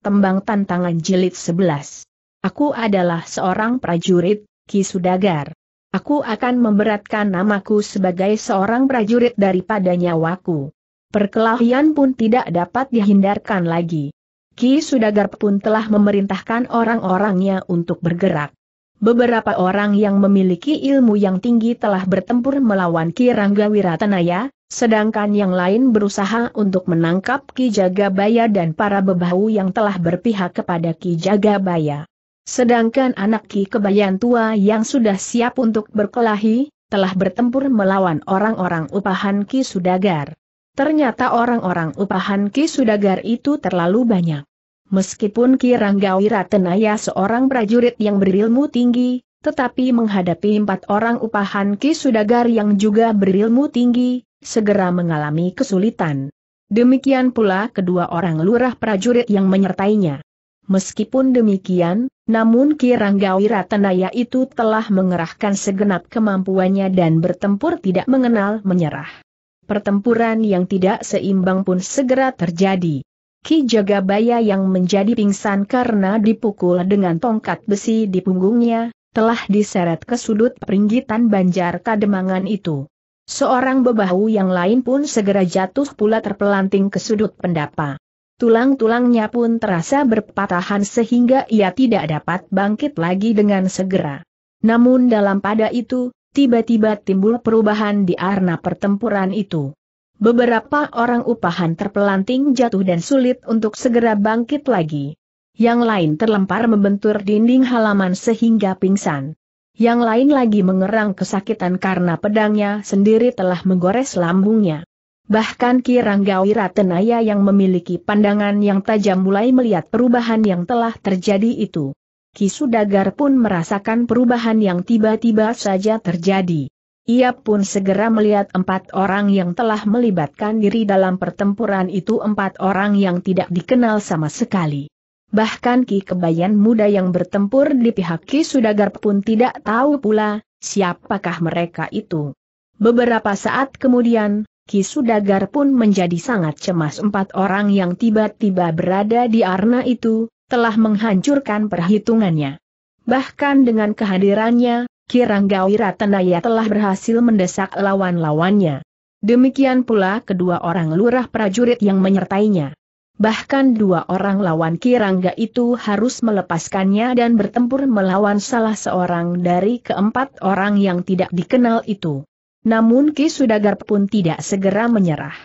tembang tantangan jilid 11. Aku adalah seorang prajurit, Ki Sudagar. Aku akan memberatkan namaku sebagai seorang prajurit daripada nyawaku. Perkelahian pun tidak dapat dihindarkan lagi. Ki Sudagar pun telah memerintahkan orang-orangnya untuk bergerak. Beberapa orang yang memiliki ilmu yang tinggi telah bertempur melawan Ki Rangga Wiratanaya, Sedangkan yang lain berusaha untuk menangkap Ki Jagabaya dan para bebahu yang telah berpihak kepada Ki Jagabaya. Sedangkan anak Ki Kebayan tua yang sudah siap untuk berkelahi, telah bertempur melawan orang-orang upahan Ki Sudagar. Ternyata orang-orang upahan Ki Sudagar itu terlalu banyak. Meskipun Ki Ranggawira Tenaya seorang prajurit yang berilmu tinggi, tetapi menghadapi empat orang upahan Ki Sudagar yang juga berilmu tinggi, segera mengalami kesulitan. Demikian pula kedua orang lurah prajurit yang menyertainya. Meskipun demikian, namun Kirangga Wiratenaya itu telah mengerahkan segenap kemampuannya dan bertempur tidak mengenal menyerah. Pertempuran yang tidak seimbang pun segera terjadi. Ki Jagabaya yang menjadi pingsan karena dipukul dengan tongkat besi di punggungnya, telah diseret ke sudut peringgitan banjar kademangan itu. Seorang bebahu yang lain pun segera jatuh pula terpelanting ke sudut pendapa. Tulang-tulangnya pun terasa berpatahan sehingga ia tidak dapat bangkit lagi dengan segera. Namun dalam pada itu, tiba-tiba timbul perubahan di arena pertempuran itu. Beberapa orang upahan terpelanting jatuh dan sulit untuk segera bangkit lagi. Yang lain terlempar membentur dinding halaman sehingga pingsan yang lain lagi mengerang kesakitan karena pedangnya sendiri telah menggores lambungnya. Bahkan Ki Ranggawira Tenaya yang memiliki pandangan yang tajam mulai melihat perubahan yang telah terjadi itu. Ki Sudagar pun merasakan perubahan yang tiba-tiba saja terjadi. Ia pun segera melihat empat orang yang telah melibatkan diri dalam pertempuran itu empat orang yang tidak dikenal sama sekali bahkan Ki Kebayan muda yang bertempur di pihak Ki Sudagar pun tidak tahu pula, siapakah mereka itu. Beberapa saat kemudian, Ki Sudagar pun menjadi sangat cemas empat orang yang tiba-tiba berada di arna itu, telah menghancurkan perhitungannya. Bahkan dengan kehadirannya, Ki Ranggawira Tenaya telah berhasil mendesak lawan-lawannya. Demikian pula kedua orang lurah prajurit yang menyertainya. Bahkan dua orang lawan Kirangga itu harus melepaskannya dan bertempur melawan salah seorang dari keempat orang yang tidak dikenal itu. Namun Ki Sudagar pun tidak segera menyerah.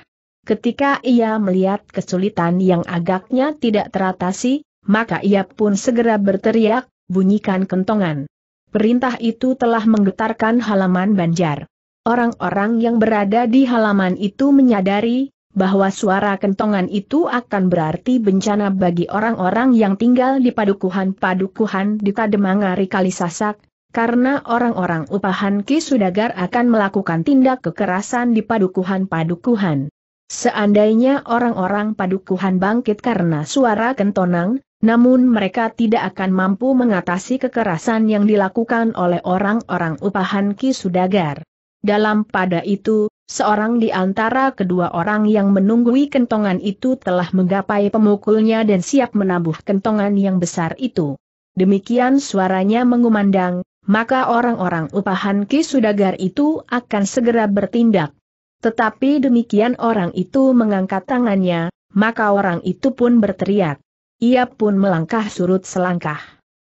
Ketika ia melihat kesulitan yang agaknya tidak teratasi, maka ia pun segera berteriak, bunyikan kentongan. Perintah itu telah menggetarkan halaman Banjar. Orang-orang yang berada di halaman itu menyadari bahwa suara kentongan itu akan berarti bencana bagi orang-orang yang tinggal di padukuhan-padukuhan di Kademangari Kalisasak, karena orang-orang upahan Ki Sudagar akan melakukan tindak kekerasan di padukuhan-padukuhan. Seandainya orang-orang padukuhan bangkit karena suara kentonang, namun mereka tidak akan mampu mengatasi kekerasan yang dilakukan oleh orang-orang upahan Ki Sudagar. Dalam pada itu, Seorang di antara kedua orang yang menunggui kentongan itu telah menggapai pemukulnya dan siap menabuh kentongan yang besar itu. Demikian suaranya mengumandang, maka orang-orang upahan Ki Sudagar itu akan segera bertindak. Tetapi demikian orang itu mengangkat tangannya, maka orang itu pun berteriak. Ia pun melangkah surut selangkah.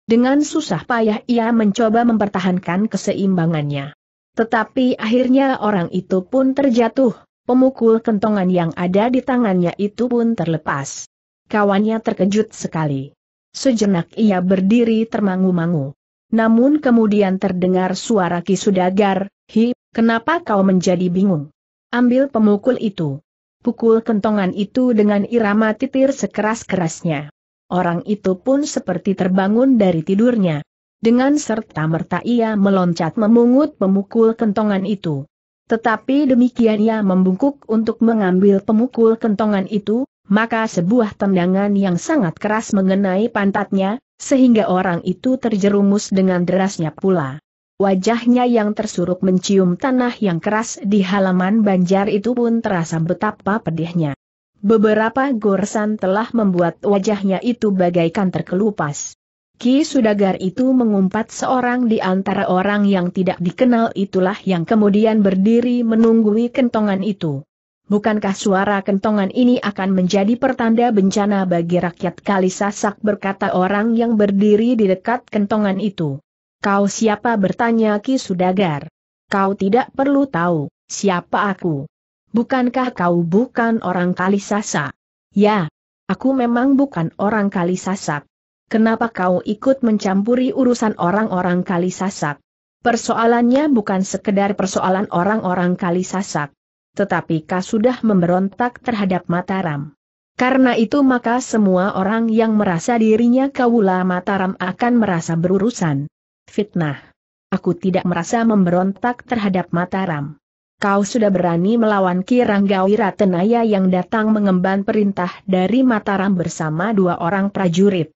Dengan susah payah ia mencoba mempertahankan keseimbangannya. Tetapi akhirnya orang itu pun terjatuh, pemukul kentongan yang ada di tangannya itu pun terlepas. Kawannya terkejut sekali. Sejenak ia berdiri termangu-mangu. Namun kemudian terdengar suara Kisudagar, Hi, kenapa kau menjadi bingung? Ambil pemukul itu. Pukul kentongan itu dengan irama titir sekeras-kerasnya. Orang itu pun seperti terbangun dari tidurnya. Dengan serta-merta ia meloncat memungut pemukul kentongan itu. Tetapi demikian ia membungkuk untuk mengambil pemukul kentongan itu, maka sebuah tendangan yang sangat keras mengenai pantatnya, sehingga orang itu terjerumus dengan derasnya pula. Wajahnya yang tersuruk mencium tanah yang keras di halaman banjar itu pun terasa betapa pedihnya. Beberapa goresan telah membuat wajahnya itu bagaikan terkelupas. Ki Sudagar itu mengumpat seorang di antara orang yang tidak dikenal itulah yang kemudian berdiri menunggui kentongan itu. Bukankah suara kentongan ini akan menjadi pertanda bencana bagi rakyat sasak berkata orang yang berdiri di dekat kentongan itu. Kau siapa bertanya Ki Sudagar? Kau tidak perlu tahu, siapa aku? Bukankah kau bukan orang Kalisasa? Ya, aku memang bukan orang sasak. Kenapa kau ikut mencampuri urusan orang-orang kali sasak? Persoalannya bukan sekedar persoalan orang-orang kali sasak. Tetapi kau sudah memberontak terhadap Mataram. Karena itu maka semua orang yang merasa dirinya kaula Mataram akan merasa berurusan. Fitnah. Aku tidak merasa memberontak terhadap Mataram kau sudah berani melawan Ki Ranggawira Tenaya yang datang mengemban perintah dari Mataram bersama dua orang prajurit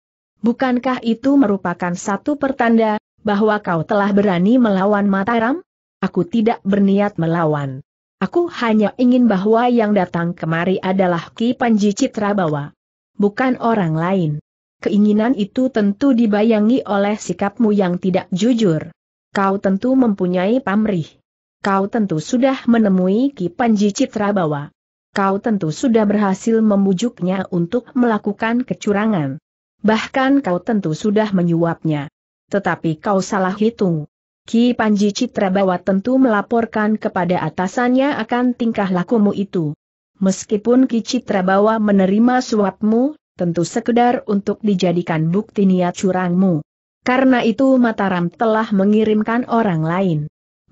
bukankah itu merupakan satu pertanda bahwa kau telah berani melawan Mataram? Aku tidak berniat melawan. Aku hanya ingin bahwa yang datang kemari adalah Ki Panji Citrabawa. Bukan orang lain. Keinginan itu tentu dibayangi oleh sikapmu yang tidak jujur. Kau tentu mempunyai pamrih. Kau tentu sudah menemui Ki Panji Citrabawa. Kau tentu sudah berhasil membujuknya untuk melakukan kecurangan. Bahkan kau tentu sudah menyuapnya. Tetapi kau salah hitung. Ki Panji Citrabawa tentu melaporkan kepada atasannya akan tingkah lakumu itu. Meskipun Ki Citrabawa menerima suapmu, tentu sekedar untuk dijadikan bukti niat curangmu. Karena itu Mataram telah mengirimkan orang lain.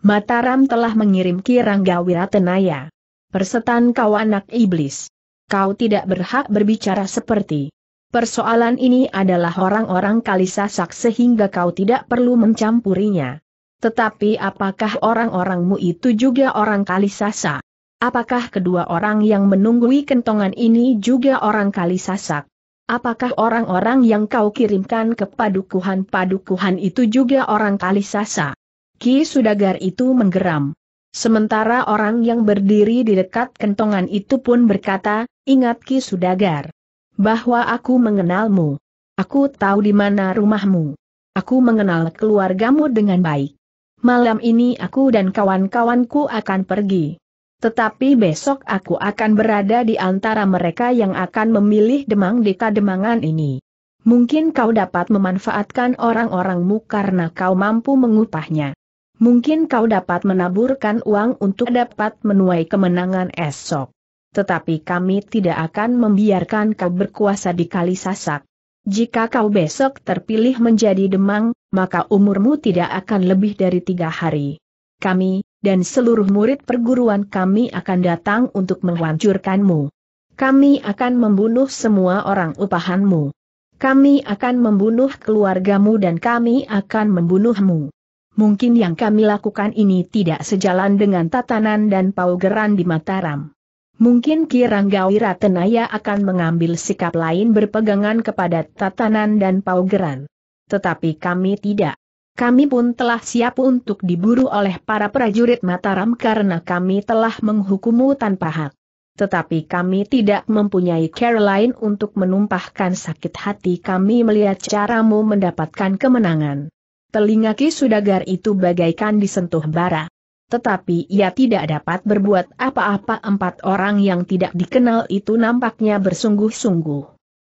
Mataram telah mengirim Ki Rangga Wiratenaya. Persetan kau anak iblis. Kau tidak berhak berbicara seperti Persoalan ini adalah orang-orang sasak sehingga kau tidak perlu mencampurinya. Tetapi apakah orang-orangmu itu juga orang kalisasa? Apakah kedua orang yang menunggui kentongan ini juga orang sasak? Apakah orang-orang yang kau kirimkan ke padukuhan-padukuhan itu juga orang kalisasa? Ki Sudagar itu menggeram. Sementara orang yang berdiri di dekat kentongan itu pun berkata, ingat Ki Sudagar bahwa aku mengenalmu. Aku tahu di mana rumahmu. Aku mengenal keluargamu dengan baik. Malam ini aku dan kawan-kawanku akan pergi. Tetapi besok aku akan berada di antara mereka yang akan memilih demang di kademangan ini. Mungkin kau dapat memanfaatkan orang-orangmu karena kau mampu mengupahnya. Mungkin kau dapat menaburkan uang untuk dapat menuai kemenangan esok tetapi kami tidak akan membiarkan kau berkuasa di kali sasak. Jika kau besok terpilih menjadi demang, maka umurmu tidak akan lebih dari tiga hari. Kami, dan seluruh murid perguruan kami akan datang untuk menghancurkanmu. Kami akan membunuh semua orang upahanmu. Kami akan membunuh keluargamu dan kami akan membunuhmu. Mungkin yang kami lakukan ini tidak sejalan dengan tatanan dan paugeran di Mataram. Mungkin Ranggawira Tenaya akan mengambil sikap lain berpegangan kepada tatanan dan paugeran. Tetapi kami tidak. Kami pun telah siap untuk diburu oleh para prajurit Mataram karena kami telah menghukummu tanpa hak. Tetapi kami tidak mempunyai care lain untuk menumpahkan sakit hati kami melihat caramu mendapatkan kemenangan. Telinga Ki Sudagar itu bagaikan disentuh bara. Tetapi ia tidak dapat berbuat apa-apa empat orang yang tidak dikenal itu nampaknya bersungguh-sungguh.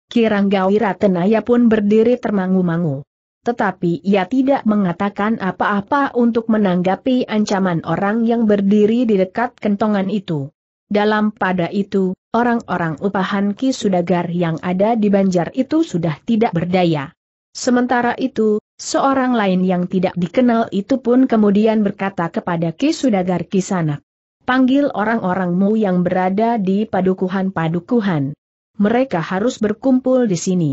Kiranggawi Ratenaya pun berdiri termangu-mangu. Tetapi ia tidak mengatakan apa-apa untuk menanggapi ancaman orang yang berdiri di dekat kentongan itu. Dalam pada itu, orang-orang upahan Ki Sudagar yang ada di Banjar itu sudah tidak berdaya. Sementara itu, Seorang lain yang tidak dikenal itu pun kemudian berkata kepada Kisudagar Kisanak. Panggil orang-orangmu yang berada di padukuhan-padukuhan. Mereka harus berkumpul di sini.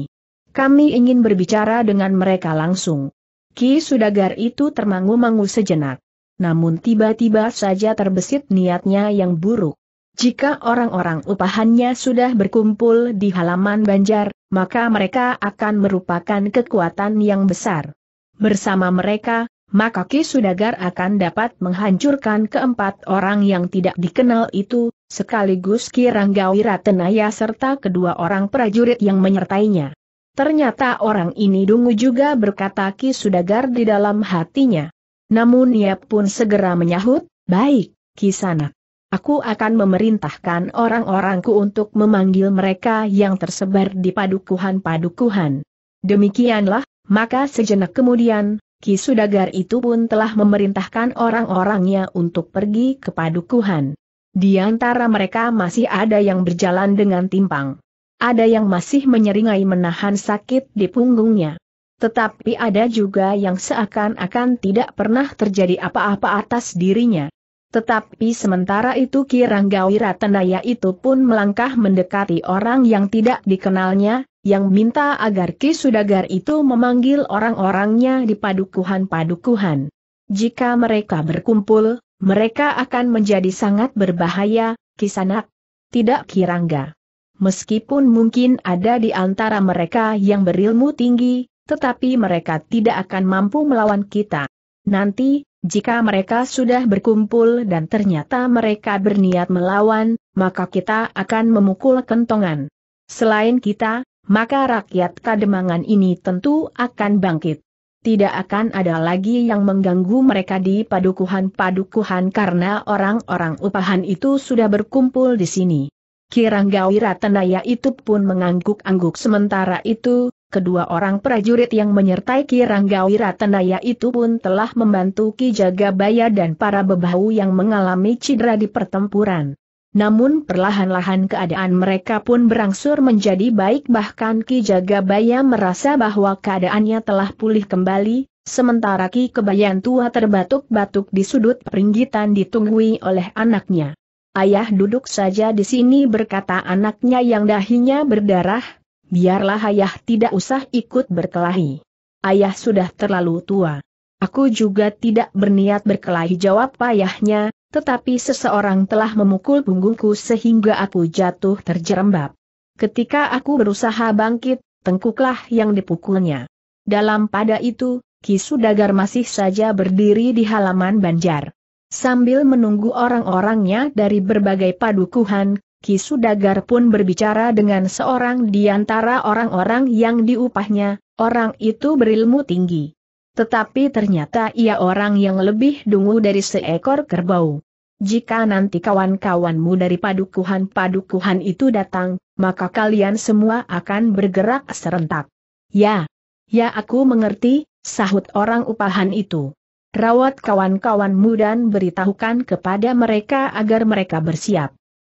Kami ingin berbicara dengan mereka langsung. Ki Sudagar itu termangu-mangu sejenak. Namun tiba-tiba saja terbesit niatnya yang buruk. Jika orang-orang upahannya sudah berkumpul di halaman Banjar, maka mereka akan merupakan kekuatan yang besar. Bersama mereka, maka Ki Sudagar akan dapat menghancurkan keempat orang yang tidak dikenal itu, sekaligus Ki Ranggawira Tenaya serta kedua orang prajurit yang menyertainya. Ternyata orang ini dungu juga berkata Ki Sudagar di dalam hatinya. Namun ia pun segera menyahut, baik, Ki Sanak. Aku akan memerintahkan orang-orangku untuk memanggil mereka yang tersebar di padukuhan-padukuhan. Demikianlah, maka sejenak kemudian, Ki Sudagar itu pun telah memerintahkan orang-orangnya untuk pergi ke padukuhan. Di antara mereka masih ada yang berjalan dengan timpang. Ada yang masih menyeringai menahan sakit di punggungnya. Tetapi ada juga yang seakan-akan tidak pernah terjadi apa-apa atas dirinya. Tetapi sementara itu Kirangga Tendaya itu pun melangkah mendekati orang yang tidak dikenalnya, yang minta agar Ki Sudagar itu memanggil orang-orangnya di padukuhan-padukuhan. Jika mereka berkumpul, mereka akan menjadi sangat berbahaya, Kisanak. Tidak Kirangga. Meskipun mungkin ada di antara mereka yang berilmu tinggi, tetapi mereka tidak akan mampu melawan kita. Nanti, jika mereka sudah berkumpul dan ternyata mereka berniat melawan, maka kita akan memukul kentongan. Selain kita, maka rakyat Kademangan ini tentu akan bangkit. Tidak akan ada lagi yang mengganggu mereka di padukuhan-padukuhan karena orang-orang upahan itu sudah berkumpul di sini. Kiranggawira Tenaya itu pun mengangguk-angguk sementara itu, kedua orang prajurit yang menyertai Ki Ranggawira Tenaya itu pun telah membantu Ki Jagabaya dan para bebahu yang mengalami cedera di pertempuran. Namun perlahan-lahan keadaan mereka pun berangsur menjadi baik bahkan Ki Jagabaya merasa bahwa keadaannya telah pulih kembali, sementara Ki Kebayan tua terbatuk-batuk di sudut peringgitan ditunggui oleh anaknya. Ayah duduk saja di sini berkata anaknya yang dahinya berdarah, biarlah ayah tidak usah ikut berkelahi. Ayah sudah terlalu tua. Aku juga tidak berniat berkelahi jawab ayahnya, tetapi seseorang telah memukul punggungku sehingga aku jatuh terjerembab. Ketika aku berusaha bangkit, tengkuklah yang dipukulnya. Dalam pada itu, Ki dagar masih saja berdiri di halaman Banjar. Sambil menunggu orang-orangnya dari berbagai padukuhan, Kisudagar pun berbicara dengan seorang di antara orang-orang yang diupahnya, orang itu berilmu tinggi. Tetapi ternyata ia orang yang lebih dungu dari seekor kerbau. Jika nanti kawan-kawanmu dari padukuhan-padukuhan itu datang, maka kalian semua akan bergerak serentak. Ya, ya aku mengerti, sahut orang upahan itu. Rawat kawan-kawanmu dan beritahukan kepada mereka agar mereka bersiap.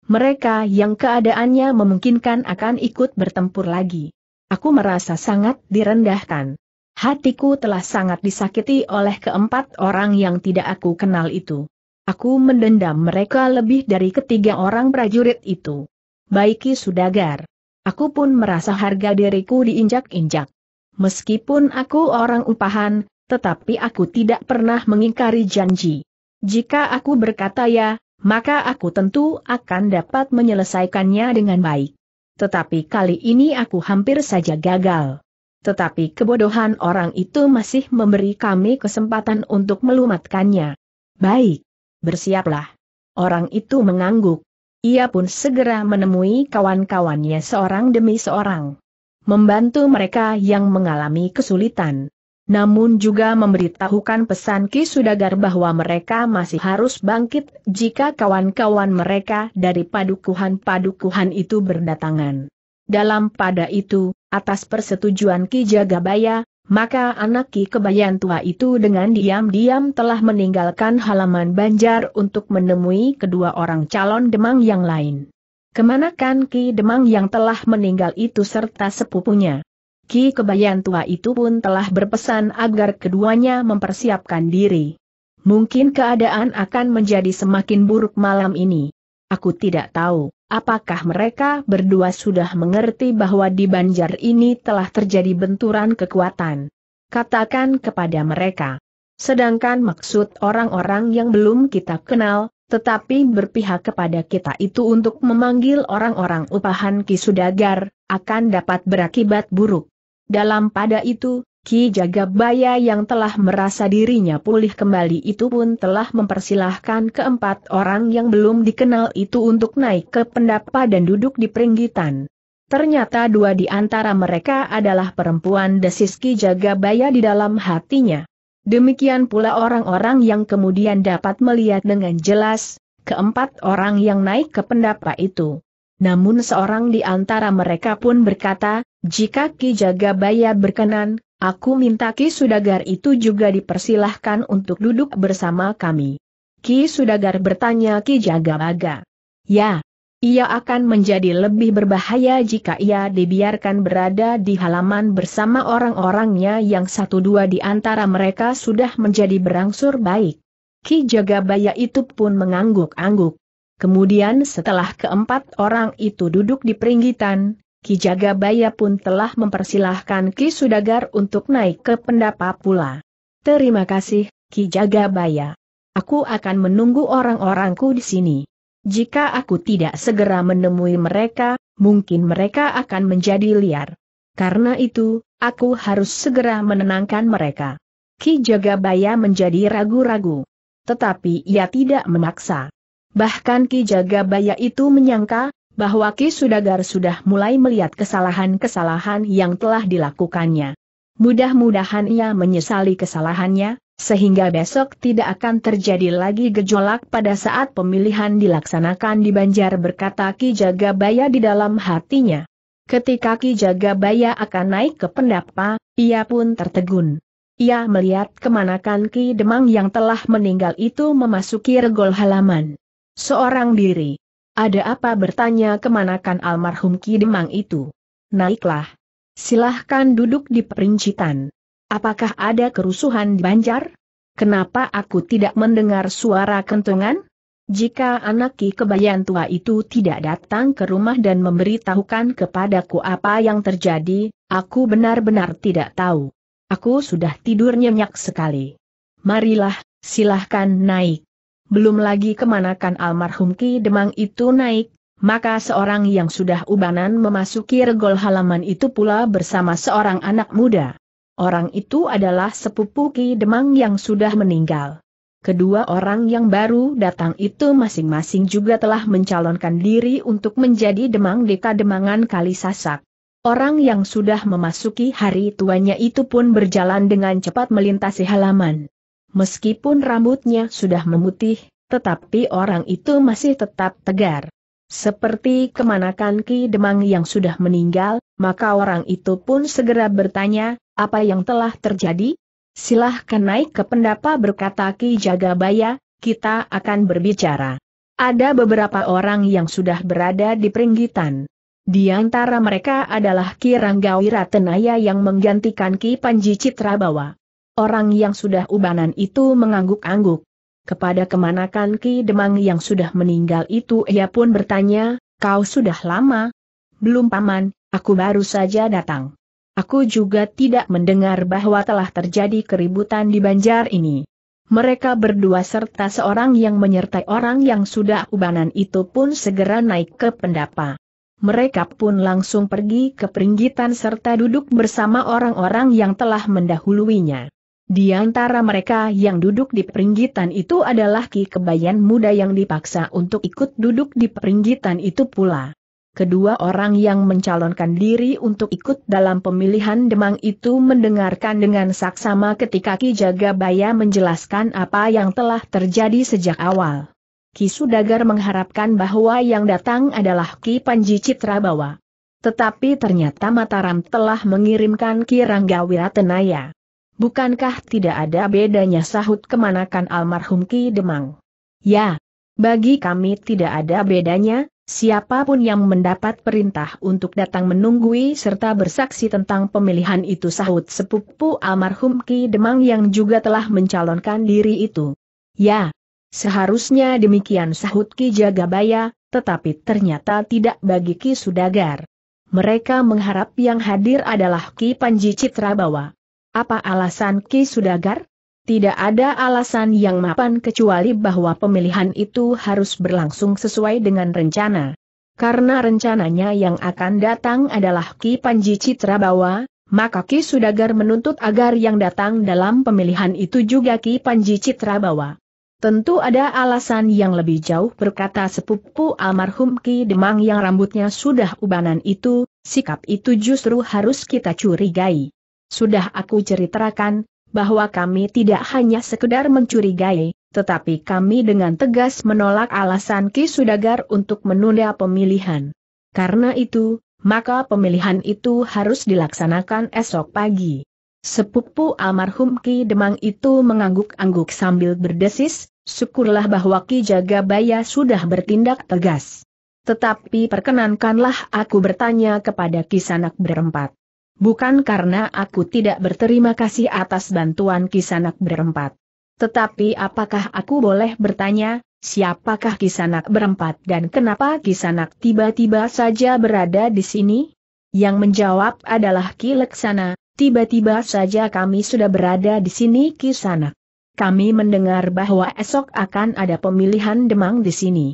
Mereka yang keadaannya memungkinkan akan ikut bertempur lagi. Aku merasa sangat direndahkan. Hatiku telah sangat disakiti oleh keempat orang yang tidak aku kenal itu. Aku mendendam mereka lebih dari ketiga orang prajurit itu. Baiki Sudagar. Aku pun merasa harga diriku diinjak-injak. Meskipun aku orang upahan, tetapi aku tidak pernah mengingkari janji. Jika aku berkata ya, maka aku tentu akan dapat menyelesaikannya dengan baik. Tetapi kali ini aku hampir saja gagal. Tetapi kebodohan orang itu masih memberi kami kesempatan untuk melumatkannya. Baik, bersiaplah. Orang itu mengangguk. Ia pun segera menemui kawan-kawannya seorang demi seorang. Membantu mereka yang mengalami kesulitan. Namun juga memberitahukan pesan Ki Sudagar bahwa mereka masih harus bangkit jika kawan-kawan mereka dari padukuhan-padukuhan itu berdatangan. Dalam pada itu, atas persetujuan Ki Jagabaya, maka anak Ki Kebayan tua itu dengan diam-diam telah meninggalkan halaman Banjar untuk menemui kedua orang calon Demang yang lain. Kemanakan Ki Demang yang telah meninggal itu serta sepupunya? Ki Kebayan tua itu pun telah berpesan agar keduanya mempersiapkan diri. Mungkin keadaan akan menjadi semakin buruk malam ini. Aku tidak tahu, apakah mereka berdua sudah mengerti bahwa di banjar ini telah terjadi benturan kekuatan. Katakan kepada mereka. Sedangkan maksud orang-orang yang belum kita kenal, tetapi berpihak kepada kita itu untuk memanggil orang-orang upahan Kisudagar, akan dapat berakibat buruk. Dalam pada itu, Ki Jagabaya yang telah merasa dirinya pulih kembali itu pun telah mempersilahkan keempat orang yang belum dikenal itu untuk naik ke pendapa dan duduk di peringgitan. Ternyata dua di antara mereka adalah perempuan desis Ki Jagabaya di dalam hatinya. Demikian pula orang-orang yang kemudian dapat melihat dengan jelas, keempat orang yang naik ke pendapa itu. Namun seorang di antara mereka pun berkata, jika Ki Jagabaya berkenan, aku minta Ki Sudagar itu juga dipersilahkan untuk duduk bersama kami. Ki Sudagar bertanya Ki Jagabaya. Ya, ia akan menjadi lebih berbahaya jika ia dibiarkan berada di halaman bersama orang-orangnya yang satu dua di antara mereka sudah menjadi berangsur baik. Ki Jagabaya itu pun mengangguk-angguk. Kemudian setelah keempat orang itu duduk di peringgitan, Ki Jagabaya pun telah mempersilahkan Ki Sudagar untuk naik ke pendapa pula. Terima kasih, Ki Jagabaya. Aku akan menunggu orang-orangku di sini. Jika aku tidak segera menemui mereka, mungkin mereka akan menjadi liar. Karena itu, aku harus segera menenangkan mereka. Ki Jagabaya menjadi ragu-ragu. Tetapi ia tidak memaksa. Bahkan Ki Jagabaya itu menyangka, bahwa Ki Sudagar sudah mulai melihat kesalahan-kesalahan yang telah dilakukannya. Mudah-mudahan ia menyesali kesalahannya, sehingga besok tidak akan terjadi lagi gejolak pada saat pemilihan dilaksanakan di Banjar berkata Ki Jagabaya di dalam hatinya. Ketika Ki Jagabaya akan naik ke pendapa, ia pun tertegun. Ia melihat kemanakan Ki Demang yang telah meninggal itu memasuki regol halaman. Seorang diri. Ada apa bertanya kemanakan almarhum Ki Demang itu? Naiklah. Silahkan duduk di perincitan. Apakah ada kerusuhan di Banjar? Kenapa aku tidak mendengar suara kentungan? Jika anak Ki kebayan tua itu tidak datang ke rumah dan memberitahukan kepadaku apa yang terjadi, aku benar-benar tidak tahu. Aku sudah tidur nyenyak sekali. Marilah, silahkan naik belum lagi kemanakan almarhum Ki Demang itu naik, maka seorang yang sudah ubanan memasuki regol halaman itu pula bersama seorang anak muda. Orang itu adalah sepupu Ki Demang yang sudah meninggal. Kedua orang yang baru datang itu masing-masing juga telah mencalonkan diri untuk menjadi demang deka demangan kali sasak. Orang yang sudah memasuki hari tuanya itu pun berjalan dengan cepat melintasi halaman. Meskipun rambutnya sudah memutih, tetapi orang itu masih tetap tegar. Seperti kemanakan Ki Demang yang sudah meninggal, maka orang itu pun segera bertanya, apa yang telah terjadi? Silahkan naik ke pendapa berkata Ki Jagabaya, kita akan berbicara. Ada beberapa orang yang sudah berada di peringgitan. Di antara mereka adalah Ki Ranggawira Tenaya yang menggantikan Ki Panji Citrabawa. Orang yang sudah ubanan itu mengangguk-angguk. Kepada kemanakan Ki Demang yang sudah meninggal itu ia pun bertanya, kau sudah lama? Belum paman, aku baru saja datang. Aku juga tidak mendengar bahwa telah terjadi keributan di banjar ini. Mereka berdua serta seorang yang menyertai orang yang sudah ubanan itu pun segera naik ke pendapa. Mereka pun langsung pergi ke peringgitan serta duduk bersama orang-orang yang telah mendahuluinya. Di antara mereka yang duduk di peringgitan itu adalah Ki Kebayan muda yang dipaksa untuk ikut duduk di peringgitan itu pula. Kedua orang yang mencalonkan diri untuk ikut dalam pemilihan Demang itu mendengarkan dengan saksama ketika Ki Jagabaya menjelaskan apa yang telah terjadi sejak awal. Ki Sudagar mengharapkan bahwa yang datang adalah Ki Panji Citrabawa. Tetapi ternyata Mataram telah mengirimkan Ki Ranggawira Tenaya. Bukankah tidak ada bedanya sahut kemanakan almarhum Ki Demang? Ya, bagi kami tidak ada bedanya, siapapun yang mendapat perintah untuk datang menunggui serta bersaksi tentang pemilihan itu sahut sepupu almarhum Ki Demang yang juga telah mencalonkan diri itu. Ya, seharusnya demikian sahut Ki Jagabaya, tetapi ternyata tidak bagi Ki Sudagar. Mereka mengharap yang hadir adalah Ki Panji Citrabawa. Apa alasan Ki Sudagar? Tidak ada alasan yang mapan kecuali bahwa pemilihan itu harus berlangsung sesuai dengan rencana. Karena rencananya yang akan datang adalah Ki Panji Citrabawa, maka Ki Sudagar menuntut agar yang datang dalam pemilihan itu juga Ki Panji Citrabawa. Tentu ada alasan yang lebih jauh berkata sepupu almarhum Ki Demang yang rambutnya sudah ubanan itu, sikap itu justru harus kita curigai. Sudah aku ceritakan, bahwa kami tidak hanya sekedar mencurigai, tetapi kami dengan tegas menolak alasan Ki Sudagar untuk menunda pemilihan. Karena itu, maka pemilihan itu harus dilaksanakan esok pagi. Sepupu almarhum Ki Demang itu mengangguk-angguk sambil berdesis, syukurlah bahwa Ki Jagabaya sudah bertindak tegas. Tetapi perkenankanlah aku bertanya kepada Ki Sanak berempat bukan karena aku tidak berterima kasih atas bantuan kisanak berempat. Tetapi apakah aku boleh bertanya, siapakah kisanak berempat dan kenapa kisanak tiba-tiba saja berada di sini? Yang menjawab adalah Ki tiba-tiba saja kami sudah berada di sini kisanak. Kami mendengar bahwa esok akan ada pemilihan demang di sini.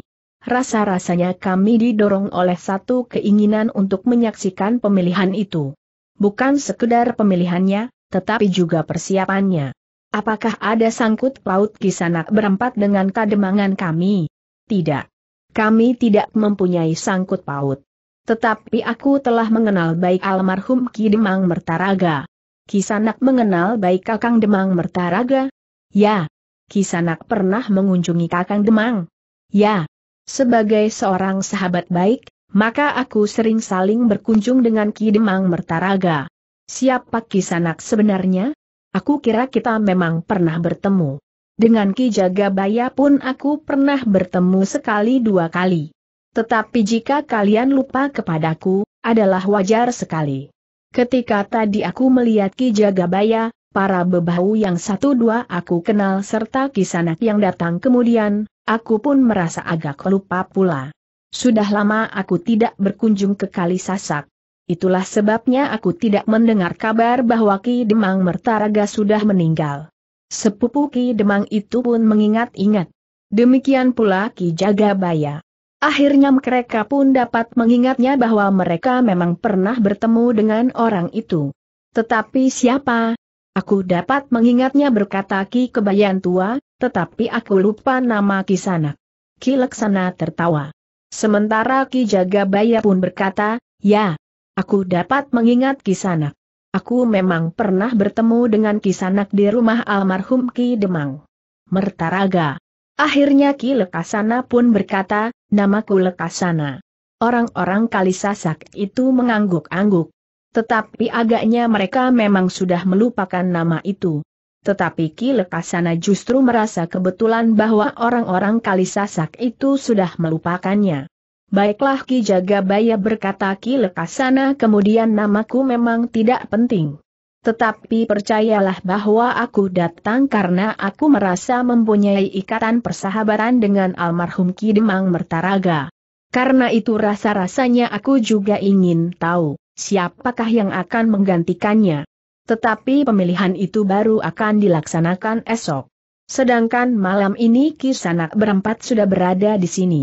Rasa-rasanya kami didorong oleh satu keinginan untuk menyaksikan pemilihan itu bukan sekedar pemilihannya, tetapi juga persiapannya. Apakah ada sangkut paut kisanak berempat dengan kademangan kami? Tidak. Kami tidak mempunyai sangkut paut. Tetapi aku telah mengenal baik almarhum Ki Demang Mertaraga. Kisanak mengenal baik Kakang Demang Mertaraga? Ya. Kisanak pernah mengunjungi Kakang Demang? Ya. Sebagai seorang sahabat baik, maka aku sering saling berkunjung dengan Ki Demang Mertaraga. Siapa Ki Sanak sebenarnya? Aku kira kita memang pernah bertemu. Dengan Ki Jagabaya pun aku pernah bertemu sekali dua kali. Tetapi jika kalian lupa kepadaku, adalah wajar sekali. Ketika tadi aku melihat Ki Jagabaya, para bebahu yang satu dua aku kenal serta Ki Sanak yang datang kemudian, aku pun merasa agak lupa pula. Sudah lama aku tidak berkunjung ke Kali Sasak. Itulah sebabnya aku tidak mendengar kabar bahwa Ki Demang Mertaraga sudah meninggal. Sepupu Ki Demang itu pun mengingat-ingat. Demikian pula Ki Jagabaya. Akhirnya mereka pun dapat mengingatnya bahwa mereka memang pernah bertemu dengan orang itu. Tetapi siapa? Aku dapat mengingatnya berkata Ki Kebayan Tua, tetapi aku lupa nama Ki Sanak. Ki Laksana tertawa. Sementara Ki Jagabaya pun berkata, ya, aku dapat mengingat Kisanak. Aku memang pernah bertemu dengan Kisanak di rumah almarhum Ki Demang. Mertaraga. Akhirnya Ki Lekasana pun berkata, namaku Lekasana. Orang-orang Kalisasak itu mengangguk-angguk. Tetapi agaknya mereka memang sudah melupakan nama itu. Tetapi Ki Lekasana justru merasa kebetulan bahwa orang-orang kali sasak itu sudah melupakannya. Baiklah Ki Jagabaya berkata Ki Lekasana kemudian namaku memang tidak penting. Tetapi percayalah bahwa aku datang karena aku merasa mempunyai ikatan persahabatan dengan almarhum Ki Demang Mertaraga. Karena itu rasa-rasanya aku juga ingin tahu, siapakah yang akan menggantikannya. Tetapi pemilihan itu baru akan dilaksanakan esok. Sedangkan malam ini Kisanak berempat sudah berada di sini.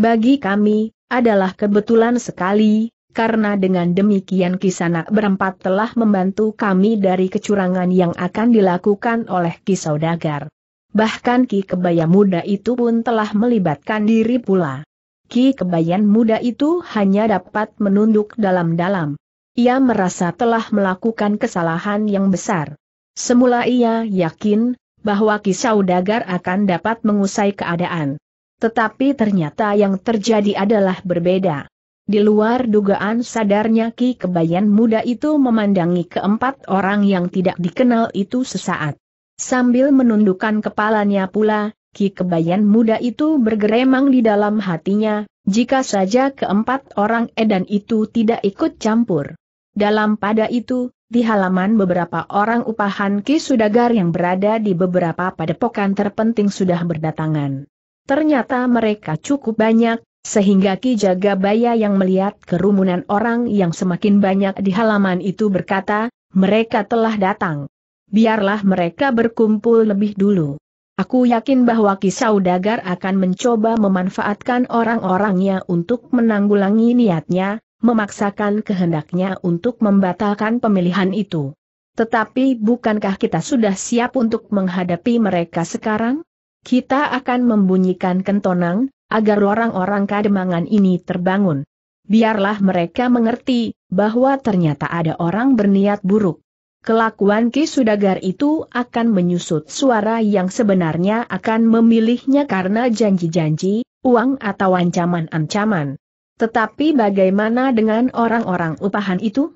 Bagi kami, adalah kebetulan sekali, karena dengan demikian Kisanak berempat telah membantu kami dari kecurangan yang akan dilakukan oleh Kisaudagar. Bahkan Ki Kebaya Muda itu pun telah melibatkan diri pula. Ki Kebayan Muda itu hanya dapat menunduk dalam-dalam. Ia merasa telah melakukan kesalahan yang besar. Semula ia yakin bahwa Kisau Dagar akan dapat mengusai keadaan. Tetapi ternyata yang terjadi adalah berbeda. Di luar dugaan sadarnya Ki Kebayan muda itu memandangi keempat orang yang tidak dikenal itu sesaat. Sambil menundukkan kepalanya pula, Ki Kebayan muda itu bergeremang di dalam hatinya, jika saja keempat orang edan itu tidak ikut campur. Dalam pada itu, di halaman beberapa orang upahan Ki Sudagar yang berada di beberapa padepokan terpenting sudah berdatangan. Ternyata mereka cukup banyak, sehingga Ki Jagabaya yang melihat kerumunan orang yang semakin banyak di halaman itu berkata, mereka telah datang. Biarlah mereka berkumpul lebih dulu. Aku yakin bahwa Ki Saudagar akan mencoba memanfaatkan orang-orangnya untuk menanggulangi niatnya, memaksakan kehendaknya untuk membatalkan pemilihan itu. Tetapi bukankah kita sudah siap untuk menghadapi mereka sekarang? Kita akan membunyikan kentonang, agar orang-orang kademangan ini terbangun. Biarlah mereka mengerti, bahwa ternyata ada orang berniat buruk. Kelakuan Ki Sudagar itu akan menyusut suara yang sebenarnya akan memilihnya karena janji-janji, uang atau ancaman-ancaman. Tetapi bagaimana dengan orang-orang upahan itu?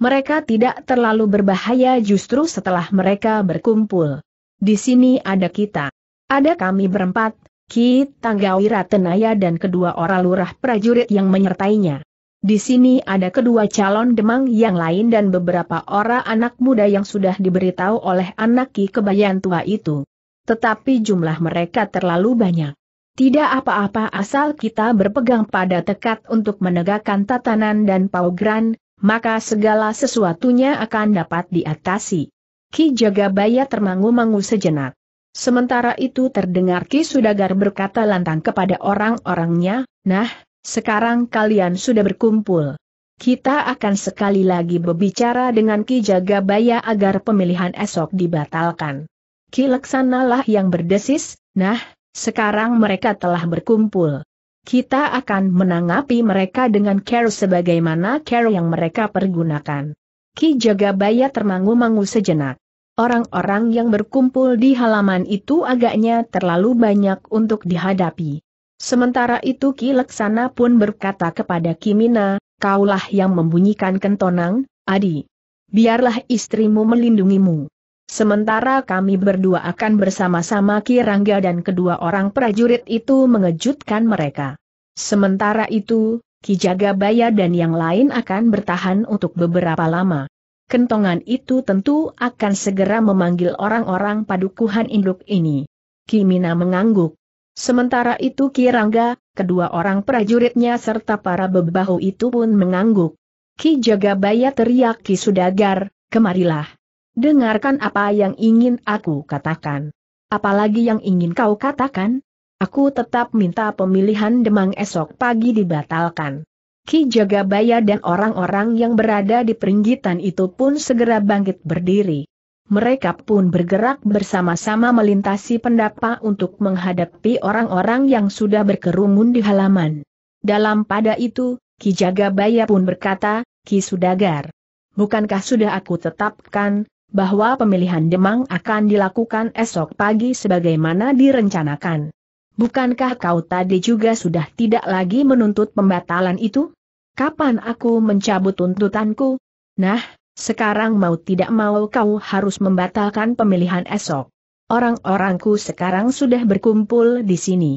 Mereka tidak terlalu berbahaya justru setelah mereka berkumpul. Di sini ada kita. Ada kami berempat, Ki Tanggawira Tenaya dan kedua orang lurah prajurit yang menyertainya. Di sini ada kedua calon demang yang lain dan beberapa orang anak muda yang sudah diberitahu oleh anak Ki Kebayan Tua itu. Tetapi jumlah mereka terlalu banyak. Tidak apa-apa asal kita berpegang pada tekad untuk menegakkan tatanan dan paugran, maka segala sesuatunya akan dapat diatasi. Ki Jagabaya termangu-mangu sejenak. Sementara itu terdengar Ki Sudagar berkata lantang kepada orang-orangnya, nah, sekarang kalian sudah berkumpul. Kita akan sekali lagi berbicara dengan Ki Jagabaya agar pemilihan esok dibatalkan. Ki Laksanalah yang berdesis, nah, sekarang mereka telah berkumpul. Kita akan menanggapi mereka dengan care sebagaimana care yang mereka pergunakan. Ki Jagabaya termangu-mangu sejenak. Orang-orang yang berkumpul di halaman itu agaknya terlalu banyak untuk dihadapi. Sementara itu Ki Leksana pun berkata kepada Kimina, kaulah yang membunyikan kentonang, Adi. Biarlah istrimu melindungimu. Sementara kami berdua akan bersama-sama Kirangga dan kedua orang prajurit itu mengejutkan mereka. Sementara itu, Ki Kijagabaya dan yang lain akan bertahan untuk beberapa lama. Kentongan itu tentu akan segera memanggil orang-orang padukuhan induk ini. Ki Kimina mengangguk. Sementara itu Kirangga, kedua orang prajuritnya serta para bebahu itu pun mengangguk. Ki Jagabaya teriak Ki Sudagar, kemarilah dengarkan apa yang ingin aku katakan. Apalagi yang ingin kau katakan? Aku tetap minta pemilihan Demang esok pagi dibatalkan. Ki Jagabaya dan orang-orang yang berada di peringgitan itu pun segera bangkit berdiri. Mereka pun bergerak bersama-sama melintasi pendapa untuk menghadapi orang-orang yang sudah berkerumun di halaman. Dalam pada itu, Ki Jagabaya pun berkata, Ki Sudagar. Bukankah sudah aku tetapkan, bahwa pemilihan Demang akan dilakukan esok pagi sebagaimana direncanakan. Bukankah kau tadi juga sudah tidak lagi menuntut pembatalan itu? Kapan aku mencabut tuntutanku? Nah, sekarang mau tidak mau kau harus membatalkan pemilihan esok. Orang-orangku sekarang sudah berkumpul di sini.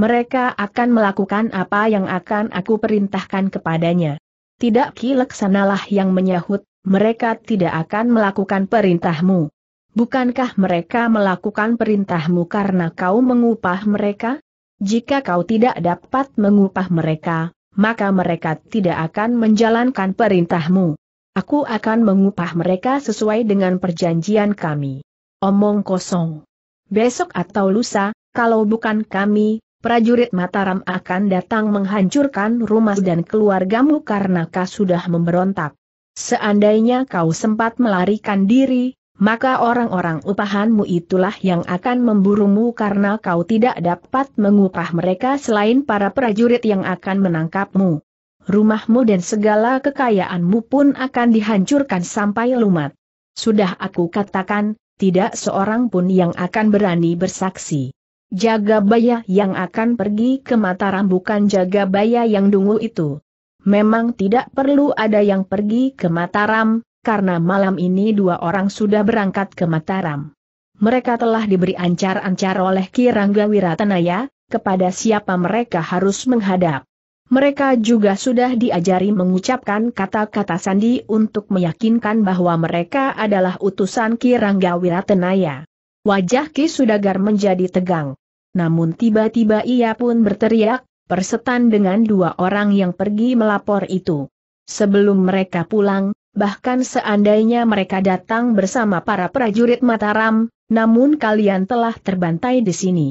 Mereka akan melakukan apa yang akan aku perintahkan kepadanya. Tidak kileksanalah yang menyahut, mereka tidak akan melakukan perintahmu. Bukankah mereka melakukan perintahmu karena kau mengupah mereka? Jika kau tidak dapat mengupah mereka, maka mereka tidak akan menjalankan perintahmu. Aku akan mengupah mereka sesuai dengan perjanjian kami. Omong kosong. Besok atau lusa, kalau bukan kami, prajurit Mataram akan datang menghancurkan rumah dan keluargamu karena kau sudah memberontak. Seandainya kau sempat melarikan diri, maka orang-orang upahanmu itulah yang akan memburumu karena kau tidak dapat mengupah mereka selain para prajurit yang akan menangkapmu. Rumahmu dan segala kekayaanmu pun akan dihancurkan sampai lumat. Sudah aku katakan, tidak seorang pun yang akan berani bersaksi. Jagabaya yang akan pergi ke Mataram bukan Jagabaya yang dungu itu. Memang tidak perlu ada yang pergi ke Mataram, karena malam ini dua orang sudah berangkat ke Mataram. Mereka telah diberi ancar-ancar oleh Ki Wiratanaya, kepada siapa mereka harus menghadap. Mereka juga sudah diajari mengucapkan kata-kata sandi untuk meyakinkan bahwa mereka adalah utusan Ki Wiratanaya. Wajah Ki Sudagar menjadi tegang. Namun tiba-tiba ia pun berteriak, persetan dengan dua orang yang pergi melapor itu. Sebelum mereka pulang, bahkan seandainya mereka datang bersama para prajurit Mataram, namun kalian telah terbantai di sini.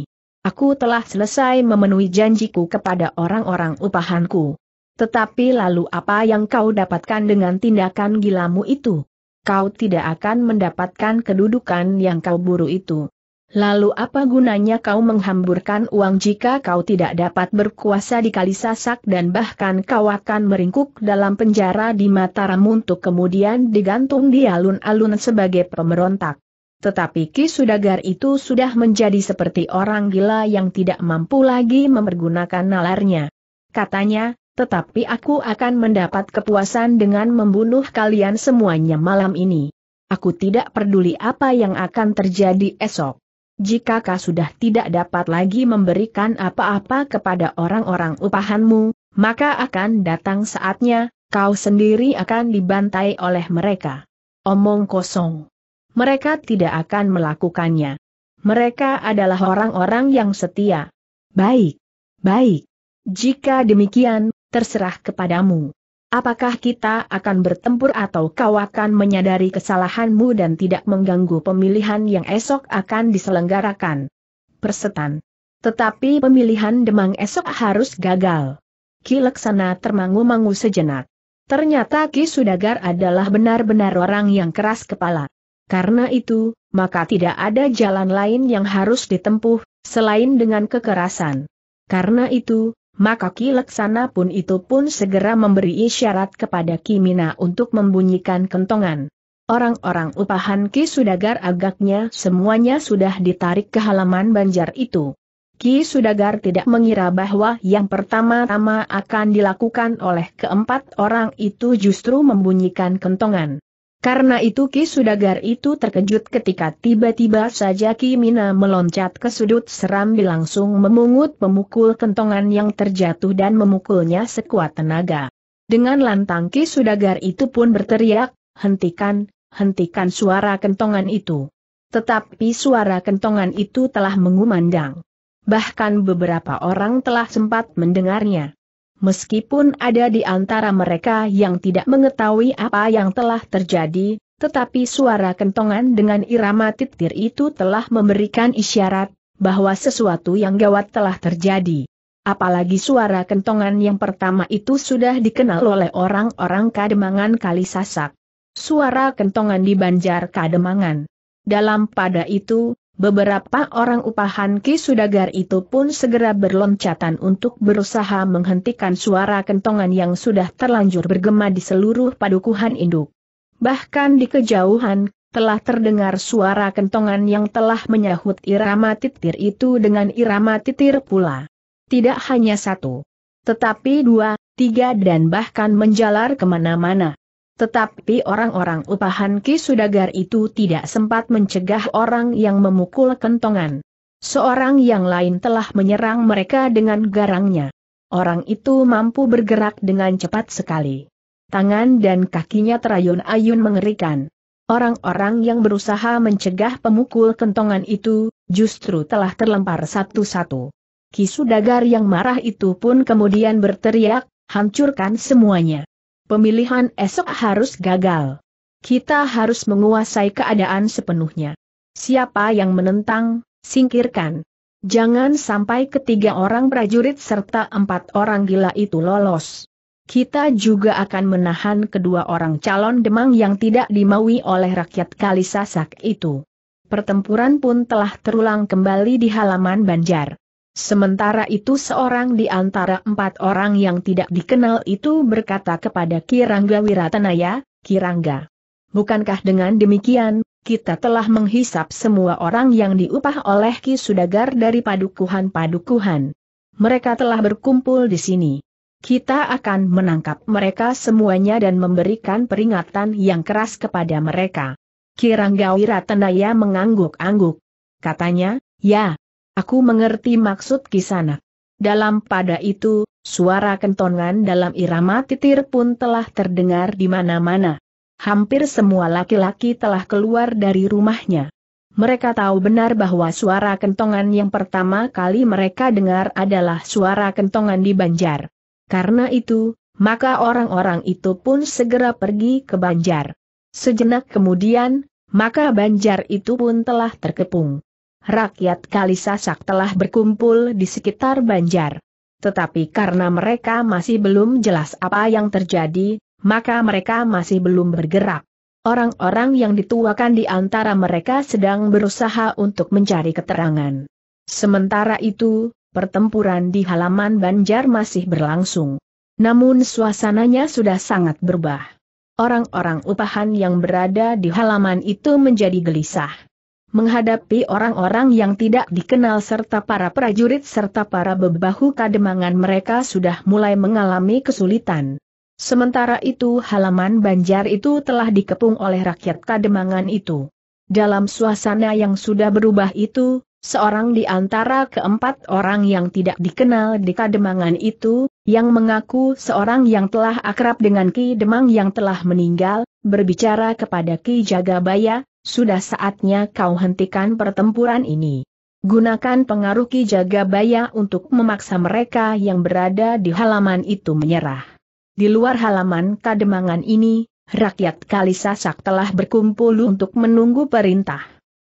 Aku telah selesai memenuhi janjiku kepada orang-orang upahanku. Tetapi lalu apa yang kau dapatkan dengan tindakan gilamu itu? Kau tidak akan mendapatkan kedudukan yang kau buru itu. Lalu apa gunanya kau menghamburkan uang jika kau tidak dapat berkuasa di kali sasak dan bahkan kau akan meringkuk dalam penjara di Mataram untuk kemudian digantung di alun-alun sebagai pemberontak. Tetapi Ki Sudagar itu sudah menjadi seperti orang gila yang tidak mampu lagi mempergunakan nalarnya. Katanya, tetapi aku akan mendapat kepuasan dengan membunuh kalian semuanya malam ini. Aku tidak peduli apa yang akan terjadi esok jika kau sudah tidak dapat lagi memberikan apa-apa kepada orang-orang upahanmu, maka akan datang saatnya, kau sendiri akan dibantai oleh mereka. Omong kosong. Mereka tidak akan melakukannya. Mereka adalah orang-orang yang setia. Baik. Baik. Jika demikian, terserah kepadamu. Apakah kita akan bertempur atau kau akan menyadari kesalahanmu dan tidak mengganggu pemilihan yang esok akan diselenggarakan? Persetan. Tetapi pemilihan Demang esok harus gagal. Ki Leksana termangu-mangu sejenak. Ternyata Ki Sudagar adalah benar-benar orang yang keras kepala. Karena itu, maka tidak ada jalan lain yang harus ditempuh, selain dengan kekerasan. Karena itu, maka Ki Leksana pun itu pun segera memberi isyarat kepada Kimina untuk membunyikan kentongan. Orang-orang upahan Ki Sudagar agaknya semuanya sudah ditarik ke halaman banjar itu. Ki Sudagar tidak mengira bahwa yang pertama-tama akan dilakukan oleh keempat orang itu justru membunyikan kentongan. Karena itu Ki Sudagar itu terkejut ketika tiba-tiba saja Ki Mina meloncat ke sudut serambi langsung memungut pemukul kentongan yang terjatuh dan memukulnya sekuat tenaga. Dengan lantang Ki Sudagar itu pun berteriak, hentikan, hentikan suara kentongan itu. Tetapi suara kentongan itu telah mengumandang. Bahkan beberapa orang telah sempat mendengarnya. Meskipun ada di antara mereka yang tidak mengetahui apa yang telah terjadi, tetapi suara kentongan dengan irama titir itu telah memberikan isyarat bahwa sesuatu yang gawat telah terjadi. Apalagi suara kentongan yang pertama itu sudah dikenal oleh orang-orang Kademangan Kali Sasak. Suara kentongan di Banjar Kademangan. Dalam pada itu, Beberapa orang upahan Ki Sudagar itu pun segera berloncatan untuk berusaha menghentikan suara kentongan yang sudah terlanjur bergema di seluruh padukuhan induk. Bahkan di kejauhan, telah terdengar suara kentongan yang telah menyahut irama titir itu dengan irama titir pula. Tidak hanya satu, tetapi dua, tiga dan bahkan menjalar kemana-mana. Tetapi orang-orang upahan Ki Sudagar itu tidak sempat mencegah orang yang memukul kentongan. Seorang yang lain telah menyerang mereka dengan garangnya. Orang itu mampu bergerak dengan cepat sekali. Tangan dan kakinya terayun-ayun mengerikan. Orang-orang yang berusaha mencegah pemukul kentongan itu, justru telah terlempar satu-satu. Kisudagar yang marah itu pun kemudian berteriak, hancurkan semuanya pemilihan esok harus gagal. Kita harus menguasai keadaan sepenuhnya. Siapa yang menentang, singkirkan. Jangan sampai ketiga orang prajurit serta empat orang gila itu lolos. Kita juga akan menahan kedua orang calon demang yang tidak dimaui oleh rakyat Kalisasak itu. Pertempuran pun telah terulang kembali di halaman Banjar. Sementara itu seorang di antara empat orang yang tidak dikenal itu berkata kepada Kirangga Wiratanaya, Kirangga, bukankah dengan demikian, kita telah menghisap semua orang yang diupah oleh Ki Sudagar dari padukuhan-padukuhan. Mereka telah berkumpul di sini. Kita akan menangkap mereka semuanya dan memberikan peringatan yang keras kepada mereka. Kirangga Wiratanaya mengangguk-angguk. Katanya, ya, Aku mengerti maksud kisana. Dalam pada itu, suara kentongan dalam irama titir pun telah terdengar di mana-mana. Hampir semua laki-laki telah keluar dari rumahnya. Mereka tahu benar bahwa suara kentongan yang pertama kali mereka dengar adalah suara kentongan di Banjar. Karena itu, maka orang-orang itu pun segera pergi ke Banjar. Sejenak kemudian, maka Banjar itu pun telah terkepung rakyat Kalisasak telah berkumpul di sekitar Banjar. Tetapi karena mereka masih belum jelas apa yang terjadi, maka mereka masih belum bergerak. Orang-orang yang dituakan di antara mereka sedang berusaha untuk mencari keterangan. Sementara itu, pertempuran di halaman Banjar masih berlangsung. Namun suasananya sudah sangat berubah. Orang-orang upahan yang berada di halaman itu menjadi gelisah menghadapi orang-orang yang tidak dikenal serta para prajurit serta para bebahu kademangan mereka sudah mulai mengalami kesulitan. Sementara itu halaman Banjar itu telah dikepung oleh rakyat kademangan itu. Dalam suasana yang sudah berubah itu, seorang di antara keempat orang yang tidak dikenal di kademangan itu, yang mengaku seorang yang telah akrab dengan Ki Demang yang telah meninggal, berbicara kepada Ki Jagabaya, sudah saatnya kau hentikan pertempuran ini. Gunakan pengaruh Ki Jaga Baya untuk memaksa mereka yang berada di halaman itu menyerah. Di luar halaman kademangan ini, rakyat Kalisasak telah berkumpul untuk menunggu perintah.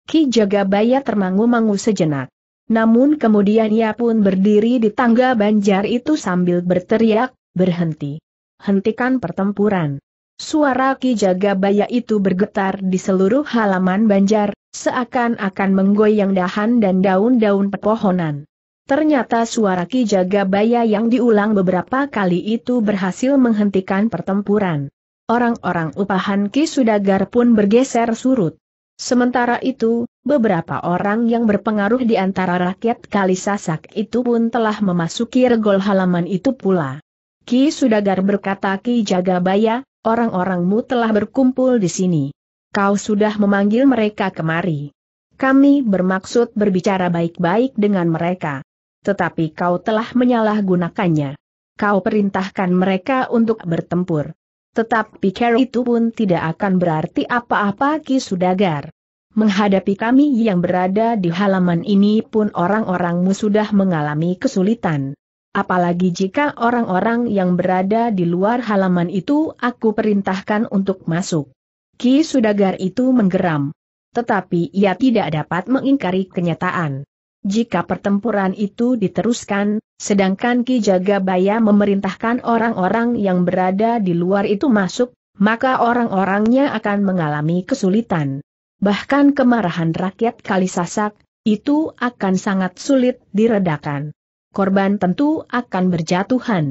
Ki Jaga Baya termangu-mangu sejenak. Namun kemudian ia pun berdiri di tangga banjar itu sambil berteriak, berhenti. Hentikan pertempuran. Suara Ki Jagabaya itu bergetar di seluruh halaman banjar, seakan-akan menggoyang dahan dan daun-daun pepohonan. Ternyata suara Ki Jagabaya yang diulang beberapa kali itu berhasil menghentikan pertempuran. Orang-orang upahan Ki Sudagar pun bergeser surut. Sementara itu, beberapa orang yang berpengaruh di antara rakyat Kalisasak itu pun telah memasuki regol halaman itu pula. Ki Sudagar berkata Ki Jagabaya, Orang-orangmu telah berkumpul di sini. Kau sudah memanggil mereka kemari. Kami bermaksud berbicara baik-baik dengan mereka. Tetapi kau telah menyalahgunakannya. Kau perintahkan mereka untuk bertempur. Tetapi Carol itu pun tidak akan berarti apa-apa Ki Sudagar. Menghadapi kami yang berada di halaman ini pun orang-orangmu sudah mengalami kesulitan. Apalagi jika orang-orang yang berada di luar halaman itu aku perintahkan untuk masuk. Ki Sudagar itu menggeram. Tetapi ia tidak dapat mengingkari kenyataan. Jika pertempuran itu diteruskan, sedangkan Ki Jagabaya memerintahkan orang-orang yang berada di luar itu masuk, maka orang-orangnya akan mengalami kesulitan. Bahkan kemarahan rakyat Kalisasak, itu akan sangat sulit diredakan korban tentu akan berjatuhan.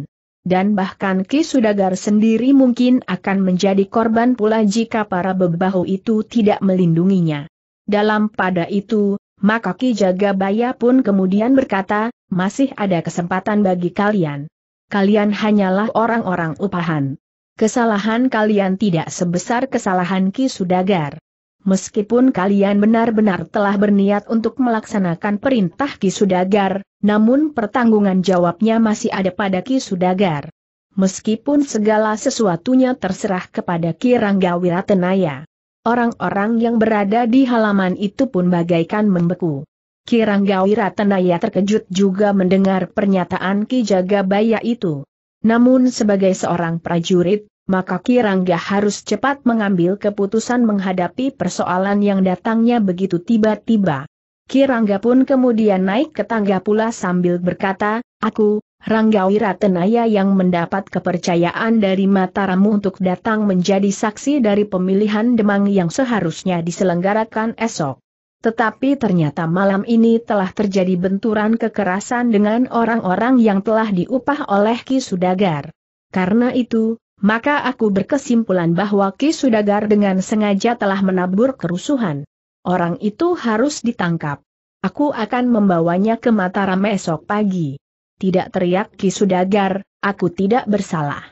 Dan bahkan Ki Sudagar sendiri mungkin akan menjadi korban pula jika para bebahu itu tidak melindunginya. Dalam pada itu, maka Ki Jagabaya pun kemudian berkata, masih ada kesempatan bagi kalian. Kalian hanyalah orang-orang upahan. Kesalahan kalian tidak sebesar kesalahan Ki Sudagar. Meskipun kalian benar-benar telah berniat untuk melaksanakan perintah Ki Sudagar, namun pertanggungan jawabnya masih ada pada Ki Sudagar. Meskipun segala sesuatunya terserah kepada Ki Rangga Wiratenaya. Orang-orang yang berada di halaman itu pun bagaikan membeku. Ki Rangga Wiratenaya terkejut juga mendengar pernyataan Ki Jagabaya itu. Namun sebagai seorang prajurit, maka Kirangga harus cepat mengambil keputusan menghadapi persoalan yang datangnya begitu tiba-tiba. Kirangga pun kemudian naik ke tangga pula sambil berkata, Aku, Rangga Wiratenaya yang mendapat kepercayaan dari Mataramu untuk datang menjadi saksi dari pemilihan Demang yang seharusnya diselenggarakan esok. Tetapi ternyata malam ini telah terjadi benturan kekerasan dengan orang-orang yang telah diupah oleh Ki Sudagar. Karena itu, maka aku berkesimpulan bahwa Ki Sudagar dengan sengaja telah menabur kerusuhan. Orang itu harus ditangkap. Aku akan membawanya ke Mataram esok pagi. Tidak teriak Ki Sudagar, aku tidak bersalah.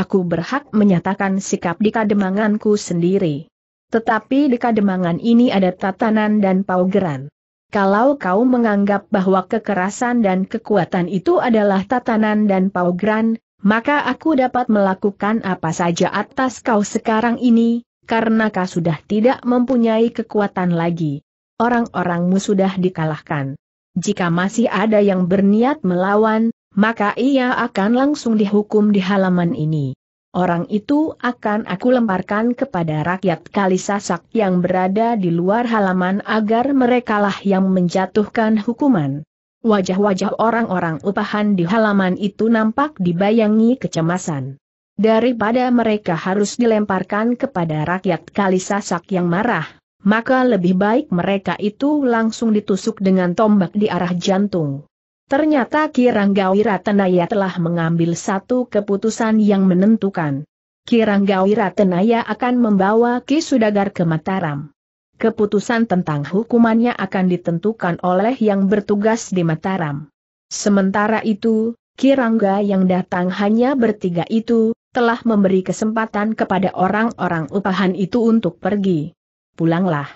Aku berhak menyatakan sikap di kademanganku sendiri. Tetapi di kademangan ini ada tatanan dan paugeran. Kalau kau menganggap bahwa kekerasan dan kekuatan itu adalah tatanan dan paugeran, maka aku dapat melakukan apa saja atas kau sekarang ini, karena kau sudah tidak mempunyai kekuatan lagi. Orang-orangmu sudah dikalahkan. Jika masih ada yang berniat melawan, maka ia akan langsung dihukum di halaman ini. Orang itu akan aku lemparkan kepada rakyat Kalisasak yang berada di luar halaman agar merekalah yang menjatuhkan hukuman. Wajah-wajah orang-orang upahan di halaman itu nampak dibayangi kecemasan. Daripada mereka harus dilemparkan kepada rakyat Kalisasak yang marah, maka lebih baik mereka itu langsung ditusuk dengan tombak di arah jantung. Ternyata Kiranggawira Tenaya telah mengambil satu keputusan yang menentukan. Kiranggawira Tenaya akan membawa Ki Sudagar ke Mataram. Keputusan tentang hukumannya akan ditentukan oleh yang bertugas di Mataram. Sementara itu, Kirangga yang datang hanya bertiga itu, telah memberi kesempatan kepada orang-orang upahan itu untuk pergi. Pulanglah.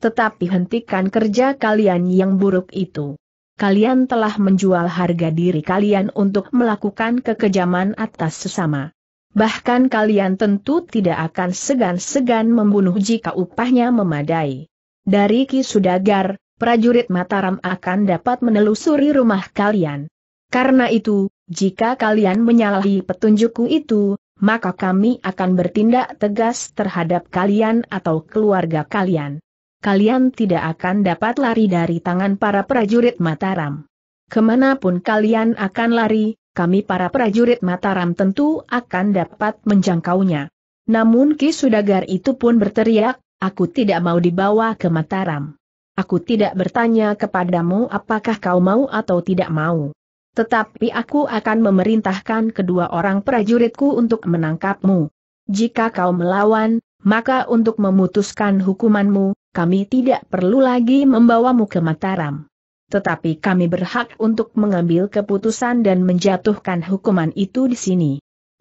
Tetapi hentikan kerja kalian yang buruk itu. Kalian telah menjual harga diri kalian untuk melakukan kekejaman atas sesama. Bahkan kalian tentu tidak akan segan-segan membunuh jika upahnya memadai. Dari Ki Sudagar, prajurit Mataram akan dapat menelusuri rumah kalian. Karena itu, jika kalian menyalahi petunjukku itu, maka kami akan bertindak tegas terhadap kalian atau keluarga kalian. Kalian tidak akan dapat lari dari tangan para prajurit Mataram. Kemanapun kalian akan lari, kami para prajurit Mataram tentu akan dapat menjangkaunya. Namun Ki Sudagar itu pun berteriak, aku tidak mau dibawa ke Mataram. Aku tidak bertanya kepadamu apakah kau mau atau tidak mau. Tetapi aku akan memerintahkan kedua orang prajuritku untuk menangkapmu. Jika kau melawan, maka untuk memutuskan hukumanmu, kami tidak perlu lagi membawamu ke Mataram tetapi kami berhak untuk mengambil keputusan dan menjatuhkan hukuman itu di sini.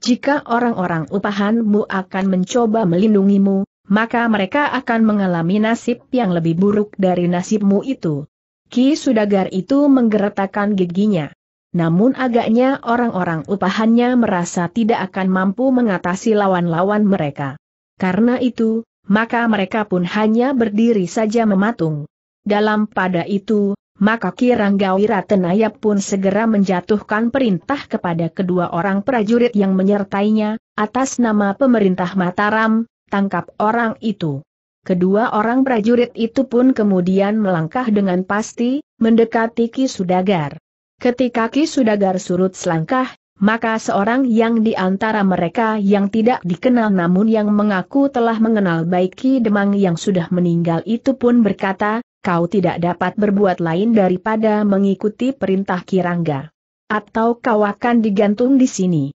Jika orang-orang upahanmu akan mencoba melindungimu, maka mereka akan mengalami nasib yang lebih buruk dari nasibmu itu. Ki Sudagar itu menggeretakkan giginya. Namun agaknya orang-orang upahannya merasa tidak akan mampu mengatasi lawan-lawan mereka. Karena itu, maka mereka pun hanya berdiri saja mematung. Dalam pada itu, maka Kirangga Ratenaya pun segera menjatuhkan perintah kepada kedua orang prajurit yang menyertainya, atas nama pemerintah Mataram, tangkap orang itu. Kedua orang prajurit itu pun kemudian melangkah dengan pasti, mendekati Ki Sudagar. Ketika Ki Sudagar surut selangkah, maka seorang yang di antara mereka yang tidak dikenal namun yang mengaku telah mengenal baik Ki Demang yang sudah meninggal itu pun berkata, kau tidak dapat berbuat lain daripada mengikuti perintah Kirangga. Atau kau akan digantung di sini.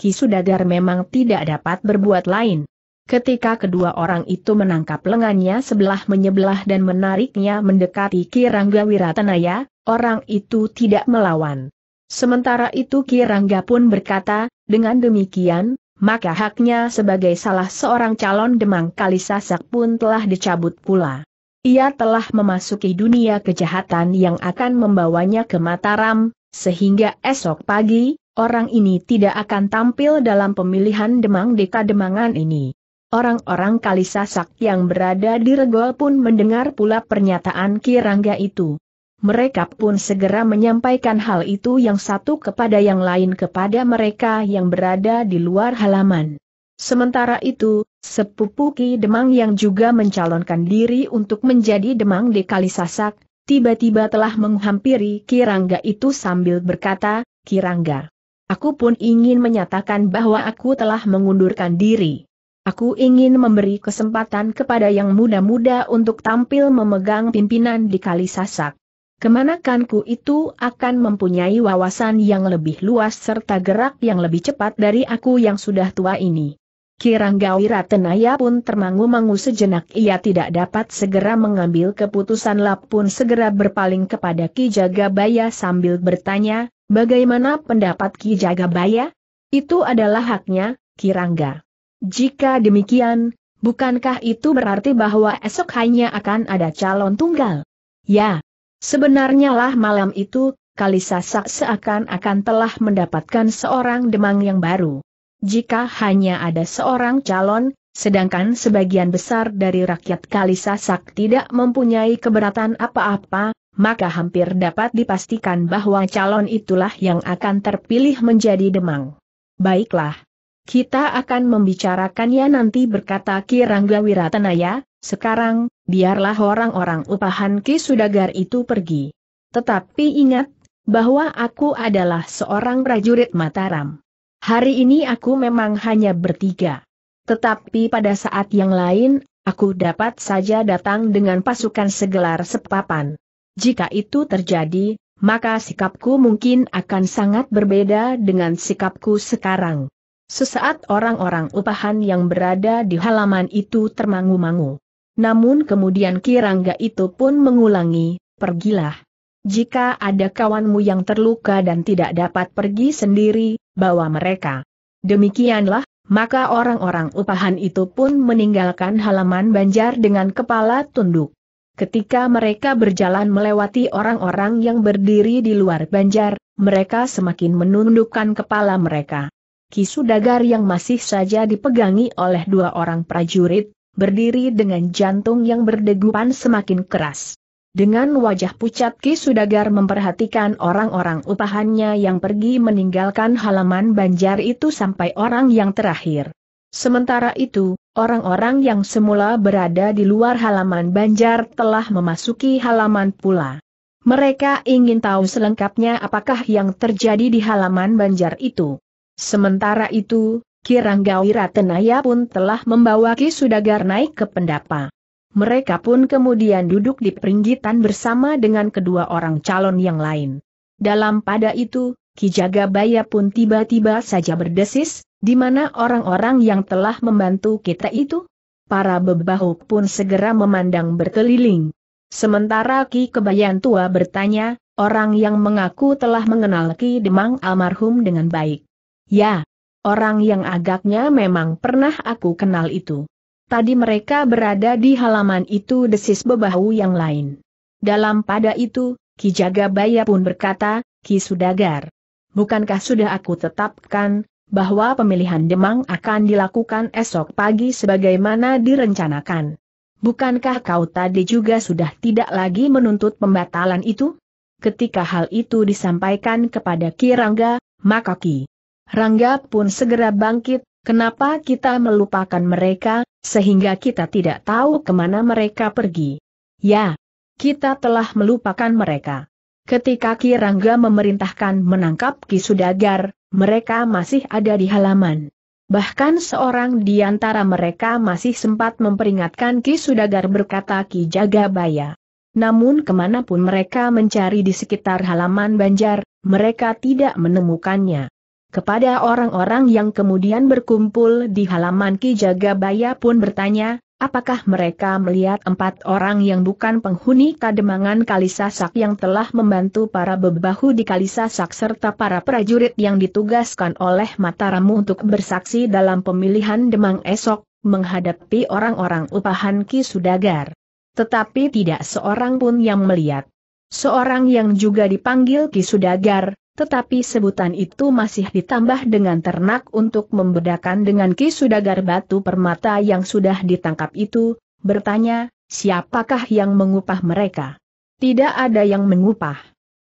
Kisudagar memang tidak dapat berbuat lain. Ketika kedua orang itu menangkap lengannya sebelah menyebelah dan menariknya mendekati Kirangga Wiratanaya, orang itu tidak melawan. Sementara itu Kirangga pun berkata, dengan demikian, maka haknya sebagai salah seorang calon Demang Kalisasak pun telah dicabut pula. Ia telah memasuki dunia kejahatan yang akan membawanya ke Mataram, sehingga esok pagi, orang ini tidak akan tampil dalam pemilihan Demang Deka Demangan ini. Orang-orang Kalisasak yang berada di Regol pun mendengar pula pernyataan Kirangga itu. Mereka pun segera menyampaikan hal itu yang satu kepada yang lain kepada mereka yang berada di luar halaman. Sementara itu, sepupu Ki Demang yang juga mencalonkan diri untuk menjadi Demang di Kalisasak, tiba-tiba telah menghampiri Kirangga itu sambil berkata, Kirangga, aku pun ingin menyatakan bahwa aku telah mengundurkan diri. Aku ingin memberi kesempatan kepada yang muda-muda untuk tampil memegang pimpinan di Kalisasak. Kemanakanku itu akan mempunyai wawasan yang lebih luas serta gerak yang lebih cepat dari aku yang sudah tua ini. Kiranggawira Tenaya pun termangu-mangu sejenak ia tidak dapat segera mengambil keputusan lap pun segera berpaling kepada Ki Jagabaya sambil bertanya, bagaimana pendapat Ki Jagabaya? Itu adalah haknya, Kirangga. Jika demikian, bukankah itu berarti bahwa esok hanya akan ada calon tunggal? Ya, sebenarnya lah malam itu, Kalisasa seakan-akan telah mendapatkan seorang demang yang baru jika hanya ada seorang calon, sedangkan sebagian besar dari rakyat Kalisasak tidak mempunyai keberatan apa-apa, maka hampir dapat dipastikan bahwa calon itulah yang akan terpilih menjadi Demang. Baiklah. Kita akan membicarakannya nanti berkata Ki Rangga Wiratanaya, sekarang, biarlah orang-orang upahan Ki Sudagar itu pergi. Tetapi ingat, bahwa aku adalah seorang prajurit Mataram. Hari ini aku memang hanya bertiga. Tetapi pada saat yang lain, aku dapat saja datang dengan pasukan segelar sepapan. Jika itu terjadi, maka sikapku mungkin akan sangat berbeda dengan sikapku sekarang. Sesaat orang-orang upahan yang berada di halaman itu termangu-mangu. Namun kemudian Kirangga itu pun mengulangi, pergilah. Jika ada kawanmu yang terluka dan tidak dapat pergi sendiri, bawa mereka. Demikianlah, maka orang-orang upahan itu pun meninggalkan halaman banjar dengan kepala tunduk. Ketika mereka berjalan melewati orang-orang yang berdiri di luar banjar, mereka semakin menundukkan kepala mereka. Kisu dagar yang masih saja dipegangi oleh dua orang prajurit, berdiri dengan jantung yang berdegupan semakin keras. Dengan wajah pucat Ki Sudagar memperhatikan orang-orang upahannya yang pergi meninggalkan halaman banjar itu sampai orang yang terakhir. Sementara itu, orang-orang yang semula berada di luar halaman banjar telah memasuki halaman pula. Mereka ingin tahu selengkapnya apakah yang terjadi di halaman banjar itu. Sementara itu, Kiranggawi Ratenaya pun telah membawa Ki Sudagar naik ke pendapa. Mereka pun kemudian duduk di peringgitan bersama dengan kedua orang calon yang lain. Dalam pada itu, Ki Jagabaya pun tiba-tiba saja berdesis, di mana orang-orang yang telah membantu kita itu? Para bebahu pun segera memandang berkeliling. Sementara Ki Kebayan Tua bertanya, orang yang mengaku telah mengenal Ki Demang almarhum dengan baik. Ya, orang yang agaknya memang pernah aku kenal itu. Tadi mereka berada di halaman itu desis bebahu yang lain. Dalam pada itu, Ki Jagabaya pun berkata, Ki Sudagar. Bukankah sudah aku tetapkan, bahwa pemilihan Demang akan dilakukan esok pagi sebagaimana direncanakan? Bukankah kau tadi juga sudah tidak lagi menuntut pembatalan itu? Ketika hal itu disampaikan kepada Ki Rangga, maka Ki Rangga pun segera bangkit, Kenapa kita melupakan mereka, sehingga kita tidak tahu kemana mereka pergi? Ya, kita telah melupakan mereka. Ketika Kirangga memerintahkan menangkap Kisudagar, mereka masih ada di halaman. Bahkan seorang di antara mereka masih sempat memperingatkan Kisudagar berkata Ki Jagabaya. Namun kemanapun mereka mencari di sekitar halaman Banjar, mereka tidak menemukannya. Kepada orang-orang yang kemudian berkumpul di halaman Ki Jagabaya pun bertanya, apakah mereka melihat empat orang yang bukan penghuni kademangan Kalisasak yang telah membantu para bebahu di Kalisasak serta para prajurit yang ditugaskan oleh Mataramu untuk bersaksi dalam pemilihan Demang esok, menghadapi orang-orang upahan Ki Sudagar. Tetapi tidak seorang pun yang melihat. Seorang yang juga dipanggil Ki Sudagar, tetapi sebutan itu masih ditambah dengan ternak untuk membedakan dengan Ki Sudagar batu permata yang sudah ditangkap itu, bertanya, siapakah yang mengupah mereka? Tidak ada yang mengupah.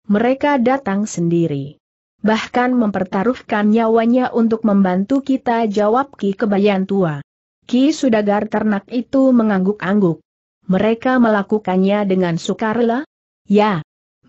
Mereka datang sendiri. Bahkan mempertaruhkan nyawanya untuk membantu kita jawab Ki Kebayan Tua. Ki Sudagar ternak itu mengangguk-angguk. Mereka melakukannya dengan sukarela? Ya,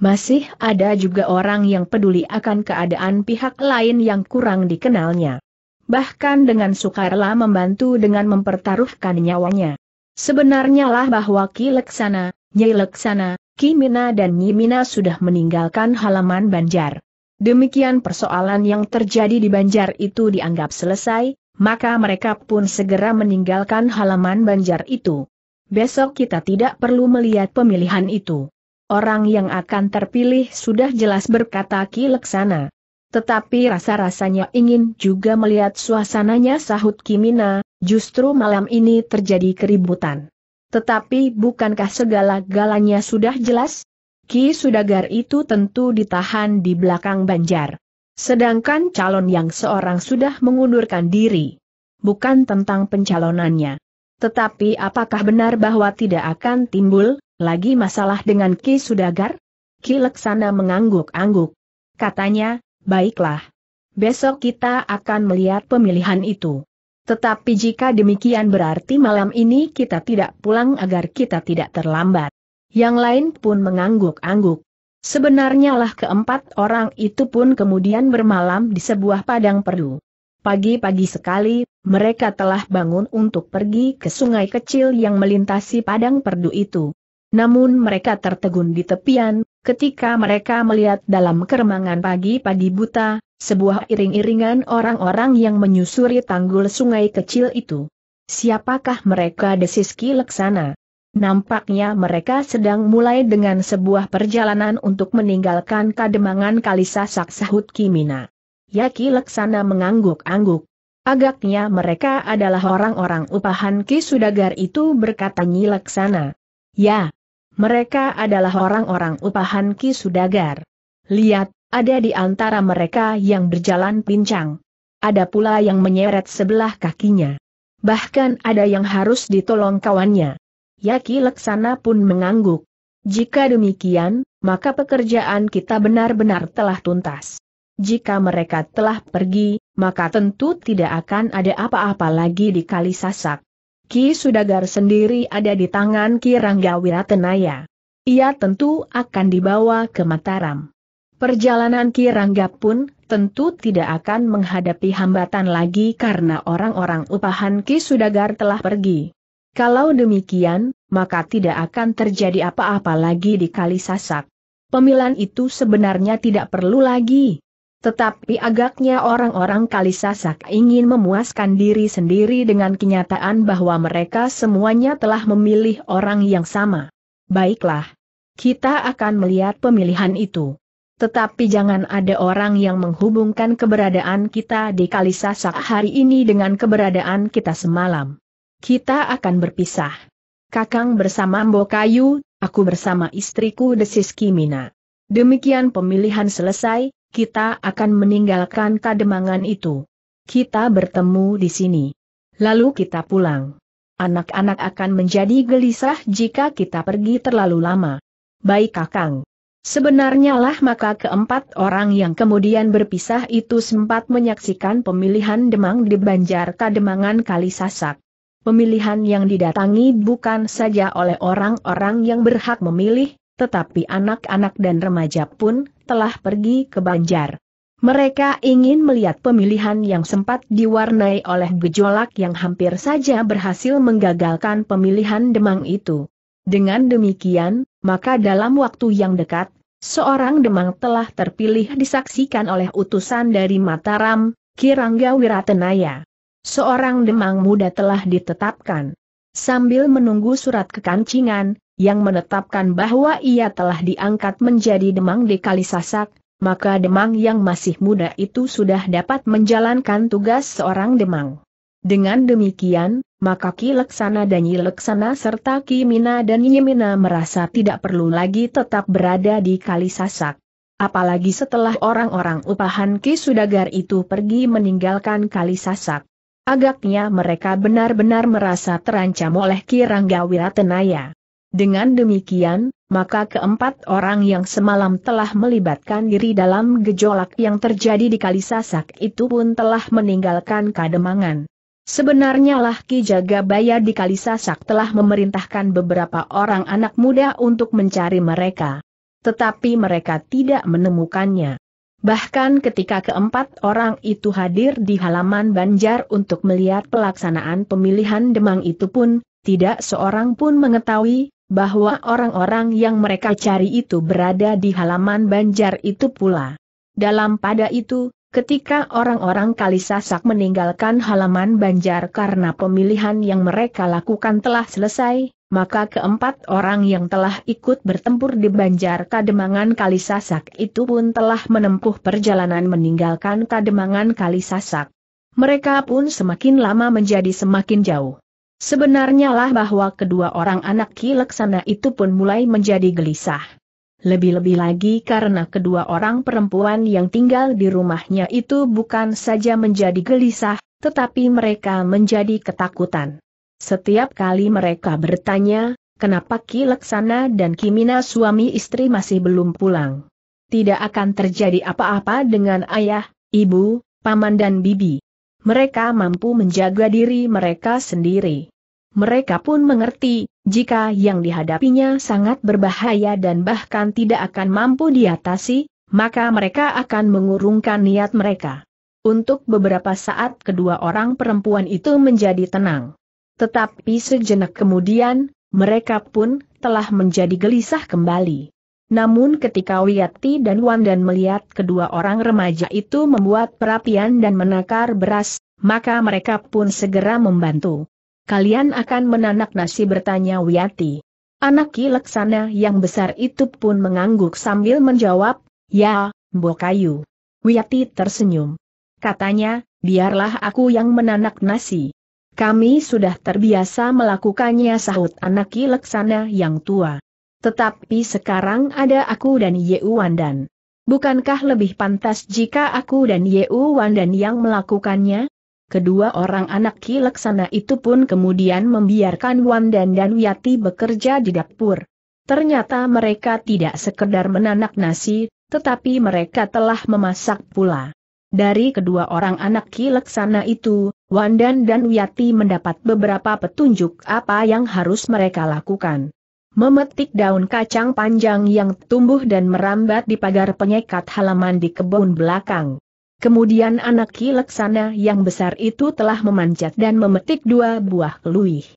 masih ada juga orang yang peduli akan keadaan pihak lain yang kurang dikenalnya. Bahkan dengan sukarela membantu dengan mempertaruhkan nyawanya. Sebenarnya lah bahwa Ki Leksana, Nyai Leksana, Mina dan Nyi Mina sudah meninggalkan halaman Banjar. Demikian persoalan yang terjadi di Banjar itu dianggap selesai, maka mereka pun segera meninggalkan halaman Banjar itu. Besok kita tidak perlu melihat pemilihan itu orang yang akan terpilih sudah jelas berkata Ki Leksana. Tetapi rasa-rasanya ingin juga melihat suasananya sahut Kimina, justru malam ini terjadi keributan. Tetapi bukankah segala galanya sudah jelas? Ki Sudagar itu tentu ditahan di belakang Banjar. Sedangkan calon yang seorang sudah mengundurkan diri. Bukan tentang pencalonannya. Tetapi apakah benar bahwa tidak akan timbul lagi masalah dengan Ki Sudagar? Ki Leksana mengangguk-angguk. Katanya, baiklah. Besok kita akan melihat pemilihan itu. Tetapi jika demikian berarti malam ini kita tidak pulang agar kita tidak terlambat. Yang lain pun mengangguk-angguk. Sebenarnya lah keempat orang itu pun kemudian bermalam di sebuah padang perdu. Pagi-pagi sekali, mereka telah bangun untuk pergi ke sungai kecil yang melintasi padang perdu itu. Namun mereka tertegun di tepian, ketika mereka melihat dalam keremangan pagi-pagi buta, sebuah iring-iringan orang-orang yang menyusuri tanggul sungai kecil itu. Siapakah mereka desis Ki Leksana? Nampaknya mereka sedang mulai dengan sebuah perjalanan untuk meninggalkan kademangan Kalisasak sahut Kimina. Yaki Leksana mengangguk-angguk. Agaknya mereka adalah orang-orang upahan Ki Sudagar itu berkata Nyi Leksana. Ya, mereka adalah orang-orang upahan Ki Sudagar. Lihat, ada di antara mereka yang berjalan pincang. Ada pula yang menyeret sebelah kakinya. Bahkan ada yang harus ditolong kawannya. Yaki Leksana pun mengangguk. Jika demikian, maka pekerjaan kita benar-benar telah tuntas. Jika mereka telah pergi, maka tentu tidak akan ada apa-apa lagi di kali sasak. Ki Sudagar sendiri ada di tangan Ki Rangga Wiratenaya. Ia tentu akan dibawa ke Mataram. Perjalanan Ki Rangga pun tentu tidak akan menghadapi hambatan lagi karena orang-orang upahan Ki Sudagar telah pergi. Kalau demikian, maka tidak akan terjadi apa-apa lagi di Kalisasak. Pemilan itu sebenarnya tidak perlu lagi, tetapi agaknya orang-orang Kalisasak ingin memuaskan diri sendiri dengan kenyataan bahwa mereka semuanya telah memilih orang yang sama. Baiklah. Kita akan melihat pemilihan itu. Tetapi jangan ada orang yang menghubungkan keberadaan kita di Kalisasak hari ini dengan keberadaan kita semalam. Kita akan berpisah. Kakang bersama Mbokayu, aku bersama istriku Desis Kimina. Demikian pemilihan selesai, kita akan meninggalkan kademangan itu. Kita bertemu di sini. Lalu kita pulang. Anak-anak akan menjadi gelisah jika kita pergi terlalu lama. Baik Kakang. Sebenarnya lah maka keempat orang yang kemudian berpisah itu sempat menyaksikan pemilihan Demang di Banjar Kademangan Kali Sasak. Pemilihan yang didatangi bukan saja oleh orang-orang yang berhak memilih, tetapi anak-anak dan remaja pun telah pergi ke Banjar. Mereka ingin melihat pemilihan yang sempat diwarnai oleh gejolak yang hampir saja berhasil menggagalkan pemilihan Demang itu. Dengan demikian, maka dalam waktu yang dekat, seorang Demang telah terpilih disaksikan oleh utusan dari Mataram, Kirangga Wiratenaya. Seorang Demang muda telah ditetapkan. Sambil menunggu surat kekancingan, yang menetapkan bahwa ia telah diangkat menjadi Demang di Kalisasak, maka Demang yang masih muda itu sudah dapat menjalankan tugas seorang Demang. Dengan demikian, maka Ki Leksana dan Yi Leksana serta Ki Mina dan Yi Mina merasa tidak perlu lagi tetap berada di Kalisasak. Apalagi setelah orang-orang upahan Ki Sudagar itu pergi meninggalkan Kalisasak. Agaknya mereka benar-benar merasa terancam oleh Ki Rangga Wiratenaya. Dengan demikian, maka keempat orang yang semalam telah melibatkan diri dalam gejolak yang terjadi di Kalisasak itu pun telah meninggalkan Kademangan. Sebenarnya lah Ki Jagabaya di Kalisasak telah memerintahkan beberapa orang anak muda untuk mencari mereka. Tetapi mereka tidak menemukannya. Bahkan ketika keempat orang itu hadir di halaman Banjar untuk melihat pelaksanaan pemilihan Demang itu pun, tidak seorang pun mengetahui bahwa orang-orang yang mereka cari itu berada di halaman banjar itu pula. Dalam pada itu, ketika orang-orang Kalisasak meninggalkan halaman banjar karena pemilihan yang mereka lakukan telah selesai, maka keempat orang yang telah ikut bertempur di banjar Kademangan Kalisasak itu pun telah menempuh perjalanan meninggalkan Kademangan Kalisasak. Mereka pun semakin lama menjadi semakin jauh. Sebenarnya lah bahwa kedua orang anak Ki Leksana itu pun mulai menjadi gelisah. Lebih-lebih lagi karena kedua orang perempuan yang tinggal di rumahnya itu bukan saja menjadi gelisah, tetapi mereka menjadi ketakutan. Setiap kali mereka bertanya, kenapa Ki Laksana dan Kimina suami istri masih belum pulang. Tidak akan terjadi apa-apa dengan ayah, ibu, paman dan bibi mereka mampu menjaga diri mereka sendiri. Mereka pun mengerti, jika yang dihadapinya sangat berbahaya dan bahkan tidak akan mampu diatasi, maka mereka akan mengurungkan niat mereka. Untuk beberapa saat kedua orang perempuan itu menjadi tenang. Tetapi sejenak kemudian, mereka pun telah menjadi gelisah kembali. Namun ketika Wiyati dan dan melihat kedua orang remaja itu membuat perapian dan menakar beras, maka mereka pun segera membantu. Kalian akan menanak nasi bertanya Wiyati. Anak laksana yang besar itu pun mengangguk sambil menjawab, Ya, Kayu." Wiyati tersenyum. Katanya, biarlah aku yang menanak nasi. Kami sudah terbiasa melakukannya sahut anak laksana yang tua. Tetapi sekarang ada aku dan Yeuan Wandan. Bukankah lebih pantas jika aku dan Yeuan Wandan yang melakukannya? Kedua orang anak Laksana itu pun kemudian membiarkan Wandan dan Wiyati bekerja di dapur. Ternyata mereka tidak sekedar menanak nasi, tetapi mereka telah memasak pula. Dari kedua orang anak Laksana itu, Wandan dan Wiyati mendapat beberapa petunjuk apa yang harus mereka lakukan memetik daun kacang panjang yang tumbuh dan merambat di pagar penyekat halaman di kebun belakang. Kemudian anak laksana yang besar itu telah memanjat dan memetik dua buah keluih.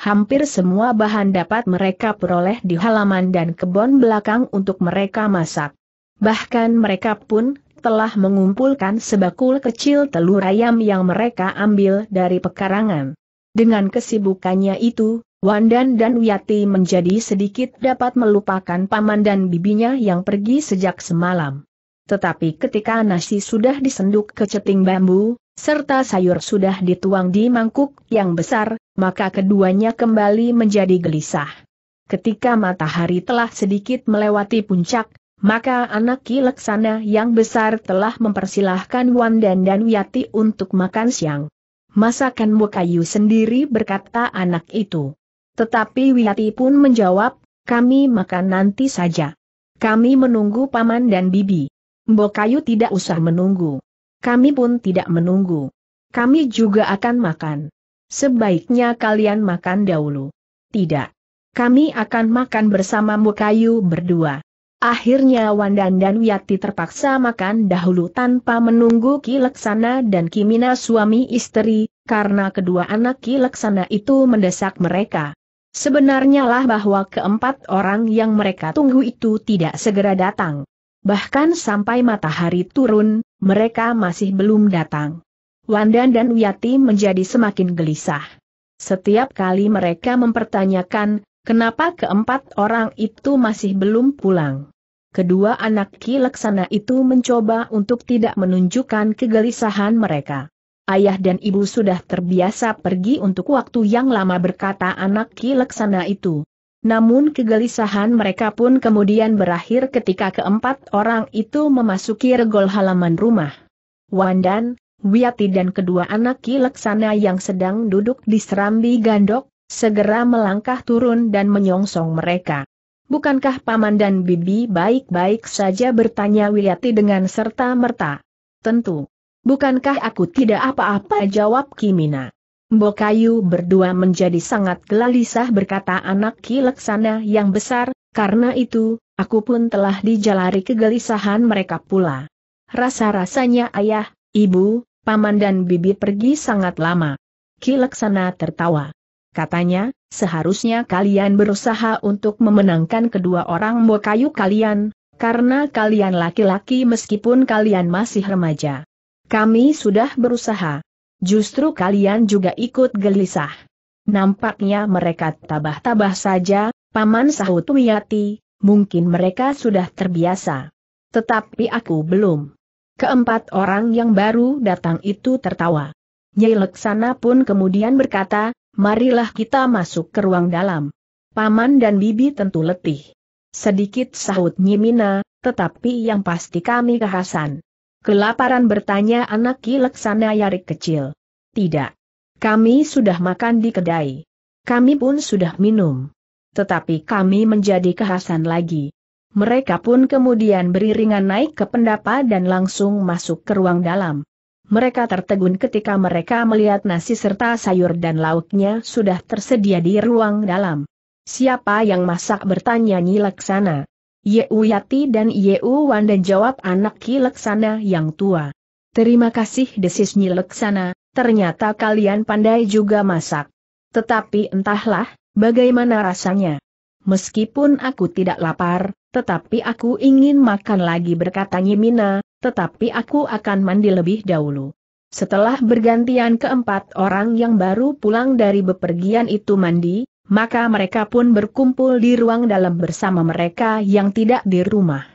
Hampir semua bahan dapat mereka peroleh di halaman dan kebun belakang untuk mereka masak. Bahkan mereka pun telah mengumpulkan sebakul kecil telur ayam yang mereka ambil dari pekarangan. Dengan kesibukannya itu, Wandan dan Wiyati menjadi sedikit dapat melupakan paman dan bibinya yang pergi sejak semalam. Tetapi ketika nasi sudah disenduk ke ceting bambu, serta sayur sudah dituang di mangkuk yang besar, maka keduanya kembali menjadi gelisah. Ketika matahari telah sedikit melewati puncak, maka anak Kileksana yang besar telah mempersilahkan Wandan dan Wiyati untuk makan siang. Masakan kayu sendiri berkata anak itu. Tetapi Wiyati pun menjawab, kami makan nanti saja. Kami menunggu paman dan bibi. Mbok Kayu tidak usah menunggu. Kami pun tidak menunggu. Kami juga akan makan. Sebaiknya kalian makan dahulu. Tidak. Kami akan makan bersama Mbok Kayu berdua. Akhirnya Wandan dan Wiyati terpaksa makan dahulu tanpa menunggu Ki Laksana dan Kimina suami istri, karena kedua anak Ki Laksana itu mendesak mereka. Sebenarnya lah bahwa keempat orang yang mereka tunggu itu tidak segera datang. Bahkan sampai matahari turun, mereka masih belum datang. Wandan dan Uyati menjadi semakin gelisah. Setiap kali mereka mempertanyakan, kenapa keempat orang itu masih belum pulang. Kedua anak Ki Laksana itu mencoba untuk tidak menunjukkan kegelisahan mereka. Ayah dan ibu sudah terbiasa pergi untuk waktu yang lama berkata anak Ki Leksana itu. Namun kegelisahan mereka pun kemudian berakhir ketika keempat orang itu memasuki regol halaman rumah. Wandan, Wiyati dan kedua anak Ki Leksana yang sedang duduk di serambi gandok, segera melangkah turun dan menyongsong mereka. Bukankah paman dan bibi baik-baik saja bertanya Wiyati dengan serta merta? Tentu. Bukankah aku tidak apa-apa jawab Kimina. Bokayu berdua menjadi sangat gelisah berkata anak Kilaksana yang besar, karena itu, aku pun telah dijalari kegelisahan mereka pula. Rasa-rasanya ayah, ibu, paman dan bibi pergi sangat lama. Kilaksana tertawa. Katanya, seharusnya kalian berusaha untuk memenangkan kedua orang Bokayu kalian, karena kalian laki-laki meskipun kalian masih remaja. Kami sudah berusaha. Justru kalian juga ikut gelisah. Nampaknya mereka tabah-tabah saja, Paman sahut Wiyati, mungkin mereka sudah terbiasa. Tetapi aku belum. Keempat orang yang baru datang itu tertawa. Nyai Leksana pun kemudian berkata, marilah kita masuk ke ruang dalam. Paman dan Bibi tentu letih. Sedikit sahut Nyimina, tetapi yang pasti kami kehasan. Kelaparan bertanya anak Kileksana Yarik kecil. Tidak. Kami sudah makan di kedai. Kami pun sudah minum. Tetapi kami menjadi kehasan lagi. Mereka pun kemudian beriringan naik ke pendapa dan langsung masuk ke ruang dalam. Mereka tertegun ketika mereka melihat nasi serta sayur dan lauknya sudah tersedia di ruang dalam. Siapa yang masak bertanya Nyi Laksana. Ye Uyati dan Ye Wan dan jawab anak Ki Leksana yang tua. Terima kasih desis Nyi Leksana, ternyata kalian pandai juga masak. Tetapi entahlah, bagaimana rasanya. Meskipun aku tidak lapar, tetapi aku ingin makan lagi berkata Nyi Mina. tetapi aku akan mandi lebih dahulu. Setelah bergantian keempat orang yang baru pulang dari bepergian itu mandi, maka mereka pun berkumpul di ruang dalam bersama mereka yang tidak di rumah.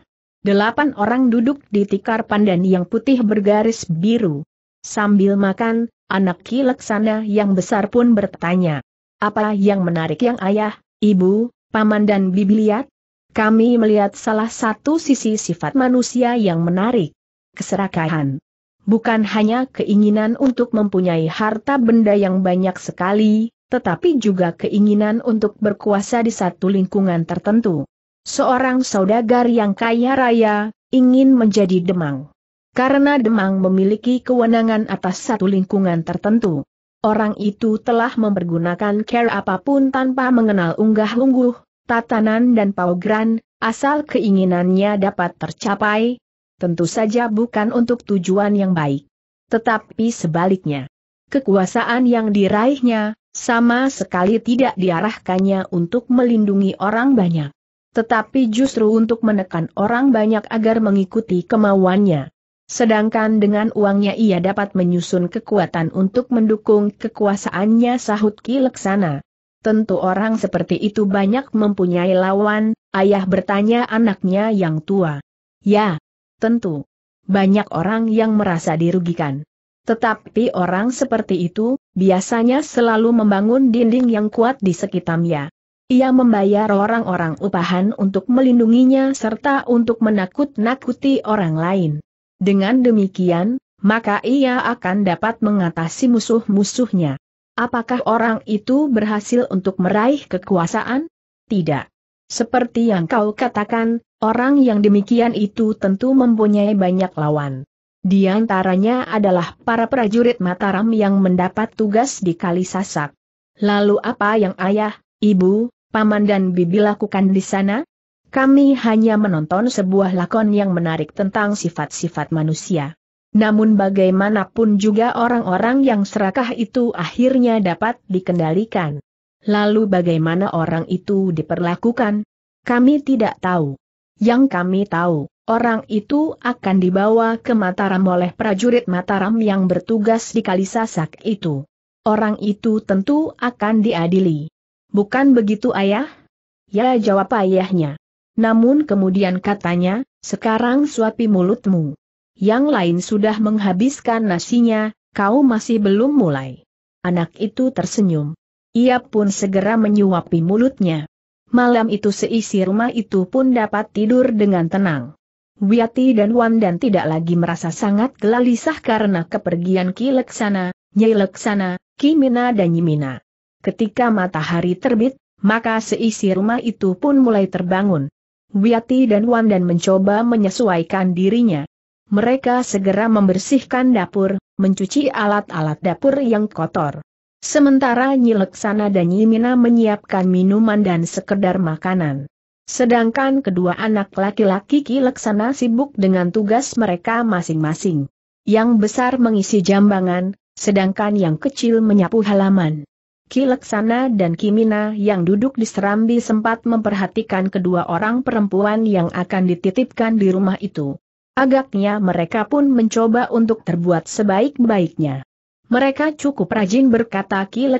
Delapan orang duduk di tikar pandan yang putih bergaris biru. Sambil makan, anak Laksana yang besar pun bertanya, apa yang menarik yang ayah, ibu, paman dan bibi lihat? Kami melihat salah satu sisi sifat manusia yang menarik. Keserakahan. Bukan hanya keinginan untuk mempunyai harta benda yang banyak sekali, tetapi juga keinginan untuk berkuasa di satu lingkungan tertentu. Seorang saudagar yang kaya raya, ingin menjadi demang. Karena demang memiliki kewenangan atas satu lingkungan tertentu. Orang itu telah mempergunakan care apapun tanpa mengenal unggah-ungguh, tatanan dan paugran, asal keinginannya dapat tercapai, tentu saja bukan untuk tujuan yang baik. Tetapi sebaliknya, kekuasaan yang diraihnya, sama sekali tidak diarahkannya untuk melindungi orang banyak. Tetapi justru untuk menekan orang banyak agar mengikuti kemauannya. Sedangkan dengan uangnya ia dapat menyusun kekuatan untuk mendukung kekuasaannya sahut Ki Leksana. Tentu orang seperti itu banyak mempunyai lawan, ayah bertanya anaknya yang tua. Ya, tentu. Banyak orang yang merasa dirugikan. Tetapi orang seperti itu, Biasanya selalu membangun dinding yang kuat di sekitarnya. Ia membayar orang-orang upahan untuk melindunginya serta untuk menakut-nakuti orang lain. Dengan demikian, maka ia akan dapat mengatasi musuh-musuhnya. Apakah orang itu berhasil untuk meraih kekuasaan? Tidak. Seperti yang kau katakan, orang yang demikian itu tentu mempunyai banyak lawan. Di antaranya adalah para prajurit Mataram yang mendapat tugas di Kali Sasak. Lalu apa yang ayah, ibu, paman dan bibi lakukan di sana? Kami hanya menonton sebuah lakon yang menarik tentang sifat-sifat manusia. Namun bagaimanapun juga orang-orang yang serakah itu akhirnya dapat dikendalikan. Lalu bagaimana orang itu diperlakukan? Kami tidak tahu. Yang kami tahu, orang itu akan dibawa ke Mataram oleh prajurit Mataram yang bertugas di Kalisasak itu. Orang itu tentu akan diadili. Bukan begitu ayah? Ya jawab ayahnya. Namun kemudian katanya, sekarang suapi mulutmu. Yang lain sudah menghabiskan nasinya, kau masih belum mulai. Anak itu tersenyum. Ia pun segera menyuapi mulutnya malam itu seisi rumah itu pun dapat tidur dengan tenang. Wiati dan dan tidak lagi merasa sangat gelisah karena kepergian Ki Leksana, Nyai Leksana, Mina dan Mina. Ketika matahari terbit, maka seisi rumah itu pun mulai terbangun. Wiati dan dan mencoba menyesuaikan dirinya. Mereka segera membersihkan dapur, mencuci alat-alat dapur yang kotor. Sementara Nyi Leksana dan Nyi menyiapkan minuman dan sekedar makanan. Sedangkan kedua anak laki-laki Ki Leksana sibuk dengan tugas mereka masing-masing. Yang besar mengisi jambangan, sedangkan yang kecil menyapu halaman. Ki Leksana dan Kimina yang duduk di serambi sempat memperhatikan kedua orang perempuan yang akan dititipkan di rumah itu. Agaknya mereka pun mencoba untuk terbuat sebaik-baiknya. Mereka cukup rajin berkata ki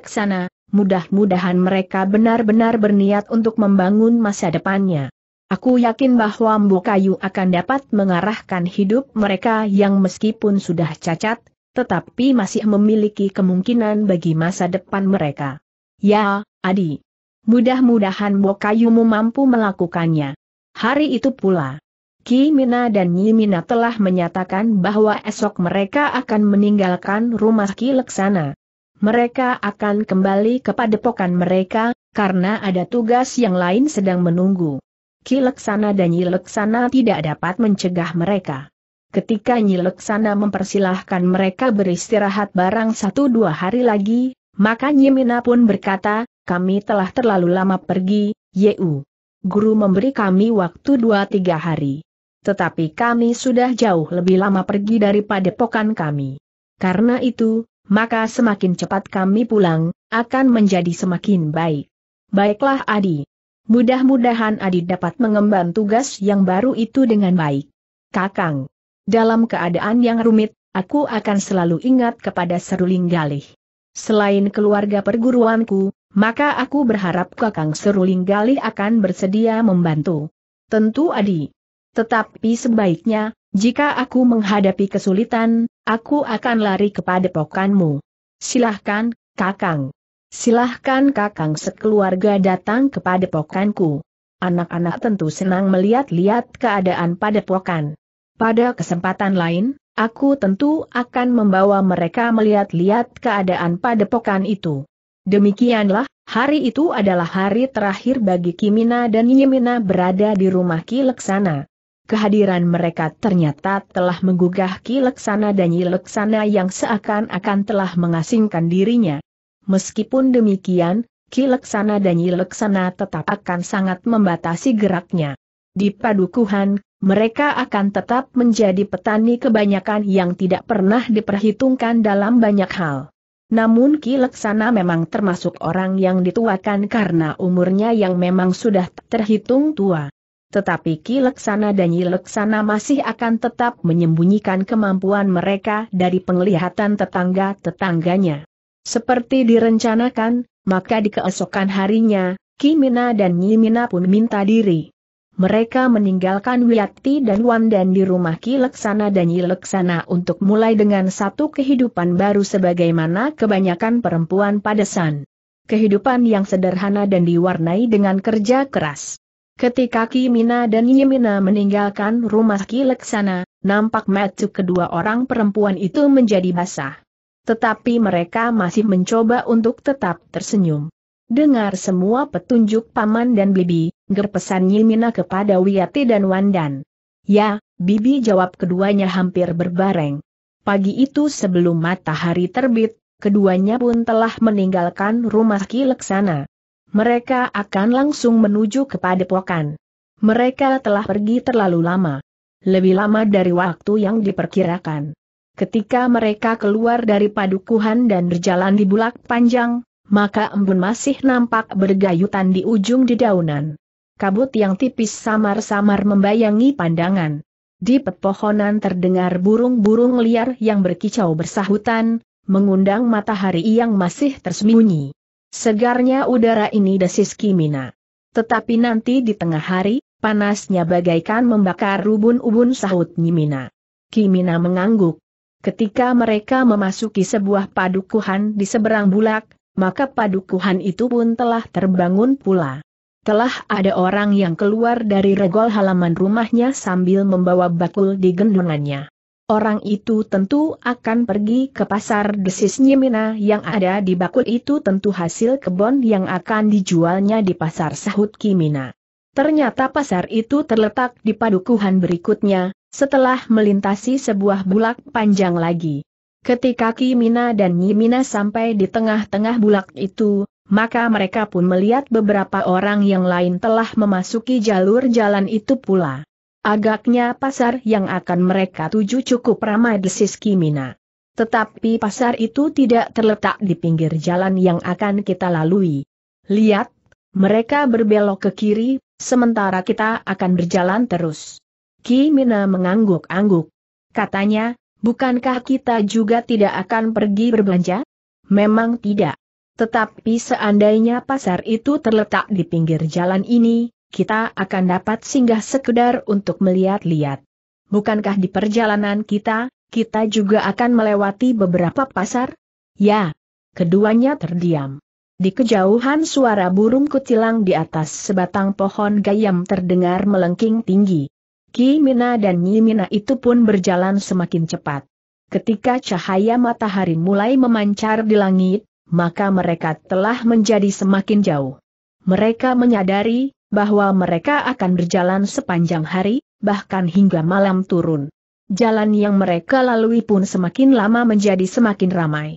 mudah-mudahan mereka benar-benar berniat untuk membangun masa depannya. Aku yakin bahwa Mbu Kayu akan dapat mengarahkan hidup mereka yang meskipun sudah cacat, tetapi masih memiliki kemungkinan bagi masa depan mereka. Ya, Adi. Mudah-mudahan Mbu Kayumu mampu melakukannya. Hari itu pula, Kimina dan Yimina telah menyatakan bahwa esok mereka akan meninggalkan rumah Ki Leksana. Mereka akan kembali ke padepokan mereka, karena ada tugas yang lain sedang menunggu. Ki Leksana dan Nyi Leksana tidak dapat mencegah mereka. Ketika Nyi Leksana mempersilahkan mereka beristirahat barang satu dua hari lagi, maka Yimina pun berkata, kami telah terlalu lama pergi, Yeu. Guru memberi kami waktu dua tiga hari tetapi kami sudah jauh lebih lama pergi daripada pokan kami. Karena itu, maka semakin cepat kami pulang, akan menjadi semakin baik. Baiklah Adi. Mudah-mudahan Adi dapat mengemban tugas yang baru itu dengan baik. Kakang. Dalam keadaan yang rumit, aku akan selalu ingat kepada Seruling Galih. Selain keluarga perguruanku, maka aku berharap Kakang Seruling Galih akan bersedia membantu. Tentu Adi. Tetapi sebaiknya, jika aku menghadapi kesulitan, aku akan lari kepada pokanmu. Silahkan, kakang. Silahkan kakang sekeluarga datang kepada pokanku. Anak-anak tentu senang melihat-lihat keadaan pada pokan. Pada kesempatan lain, aku tentu akan membawa mereka melihat-lihat keadaan pada pokan itu. Demikianlah, hari itu adalah hari terakhir bagi Kimina dan Yimina berada di rumah Ki Leksana kehadiran mereka ternyata telah menggugah Ki Leksana dan Yileksana yang seakan-akan telah mengasingkan dirinya. Meskipun demikian, Ki Leksana dan Yileksana tetap akan sangat membatasi geraknya. Di padukuhan, mereka akan tetap menjadi petani kebanyakan yang tidak pernah diperhitungkan dalam banyak hal. Namun Ki Leksana memang termasuk orang yang dituakan karena umurnya yang memang sudah terhitung tua tetapi Ki Leksana dan Nyi Leksana masih akan tetap menyembunyikan kemampuan mereka dari penglihatan tetangga-tetangganya. Seperti direncanakan, maka di keesokan harinya, Ki Mina dan Nyi Mina pun minta diri. Mereka meninggalkan Wiyati dan Wan dan di rumah Ki Leksana dan Nyi Leksana untuk mulai dengan satu kehidupan baru sebagaimana kebanyakan perempuan padesan. Kehidupan yang sederhana dan diwarnai dengan kerja keras. Ketika Kimina dan Yimina meninggalkan rumah Ki Kileksana, nampak mata kedua orang perempuan itu menjadi basah. Tetapi mereka masih mencoba untuk tetap tersenyum. Dengar semua petunjuk paman dan bibi, gerpesan Yimina kepada Wiyati dan Wandan. Ya, bibi jawab keduanya hampir berbareng. Pagi itu sebelum matahari terbit, keduanya pun telah meninggalkan rumah Ki Kileksana. Mereka akan langsung menuju ke padepokan. Mereka telah pergi terlalu lama. Lebih lama dari waktu yang diperkirakan. Ketika mereka keluar dari padukuhan dan berjalan di bulak panjang, maka embun masih nampak bergayutan di ujung dedaunan. Kabut yang tipis samar-samar membayangi pandangan. Di pepohonan terdengar burung-burung liar yang berkicau bersahutan, mengundang matahari yang masih tersembunyi. Segarnya udara ini desis Kimina. Tetapi nanti di tengah hari, panasnya bagaikan membakar rubun ubun sahut Nyimina. Kimina mengangguk. Ketika mereka memasuki sebuah padukuhan di seberang bulak, maka padukuhan itu pun telah terbangun pula. Telah ada orang yang keluar dari regol halaman rumahnya sambil membawa bakul di gendongannya. Orang itu tentu akan pergi ke pasar desis Nyimina yang ada di bakul itu tentu hasil kebon yang akan dijualnya di pasar sahut Kimina. Ternyata pasar itu terletak di padukuhan berikutnya, setelah melintasi sebuah bulak panjang lagi. Ketika Kimina dan Nyimina sampai di tengah-tengah bulak itu, maka mereka pun melihat beberapa orang yang lain telah memasuki jalur jalan itu pula. Agaknya pasar yang akan mereka tuju cukup ramai di Kimina. Tetapi pasar itu tidak terletak di pinggir jalan yang akan kita lalui. Lihat, mereka berbelok ke kiri, sementara kita akan berjalan terus. Kimina mengangguk-angguk. Katanya, bukankah kita juga tidak akan pergi berbelanja? Memang tidak. Tetapi seandainya pasar itu terletak di pinggir jalan ini, kita akan dapat singgah sekedar untuk melihat-lihat. Bukankah di perjalanan kita, kita juga akan melewati beberapa pasar? Ya. Keduanya terdiam. Di kejauhan suara burung kutilang di atas sebatang pohon gayam terdengar melengking tinggi. Ki Mina dan Nyi Mina itu pun berjalan semakin cepat. Ketika cahaya matahari mulai memancar di langit, maka mereka telah menjadi semakin jauh. Mereka menyadari bahwa mereka akan berjalan sepanjang hari, bahkan hingga malam turun. Jalan yang mereka lalui pun semakin lama menjadi semakin ramai.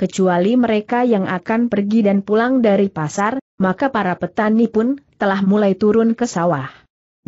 Kecuali mereka yang akan pergi dan pulang dari pasar, maka para petani pun telah mulai turun ke sawah.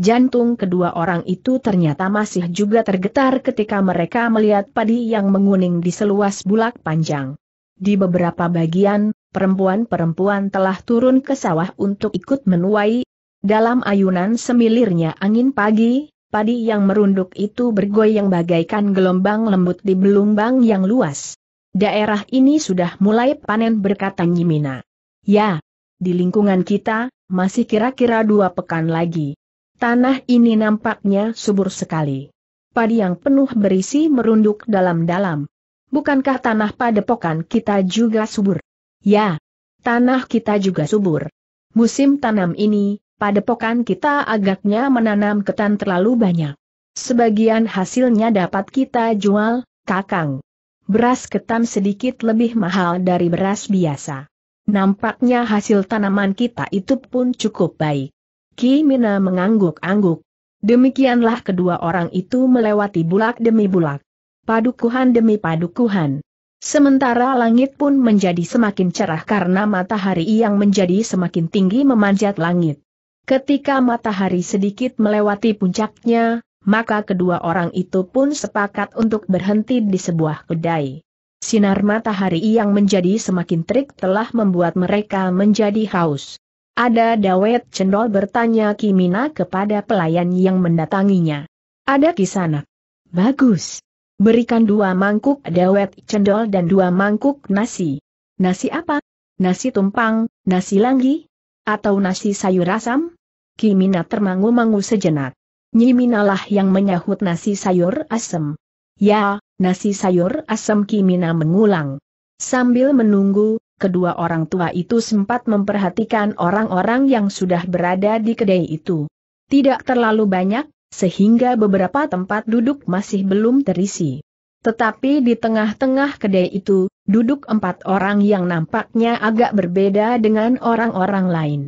Jantung kedua orang itu ternyata masih juga tergetar ketika mereka melihat padi yang menguning di seluas bulak panjang. Di beberapa bagian, perempuan-perempuan telah turun ke sawah untuk ikut menuai, dalam ayunan semilirnya angin pagi, padi yang merunduk itu bergoyang bagaikan gelombang lembut di belumbang yang luas. Daerah ini sudah mulai panen berkata Nyimina. Ya, di lingkungan kita, masih kira-kira dua pekan lagi. Tanah ini nampaknya subur sekali. Padi yang penuh berisi merunduk dalam-dalam. Bukankah tanah padepokan kita juga subur? Ya, tanah kita juga subur. Musim tanam ini, padepokan kita agaknya menanam ketan terlalu banyak. Sebagian hasilnya dapat kita jual, Kakang. Beras ketan sedikit lebih mahal dari beras biasa. Nampaknya hasil tanaman kita itu pun cukup baik. Ki Mina mengangguk-angguk. Demikianlah kedua orang itu melewati bulak demi bulak. Padukuhan demi padukuhan. Sementara langit pun menjadi semakin cerah karena matahari yang menjadi semakin tinggi memanjat langit. Ketika matahari sedikit melewati puncaknya, maka kedua orang itu pun sepakat untuk berhenti di sebuah kedai. Sinar matahari yang menjadi semakin terik telah membuat mereka menjadi haus. Ada Dawet Cendol bertanya Kimina kepada pelayan yang mendatanginya. Ada kisanak. Bagus. Berikan dua mangkuk Dawet Cendol dan dua mangkuk nasi. Nasi apa? Nasi tumpang, nasi langgi? Atau nasi sayur asam? Kimina termangu-mangu sejenak. Nyiminalah yang menyahut nasi sayur asem. Ya, nasi sayur asem Kimina mengulang. Sambil menunggu, kedua orang tua itu sempat memperhatikan orang-orang yang sudah berada di kedai itu. Tidak terlalu banyak, sehingga beberapa tempat duduk masih belum terisi. Tetapi di tengah-tengah kedai itu, duduk empat orang yang nampaknya agak berbeda dengan orang-orang lain.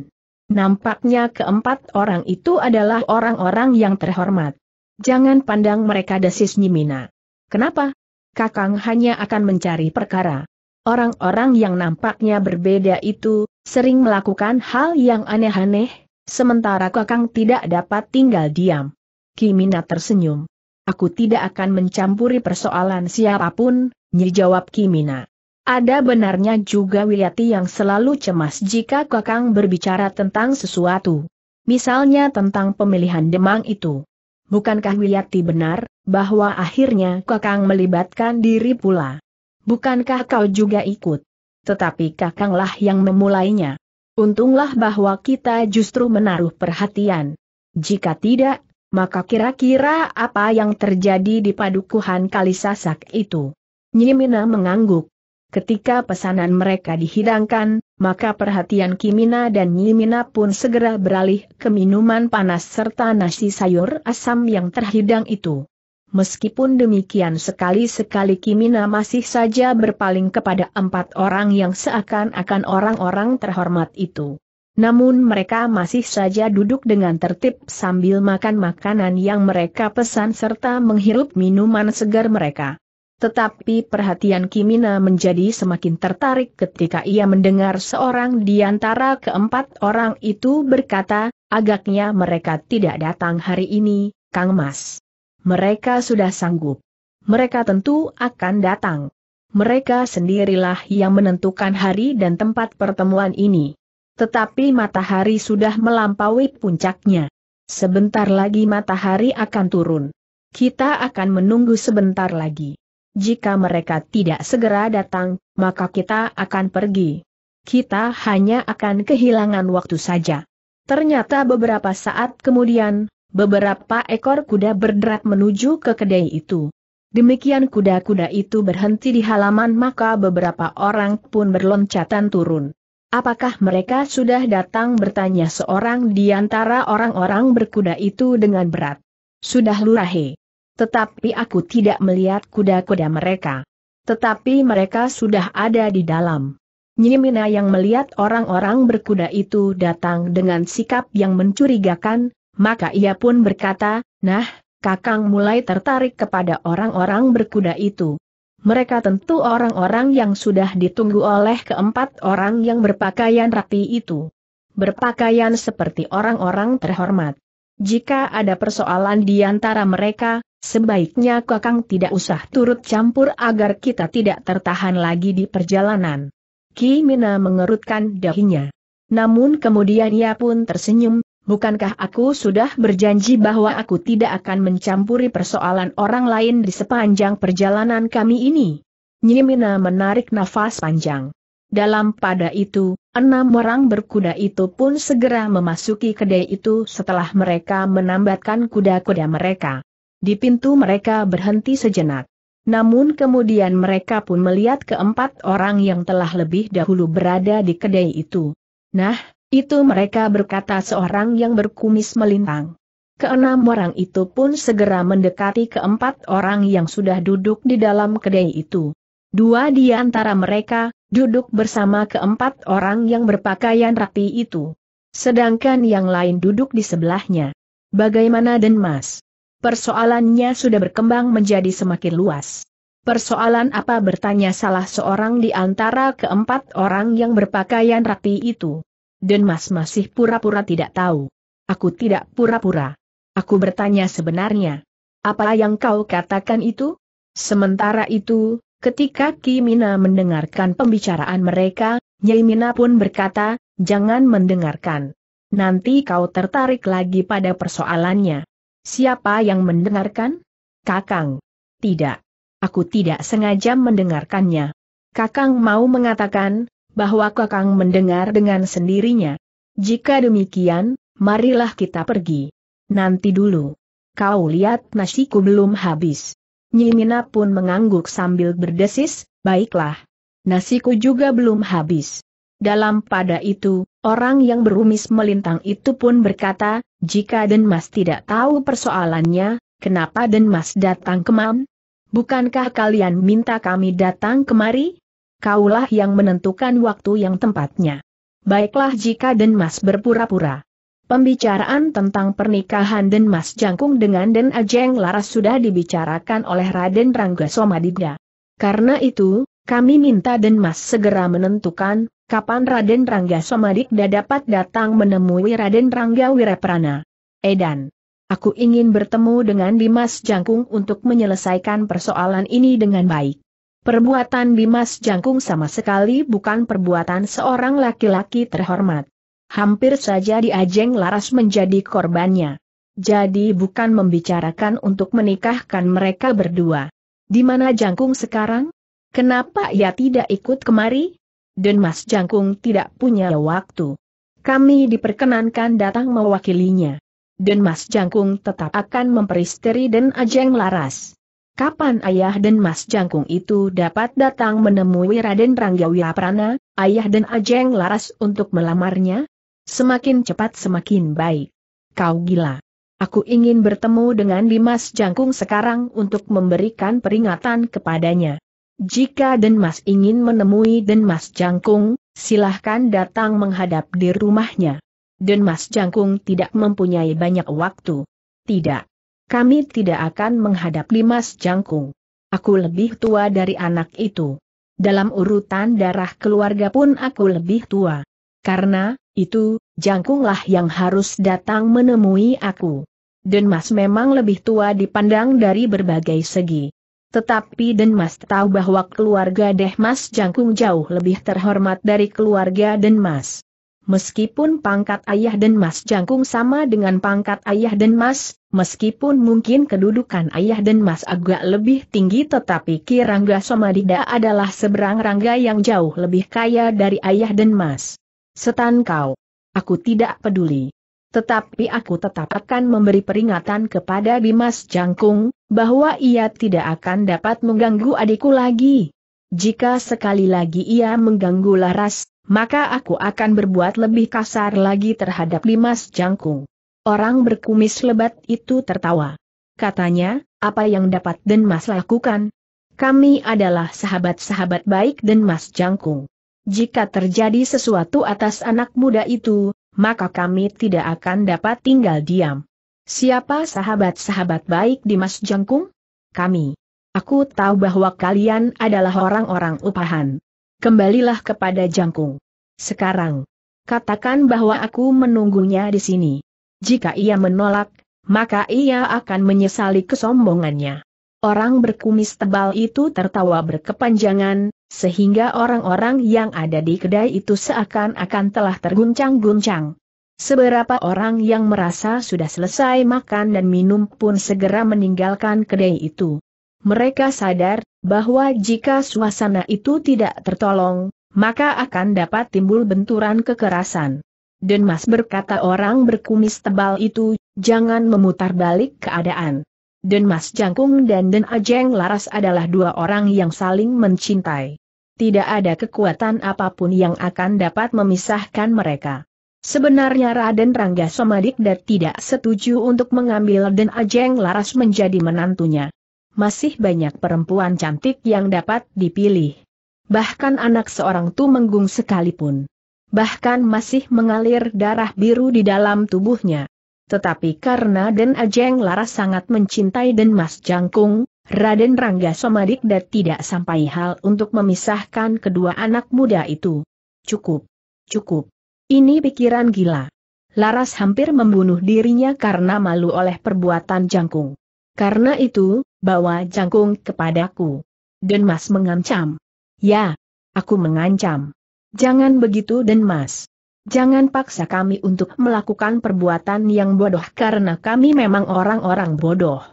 Nampaknya keempat orang itu adalah orang-orang yang terhormat. Jangan pandang mereka desis Nyimina. Kenapa? Kakang hanya akan mencari perkara. Orang-orang yang nampaknya berbeda itu, sering melakukan hal yang aneh-aneh, sementara Kakang tidak dapat tinggal diam. Kimina tersenyum. Aku tidak akan mencampuri persoalan siapapun, jawab Kimina. Ada benarnya juga Wiyati yang selalu cemas jika Kakang berbicara tentang sesuatu. Misalnya tentang pemilihan Demang itu. Bukankah Wiyati benar, bahwa akhirnya Kakang melibatkan diri pula? Bukankah kau juga ikut? Tetapi Kakanglah yang memulainya. Untunglah bahwa kita justru menaruh perhatian. Jika tidak, maka kira-kira apa yang terjadi di padukuhan Kalisasak itu? Nyimina mengangguk. Ketika pesanan mereka dihidangkan, maka perhatian Kimina dan Nyimina pun segera beralih ke minuman panas serta nasi sayur asam yang terhidang itu. Meskipun demikian sekali-sekali Kimina masih saja berpaling kepada empat orang yang seakan-akan orang-orang terhormat itu. Namun mereka masih saja duduk dengan tertib sambil makan makanan yang mereka pesan serta menghirup minuman segar mereka. Tetapi perhatian Kimina menjadi semakin tertarik ketika ia mendengar seorang di antara keempat orang itu berkata, agaknya mereka tidak datang hari ini, Kang Mas. Mereka sudah sanggup. Mereka tentu akan datang. Mereka sendirilah yang menentukan hari dan tempat pertemuan ini. Tetapi matahari sudah melampaui puncaknya. Sebentar lagi matahari akan turun. Kita akan menunggu sebentar lagi. Jika mereka tidak segera datang, maka kita akan pergi. Kita hanya akan kehilangan waktu saja. Ternyata beberapa saat kemudian, beberapa ekor kuda berderap menuju ke kedai itu. Demikian kuda-kuda itu berhenti di halaman maka beberapa orang pun berloncatan turun. Apakah mereka sudah datang bertanya seorang di antara orang-orang berkuda itu dengan berat? Sudah lurahe. Tetapi aku tidak melihat kuda-kuda mereka. Tetapi mereka sudah ada di dalam. Nyimina yang melihat orang-orang berkuda itu datang dengan sikap yang mencurigakan, maka ia pun berkata, Nah, Kakang mulai tertarik kepada orang-orang berkuda itu. Mereka tentu orang-orang yang sudah ditunggu oleh keempat orang yang berpakaian rapi itu. Berpakaian seperti orang-orang terhormat. Jika ada persoalan di antara mereka, sebaiknya Kakang tidak usah turut campur agar kita tidak tertahan lagi di perjalanan. Ki Mina mengerutkan dahinya. Namun kemudian ia pun tersenyum, bukankah aku sudah berjanji bahwa aku tidak akan mencampuri persoalan orang lain di sepanjang perjalanan kami ini? Nyimina menarik nafas panjang. Dalam pada itu, enam orang berkuda itu pun segera memasuki kedai itu setelah mereka menambatkan kuda-kuda mereka. Di pintu mereka berhenti sejenak. Namun kemudian mereka pun melihat keempat orang yang telah lebih dahulu berada di kedai itu. Nah, itu mereka berkata seorang yang berkumis melintang. Keenam orang itu pun segera mendekati keempat orang yang sudah duduk di dalam kedai itu. Dua di antara mereka, duduk bersama keempat orang yang berpakaian rapi itu. Sedangkan yang lain duduk di sebelahnya. Bagaimana Denmas? Persoalannya sudah berkembang menjadi semakin luas. Persoalan apa bertanya salah seorang di antara keempat orang yang berpakaian rapi itu. Denmas masih pura-pura tidak tahu. Aku tidak pura-pura. Aku bertanya sebenarnya. Apa yang kau katakan itu? Sementara itu, Ketika Kimina mendengarkan pembicaraan mereka, Mina pun berkata, jangan mendengarkan. Nanti kau tertarik lagi pada persoalannya. Siapa yang mendengarkan? Kakang. Tidak. Aku tidak sengaja mendengarkannya. Kakang mau mengatakan, bahwa kakang mendengar dengan sendirinya. Jika demikian, marilah kita pergi. Nanti dulu. Kau lihat nasiku belum habis. Nyimina pun mengangguk sambil berdesis, baiklah. Nasiku juga belum habis. Dalam pada itu, orang yang berumis melintang itu pun berkata, jika Denmas tidak tahu persoalannya, kenapa Denmas datang kemam? Bukankah kalian minta kami datang kemari? Kaulah yang menentukan waktu yang tempatnya. Baiklah jika Denmas berpura-pura. Pembicaraan tentang pernikahan Den Mas Jangkung dengan Den Ajeng Laras sudah dibicarakan oleh Raden Rangga Somadiga. Karena itu, kami minta Den Mas segera menentukan, kapan Raden Rangga Somadibda dapat datang menemui Raden Rangga Wiraprana. Edan. Aku ingin bertemu dengan Dimas Jangkung untuk menyelesaikan persoalan ini dengan baik. Perbuatan Dimas Jangkung sama sekali bukan perbuatan seorang laki-laki terhormat. Hampir saja diajeng Laras menjadi korbannya. Jadi bukan membicarakan untuk menikahkan mereka berdua. Di mana Jangkung sekarang? Kenapa ia tidak ikut kemari? Dan Mas Jangkung tidak punya waktu. Kami diperkenankan datang mewakilinya. Dan Mas Jangkung tetap akan memperisteri dan Ajeng Laras. Kapan ayah dan Mas Jangkung itu dapat datang menemui Raden Ranggawi Prana, ayah dan Ajeng Laras untuk melamarnya? Semakin cepat semakin baik. Kau gila. Aku ingin bertemu dengan Dimas Jangkung sekarang untuk memberikan peringatan kepadanya. Jika Denmas ingin menemui Denmas Jangkung, silahkan datang menghadap di rumahnya. Denmas Jangkung tidak mempunyai banyak waktu. Tidak. Kami tidak akan menghadap Dimas Jangkung. Aku lebih tua dari anak itu. Dalam urutan darah keluarga pun aku lebih tua. Karena, itu, Jangkunglah yang harus datang menemui aku. Denmas memang lebih tua dipandang dari berbagai segi. Tetapi Denmas tahu bahwa keluarga deh Mas Jangkung jauh lebih terhormat dari keluarga Denmas. Meskipun pangkat ayah Denmas Jangkung sama dengan pangkat ayah Denmas, meskipun mungkin kedudukan ayah Denmas agak lebih tinggi tetapi Kirangga Somadida adalah seberang rangga yang jauh lebih kaya dari ayah Denmas. Setan kau. Aku tidak peduli. Tetapi aku tetap akan memberi peringatan kepada Dimas Jangkung, bahwa ia tidak akan dapat mengganggu adikku lagi. Jika sekali lagi ia mengganggu Laras, maka aku akan berbuat lebih kasar lagi terhadap Dimas Jangkung. Orang berkumis lebat itu tertawa. Katanya, apa yang dapat Denmas lakukan? Kami adalah sahabat-sahabat baik Denmas Jangkung. Jika terjadi sesuatu atas anak muda itu, maka kami tidak akan dapat tinggal diam. Siapa sahabat-sahabat baik di Mas Jangkung? Kami. Aku tahu bahwa kalian adalah orang-orang upahan. Kembalilah kepada Jangkung. Sekarang. Katakan bahwa aku menunggunya di sini. Jika ia menolak, maka ia akan menyesali kesombongannya. Orang berkumis tebal itu tertawa berkepanjangan, sehingga orang-orang yang ada di kedai itu seakan-akan telah terguncang-guncang. Seberapa orang yang merasa sudah selesai makan dan minum pun segera meninggalkan kedai itu. Mereka sadar bahwa jika suasana itu tidak tertolong, maka akan dapat timbul benturan kekerasan. Mas berkata orang berkumis tebal itu, jangan memutar balik keadaan. Den Mas Jangkung dan Den Ajeng Laras adalah dua orang yang saling mencintai. Tidak ada kekuatan apapun yang akan dapat memisahkan mereka. Sebenarnya Raden Rangga Somadikda tidak setuju untuk mengambil Den Ajeng Laras menjadi menantunya. Masih banyak perempuan cantik yang dapat dipilih. Bahkan anak seorang tumenggung sekalipun bahkan masih mengalir darah biru di dalam tubuhnya. Tetapi karena Den Ajeng Laras sangat mencintai Den Mas Jangkung, Raden Rangga Somadikda tidak sampai hal untuk memisahkan kedua anak muda itu. Cukup. Cukup. Ini pikiran gila. Laras hampir membunuh dirinya karena malu oleh perbuatan Jangkung. Karena itu, bawa Jangkung kepadaku. Den Mas mengancam. Ya, aku mengancam. Jangan begitu Den Mas. Jangan paksa kami untuk melakukan perbuatan yang bodoh karena kami memang orang-orang bodoh.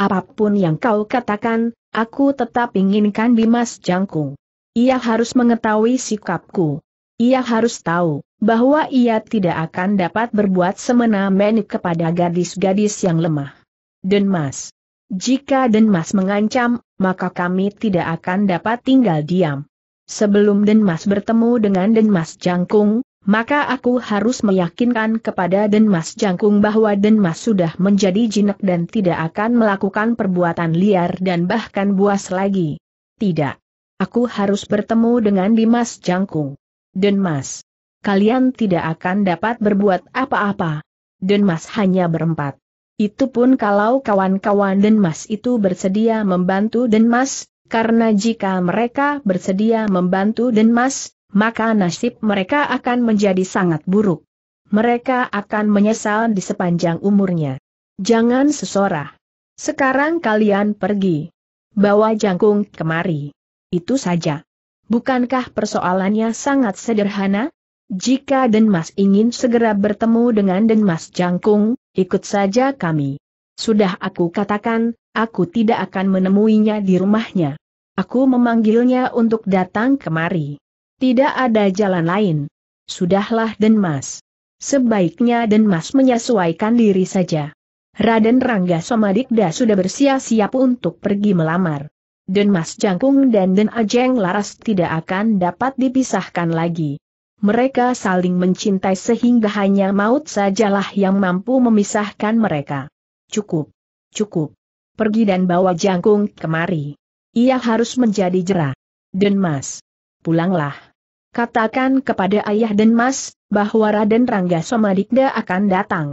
Apapun yang kau katakan, aku tetap inginkan Dimas Jangkung. Ia harus mengetahui sikapku. Ia harus tahu bahwa ia tidak akan dapat berbuat semena-mena kepada gadis-gadis yang lemah. Denmas. Jika Denmas mengancam, maka kami tidak akan dapat tinggal diam. Sebelum Denmas bertemu dengan Denmas Jangkung, maka aku harus meyakinkan kepada Denmas Jangkung bahwa Denmas sudah menjadi jinak dan tidak akan melakukan perbuatan liar dan bahkan buas lagi. Tidak. Aku harus bertemu dengan Dimas Jangkung. Denmas. Kalian tidak akan dapat berbuat apa-apa. Denmas hanya berempat. Itu pun kalau kawan-kawan Denmas itu bersedia membantu Denmas, karena jika mereka bersedia membantu Denmas, maka nasib mereka akan menjadi sangat buruk. Mereka akan menyesal di sepanjang umurnya. Jangan sesorah. Sekarang kalian pergi. Bawa jangkung kemari. Itu saja. Bukankah persoalannya sangat sederhana? Jika Denmas ingin segera bertemu dengan Denmas Jangkung, ikut saja kami. Sudah aku katakan, aku tidak akan menemuinya di rumahnya. Aku memanggilnya untuk datang kemari. Tidak ada jalan lain. Sudahlah Denmas. Sebaiknya Denmas menyesuaikan diri saja. Raden Rangga Somadikda sudah bersiap-siap untuk pergi melamar. Denmas Jangkung dan Den Ajeng Laras tidak akan dapat dipisahkan lagi. Mereka saling mencintai sehingga hanya maut sajalah yang mampu memisahkan mereka. Cukup. Cukup. Pergi dan bawa Jangkung kemari. Ia harus menjadi jerah. Denmas. Pulanglah. Katakan kepada ayah dan mas, bahwa Raden Rangga Somadikda akan datang.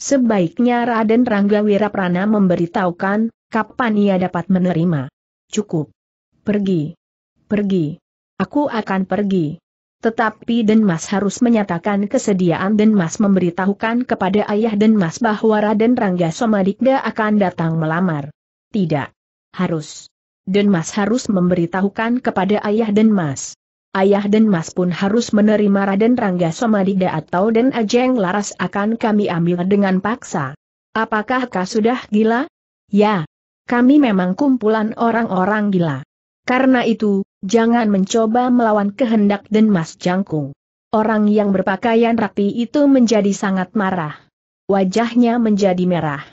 Sebaiknya Raden Rangga Wiraprana memberitahukan, kapan ia dapat menerima. Cukup. Pergi. Pergi. Aku akan pergi. Tetapi Denmas harus menyatakan kesediaan Denmas memberitahukan kepada ayah Denmas bahwa Raden Rangga Somadikda akan datang melamar. Tidak. Harus. Denmas harus memberitahukan kepada ayah Denmas. Ayah dan Mas pun harus menerima Raden Rangga Somadida atau Den Ajeng Laras akan kami ambil dengan paksa. Apakah kau sudah gila? Ya. Kami memang kumpulan orang-orang gila. Karena itu, jangan mencoba melawan kehendak Den Mas Jangkung. Orang yang berpakaian rapi itu menjadi sangat marah. Wajahnya menjadi merah.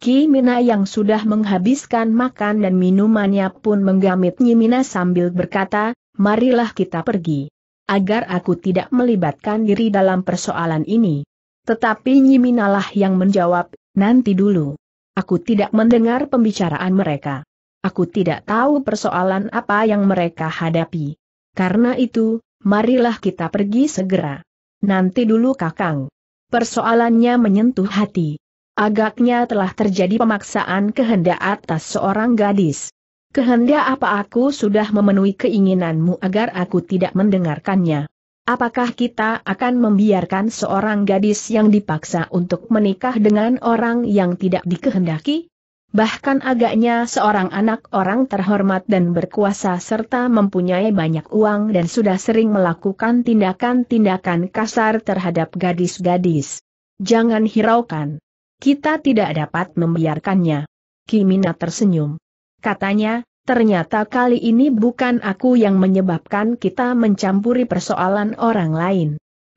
Ki Mina yang sudah menghabiskan makan dan minumannya pun menggamit Nyimina sambil berkata, marilah kita pergi. Agar aku tidak melibatkan diri dalam persoalan ini. Tetapi Nyiminalah yang menjawab, nanti dulu. Aku tidak mendengar pembicaraan mereka. Aku tidak tahu persoalan apa yang mereka hadapi. Karena itu, marilah kita pergi segera. Nanti dulu kakang. Persoalannya menyentuh hati. Agaknya telah terjadi pemaksaan kehendak atas seorang gadis. Kehendak apa aku sudah memenuhi keinginanmu agar aku tidak mendengarkannya? Apakah kita akan membiarkan seorang gadis yang dipaksa untuk menikah dengan orang yang tidak dikehendaki? Bahkan agaknya seorang anak orang terhormat dan berkuasa serta mempunyai banyak uang dan sudah sering melakukan tindakan-tindakan kasar terhadap gadis-gadis. Jangan hiraukan. Kita tidak dapat membiarkannya. Kimina tersenyum. Katanya, ternyata kali ini bukan aku yang menyebabkan kita mencampuri persoalan orang lain.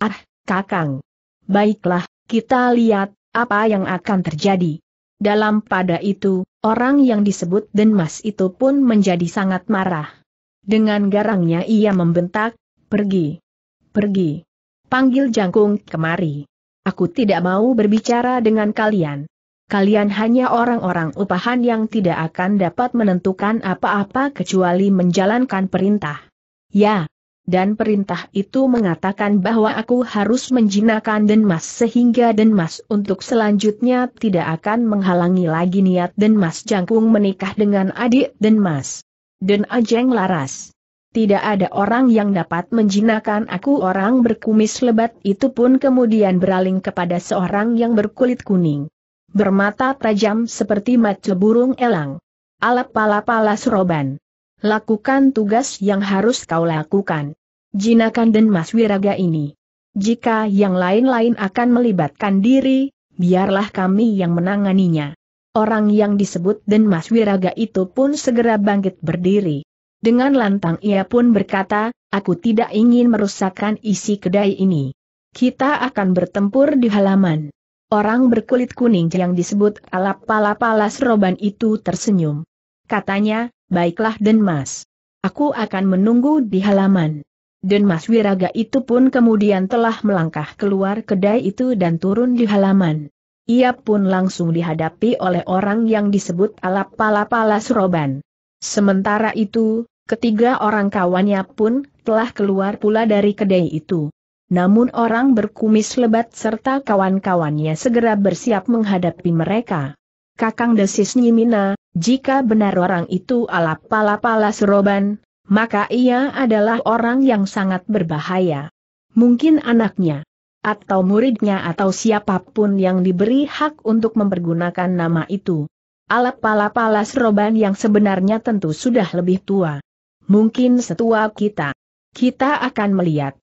Ah, kakang. Baiklah, kita lihat apa yang akan terjadi. Dalam pada itu, orang yang disebut Denmas itu pun menjadi sangat marah. Dengan garangnya ia membentak, pergi. Pergi. Panggil jangkung kemari. Aku tidak mau berbicara dengan kalian kalian hanya orang-orang upahan yang tidak akan dapat menentukan apa-apa kecuali menjalankan perintah. Ya, dan perintah itu mengatakan bahwa aku harus menjinakkan Denmas sehingga Denmas untuk selanjutnya tidak akan menghalangi lagi niat Denmas Jangkung menikah dengan adik Denmas. Den Ajeng Laras. Tidak ada orang yang dapat menjinakkan aku orang berkumis lebat itu pun kemudian beralih kepada seorang yang berkulit kuning bermata tajam seperti mata burung elang. Alap-alap-alas roban. Lakukan tugas yang harus kau lakukan. Jinakan dan Mas Wiraga ini. Jika yang lain-lain akan melibatkan diri, biarlah kami yang menanganinya. Orang yang disebut Den Mas Wiraga itu pun segera bangkit berdiri. Dengan lantang ia pun berkata, aku tidak ingin merusakkan isi kedai ini. Kita akan bertempur di halaman. Orang berkulit kuning yang disebut alap alas roban itu tersenyum. Katanya, baiklah Denmas. Aku akan menunggu di halaman. Denmas Wiraga itu pun kemudian telah melangkah keluar kedai itu dan turun di halaman. Ia pun langsung dihadapi oleh orang yang disebut alap alas roban. Sementara itu, ketiga orang kawannya pun telah keluar pula dari kedai itu namun orang berkumis lebat serta kawan-kawannya segera bersiap menghadapi mereka. Kakang desis Nyimina, jika benar orang itu alap pala seroban, maka ia adalah orang yang sangat berbahaya. Mungkin anaknya, atau muridnya atau siapapun yang diberi hak untuk mempergunakan nama itu. alap pala seroban yang sebenarnya tentu sudah lebih tua. Mungkin setua kita. Kita akan melihat.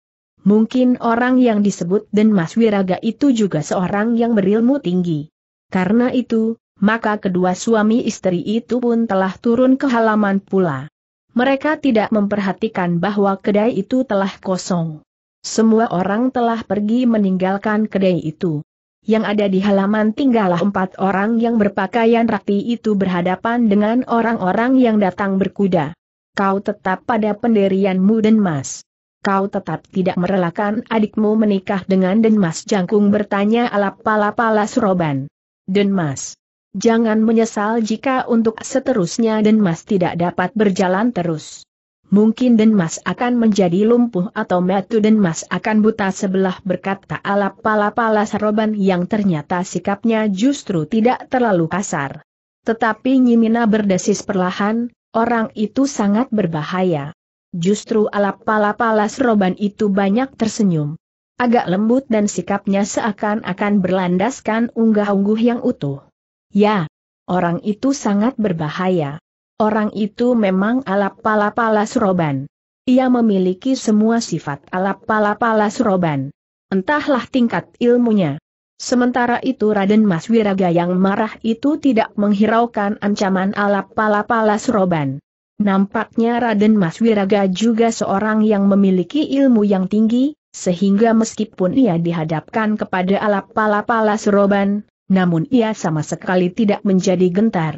Mungkin orang yang disebut Den Mas Wiraga itu juga seorang yang berilmu tinggi. Karena itu, maka kedua suami istri itu pun telah turun ke halaman pula. Mereka tidak memperhatikan bahwa kedai itu telah kosong. Semua orang telah pergi meninggalkan kedai itu. Yang ada di halaman tinggallah empat orang yang berpakaian rapi itu berhadapan dengan orang-orang yang datang berkuda. Kau tetap pada pendirianmu dan mas kau tetap tidak merelakan adikmu menikah dengan Denmas Jangkung bertanya alap pala Roban. Denmas. Jangan menyesal jika untuk seterusnya Denmas tidak dapat berjalan terus. Mungkin Denmas akan menjadi lumpuh atau metu Denmas akan buta sebelah berkata alap pala Roban yang ternyata sikapnya justru tidak terlalu kasar. Tetapi Nyimina berdesis perlahan, orang itu sangat berbahaya. Justru alap-alap roban itu banyak tersenyum. Agak lembut dan sikapnya seakan-akan berlandaskan unggah-ungguh yang utuh. Ya, orang itu sangat berbahaya. Orang itu memang alap-alap roban. Ia memiliki semua sifat alap-alap roban. Entahlah tingkat ilmunya. Sementara itu Raden Mas Wiraga yang marah itu tidak menghiraukan ancaman alap-alap roban. Nampaknya Raden Mas Wiraga juga seorang yang memiliki ilmu yang tinggi, sehingga meskipun ia dihadapkan kepada alap pala seroban, namun ia sama sekali tidak menjadi gentar.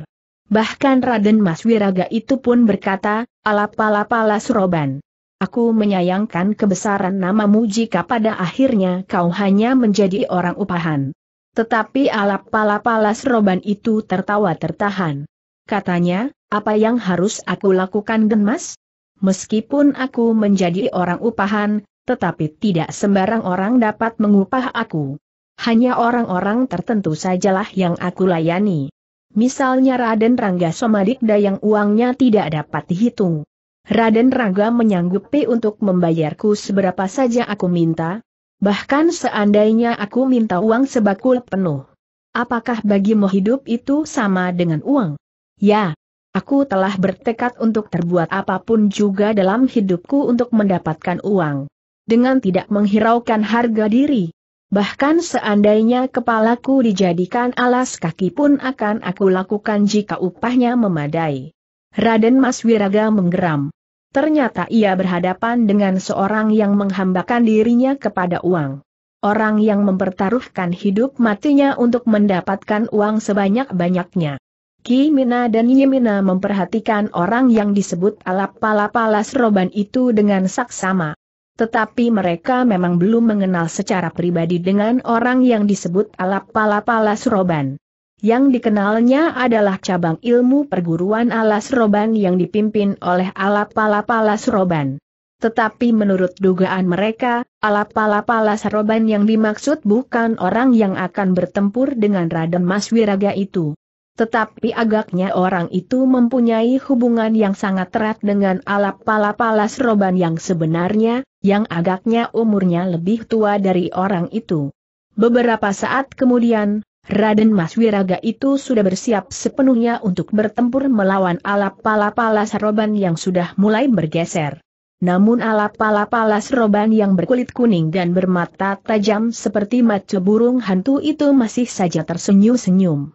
Bahkan Raden Mas Wiraga itu pun berkata, alap pala seroban. Aku menyayangkan kebesaran namamu jika pada akhirnya kau hanya menjadi orang upahan. Tetapi alap pala palas seroban itu tertawa tertahan. Katanya, apa yang harus aku lakukan gemas? Meskipun aku menjadi orang upahan, tetapi tidak sembarang orang dapat mengupah aku. Hanya orang-orang tertentu sajalah yang aku layani. Misalnya Raden Rangga Somadikda yang uangnya tidak dapat dihitung. Raden Rangga menyanggupi untuk membayarku seberapa saja aku minta, bahkan seandainya aku minta uang sebakul penuh. Apakah bagimu hidup itu sama dengan uang? Ya, Aku telah bertekad untuk terbuat apapun juga dalam hidupku untuk mendapatkan uang. Dengan tidak menghiraukan harga diri. Bahkan seandainya kepalaku dijadikan alas kaki pun akan aku lakukan jika upahnya memadai. Raden Mas Wiraga menggeram. Ternyata ia berhadapan dengan seorang yang menghambakan dirinya kepada uang. Orang yang mempertaruhkan hidup matinya untuk mendapatkan uang sebanyak-banyaknya. Kimina dan Yemina memperhatikan orang yang disebut alap-alapalas roban itu dengan saksama. Tetapi mereka memang belum mengenal secara pribadi dengan orang yang disebut alap-alapalas roban. Yang dikenalnya adalah cabang ilmu perguruan alas roban yang dipimpin oleh alap-alapalas roban. Tetapi menurut dugaan mereka, alap-alapalas roban yang dimaksud bukan orang yang akan bertempur dengan Raden Mas Wiraga itu. Tetapi agaknya orang itu mempunyai hubungan yang sangat erat dengan alap pala palas roban yang sebenarnya, yang agaknya umurnya lebih tua dari orang itu. Beberapa saat kemudian, Raden Mas Wiraga itu sudah bersiap sepenuhnya untuk bertempur melawan alap pala palas roban yang sudah mulai bergeser. Namun alap pala palas roban yang berkulit kuning dan bermata tajam seperti macu burung hantu itu masih saja tersenyum-senyum.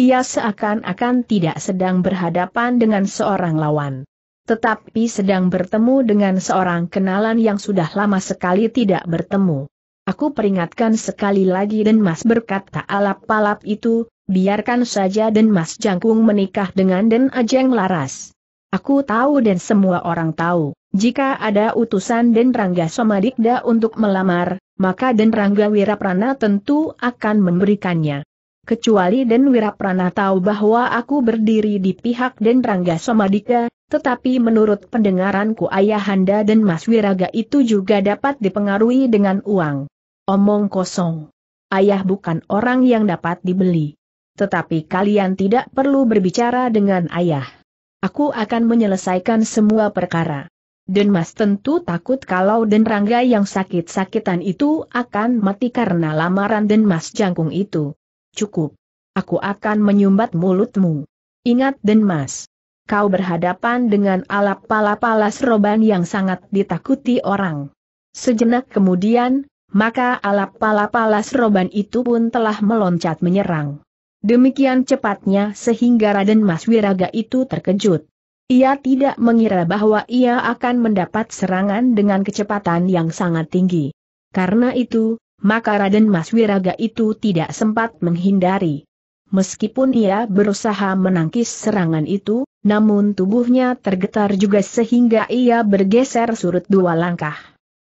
Ia seakan-akan tidak sedang berhadapan dengan seorang lawan. Tetapi sedang bertemu dengan seorang kenalan yang sudah lama sekali tidak bertemu. Aku peringatkan sekali lagi dan Mas berkata alap-alap itu, biarkan saja dan Mas Jangkung menikah dengan Den Ajeng Laras. Aku tahu dan semua orang tahu, jika ada utusan Den Rangga Somadikda untuk melamar, maka Den Rangga Wiraprana tentu akan memberikannya. Kecuali Den Wiraprana tahu bahwa aku berdiri di pihak Den Rangga Somadika, tetapi menurut pendengaranku ayahanda dan Mas Wiraga itu juga dapat dipengaruhi dengan uang. Omong kosong. Ayah bukan orang yang dapat dibeli. Tetapi kalian tidak perlu berbicara dengan ayah. Aku akan menyelesaikan semua perkara. Den Mas tentu takut kalau Den Rangga yang sakit-sakitan itu akan mati karena lamaran Den Mas Jangkung itu. Cukup. Aku akan menyumbat mulutmu. Ingat Denmas. Kau berhadapan dengan alap pala roban roban yang sangat ditakuti orang. Sejenak kemudian, maka alap pala roban roban itu pun telah meloncat menyerang. Demikian cepatnya sehingga Raden Mas Wiraga itu terkejut. Ia tidak mengira bahwa ia akan mendapat serangan dengan kecepatan yang sangat tinggi. Karena itu, maka Raden Mas Wiraga itu tidak sempat menghindari. Meskipun ia berusaha menangkis serangan itu, namun tubuhnya tergetar juga sehingga ia bergeser surut dua langkah.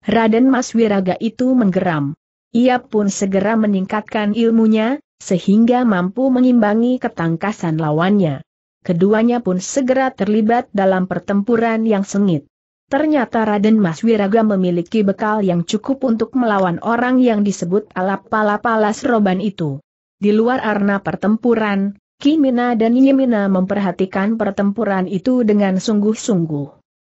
Raden Mas Wiraga itu menggeram. Ia pun segera meningkatkan ilmunya, sehingga mampu mengimbangi ketangkasan lawannya. Keduanya pun segera terlibat dalam pertempuran yang sengit. Ternyata Raden Mas Wiraga memiliki bekal yang cukup untuk melawan orang yang disebut alap-palapalas roban itu. Di luar arena pertempuran, Kimina dan Yimina memperhatikan pertempuran itu dengan sungguh-sungguh.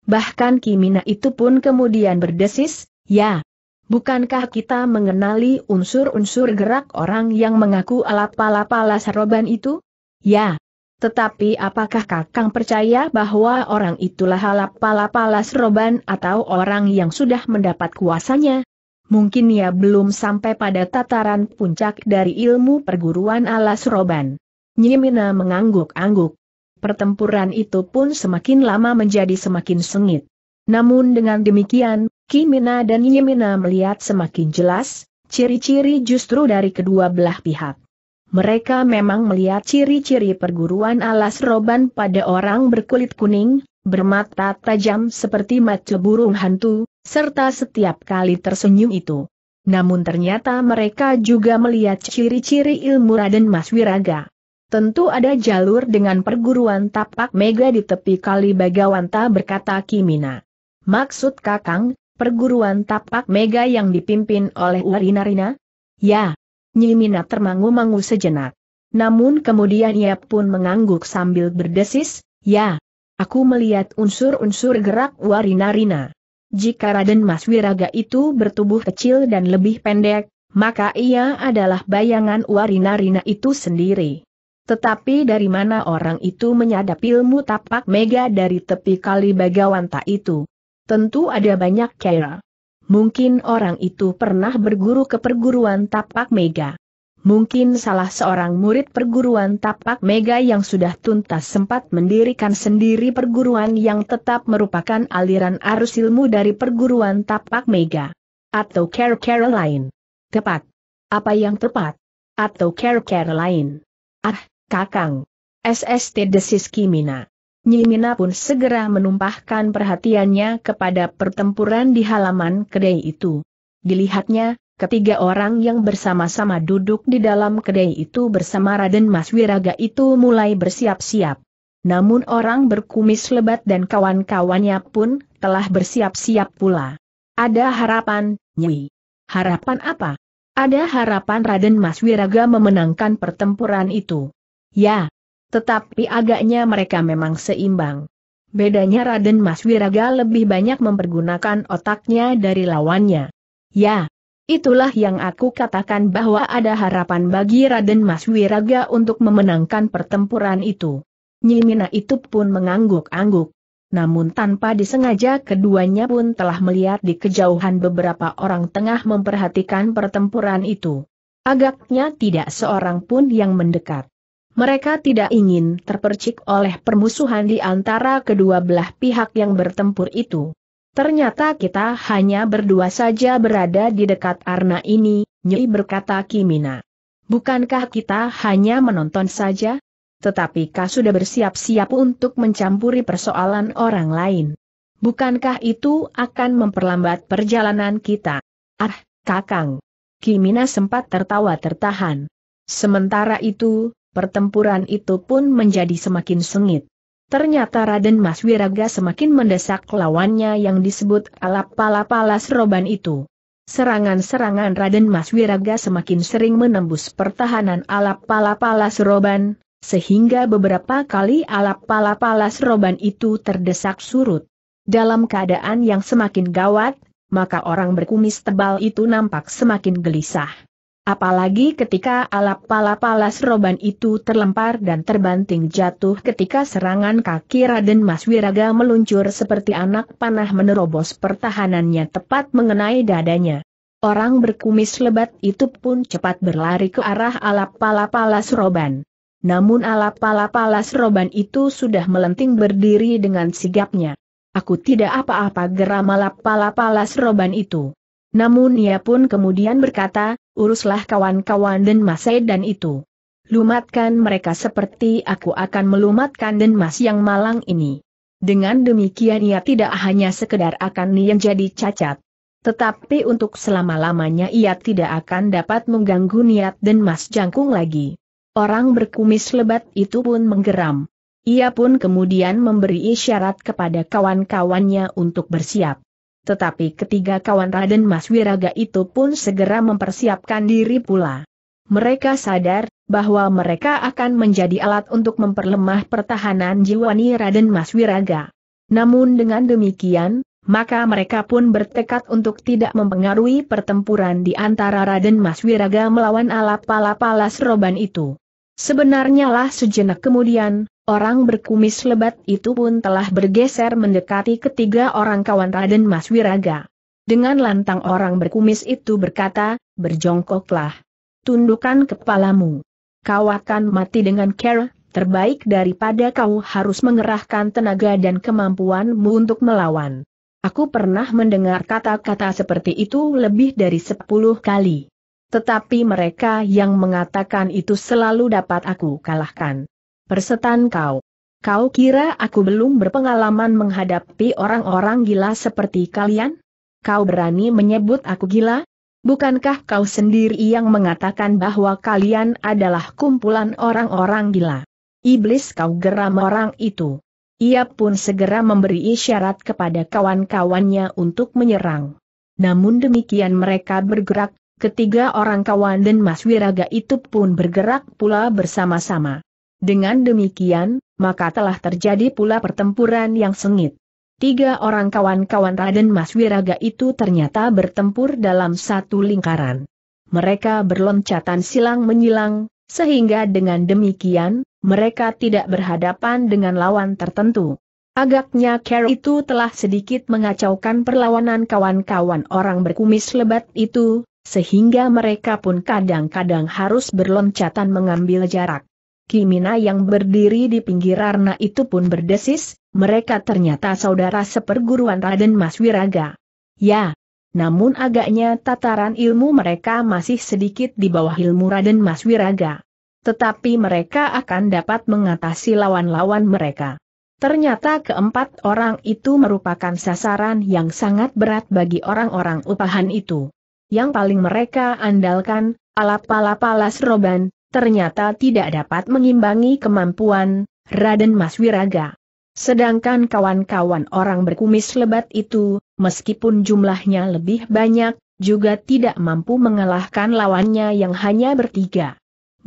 Bahkan Kimina itu pun kemudian berdesis, ya, bukankah kita mengenali unsur-unsur gerak orang yang mengaku alap-palapalas roban itu? Ya, tetapi apakah Kakang percaya bahwa orang itulah halapalapalas roban atau orang yang sudah mendapat kuasanya? Mungkin ia belum sampai pada tataran puncak dari ilmu perguruan alas roban. Nyimina mengangguk-angguk. Pertempuran itu pun semakin lama menjadi semakin sengit. Namun dengan demikian, Kimina dan Nyimina melihat semakin jelas, ciri-ciri justru dari kedua belah pihak. Mereka memang melihat ciri-ciri perguruan alas roban pada orang berkulit kuning, bermata tajam seperti mata burung hantu, serta setiap kali tersenyum itu. Namun ternyata mereka juga melihat ciri-ciri ilmu Raden Mas Wiraga. Tentu ada jalur dengan perguruan tapak mega di tepi kali Bagawanta berkata Kimina. Maksud Kakang, perguruan tapak mega yang dipimpin oleh Uarina-Rina? Ya, Nyimina termangu-mangu sejenak. Namun kemudian ia pun mengangguk sambil berdesis, ya, aku melihat unsur-unsur gerak warina-rina. Jika Raden Mas Wiraga itu bertubuh kecil dan lebih pendek, maka ia adalah bayangan warina-rina itu sendiri. Tetapi dari mana orang itu menyadap ilmu tapak mega dari tepi kali bagawanta itu? Tentu ada banyak cara. Mungkin orang itu pernah berguru ke perguruan tapak mega. Mungkin salah seorang murid perguruan tapak mega yang sudah tuntas sempat mendirikan sendiri perguruan yang tetap merupakan aliran arus ilmu dari perguruan tapak mega. Atau care-care lain. Tepat. Apa yang tepat? Atau care-care lain. Ah, kakang. SST Desis Kimina. Nyimina pun segera menumpahkan perhatiannya kepada pertempuran di halaman kedai itu. Dilihatnya, ketiga orang yang bersama-sama duduk di dalam kedai itu bersama Raden Mas Wiraga itu mulai bersiap-siap. Namun orang berkumis lebat dan kawan-kawannya pun telah bersiap-siap pula. Ada harapan, Nyi. Harapan apa? Ada harapan Raden Mas Wiraga memenangkan pertempuran itu. Ya, tetapi agaknya mereka memang seimbang. Bedanya Raden Mas Wiraga lebih banyak mempergunakan otaknya dari lawannya. Ya, itulah yang aku katakan bahwa ada harapan bagi Raden Mas Wiraga untuk memenangkan pertempuran itu. Nyimina itu pun mengangguk-angguk. Namun tanpa disengaja keduanya pun telah melihat di kejauhan beberapa orang tengah memperhatikan pertempuran itu. Agaknya tidak seorang pun yang mendekat. Mereka tidak ingin terpercik oleh permusuhan di antara kedua belah pihak yang bertempur itu. Ternyata kita hanya berdua saja berada di dekat arna ini, Nyi berkata Kimina. Bukankah kita hanya menonton saja? Tetapi kau sudah bersiap-siap untuk mencampuri persoalan orang lain. Bukankah itu akan memperlambat perjalanan kita? Ah, kakang. Kimina sempat tertawa tertahan. Sementara itu, pertempuran itu pun menjadi semakin sengit. Ternyata Raden Mas Wiraga semakin mendesak lawannya yang disebut alap pala roban itu. Serangan-serangan Raden Mas Wiraga semakin sering menembus pertahanan alap pala roban, sehingga beberapa kali alap pala roban itu terdesak surut. Dalam keadaan yang semakin gawat, maka orang berkumis tebal itu nampak semakin gelisah. Apalagi ketika alap pala palas roban itu terlempar dan terbanting jatuh ketika serangan kaki Raden Mas Wiraga meluncur seperti anak panah menerobos pertahanannya tepat mengenai dadanya. Orang berkumis lebat itu pun cepat berlari ke arah alap pala palas roban. Namun alap pala palas roban itu sudah melenting berdiri dengan sigapnya. Aku tidak apa-apa geram alap pala palas roban itu. Namun ia pun kemudian berkata, uruslah kawan-kawan dan masai dan itu. Lumatkan mereka seperti aku akan melumatkan dan mas yang malang ini. Dengan demikian ia tidak hanya sekedar akan yang jadi cacat. Tetapi untuk selama-lamanya ia tidak akan dapat mengganggu niat dan mas jangkung lagi. Orang berkumis lebat itu pun menggeram. Ia pun kemudian memberi isyarat kepada kawan-kawannya untuk bersiap. Tetapi ketiga kawan Raden Mas Wiraga itu pun segera mempersiapkan diri pula. Mereka sadar bahwa mereka akan menjadi alat untuk memperlemah pertahanan jiwani Raden Mas Wiraga. Namun dengan demikian, maka mereka pun bertekad untuk tidak mempengaruhi pertempuran di antara Raden Mas Wiraga melawan alap-alap roban itu. Sebenarnya lah sejenak kemudian, orang berkumis lebat itu pun telah bergeser mendekati ketiga orang kawan Raden Mas Wiraga. Dengan lantang orang berkumis itu berkata, berjongkoklah. Tundukkan kepalamu. Kau akan mati dengan care, terbaik daripada kau harus mengerahkan tenaga dan kemampuanmu untuk melawan. Aku pernah mendengar kata-kata seperti itu lebih dari sepuluh kali tetapi mereka yang mengatakan itu selalu dapat aku kalahkan. Persetan kau. Kau kira aku belum berpengalaman menghadapi orang-orang gila seperti kalian? Kau berani menyebut aku gila? Bukankah kau sendiri yang mengatakan bahwa kalian adalah kumpulan orang-orang gila? Iblis kau geram orang itu. Ia pun segera memberi isyarat kepada kawan-kawannya untuk menyerang. Namun demikian mereka bergerak Ketiga orang kawan dan Mas Wiraga itu pun bergerak pula bersama-sama. Dengan demikian, maka telah terjadi pula pertempuran yang sengit. Tiga orang kawan-kawan Raden Mas Wiraga itu ternyata bertempur dalam satu lingkaran. Mereka berloncatan silang menyilang, sehingga dengan demikian, mereka tidak berhadapan dengan lawan tertentu. Agaknya Carol itu telah sedikit mengacaukan perlawanan kawan-kawan orang berkumis lebat itu, sehingga mereka pun kadang-kadang harus berloncatan mengambil jarak. Kimina yang berdiri di pinggir arna itu pun berdesis, mereka ternyata saudara seperguruan Raden Mas Wiraga. Ya, namun agaknya tataran ilmu mereka masih sedikit di bawah ilmu Raden Mas Wiraga. Tetapi mereka akan dapat mengatasi lawan-lawan mereka. Ternyata keempat orang itu merupakan sasaran yang sangat berat bagi orang-orang upahan itu yang paling mereka andalkan, alap-alap alas roban, ternyata tidak dapat mengimbangi kemampuan Raden Mas Wiraga. Sedangkan kawan-kawan orang berkumis lebat itu, meskipun jumlahnya lebih banyak, juga tidak mampu mengalahkan lawannya yang hanya bertiga.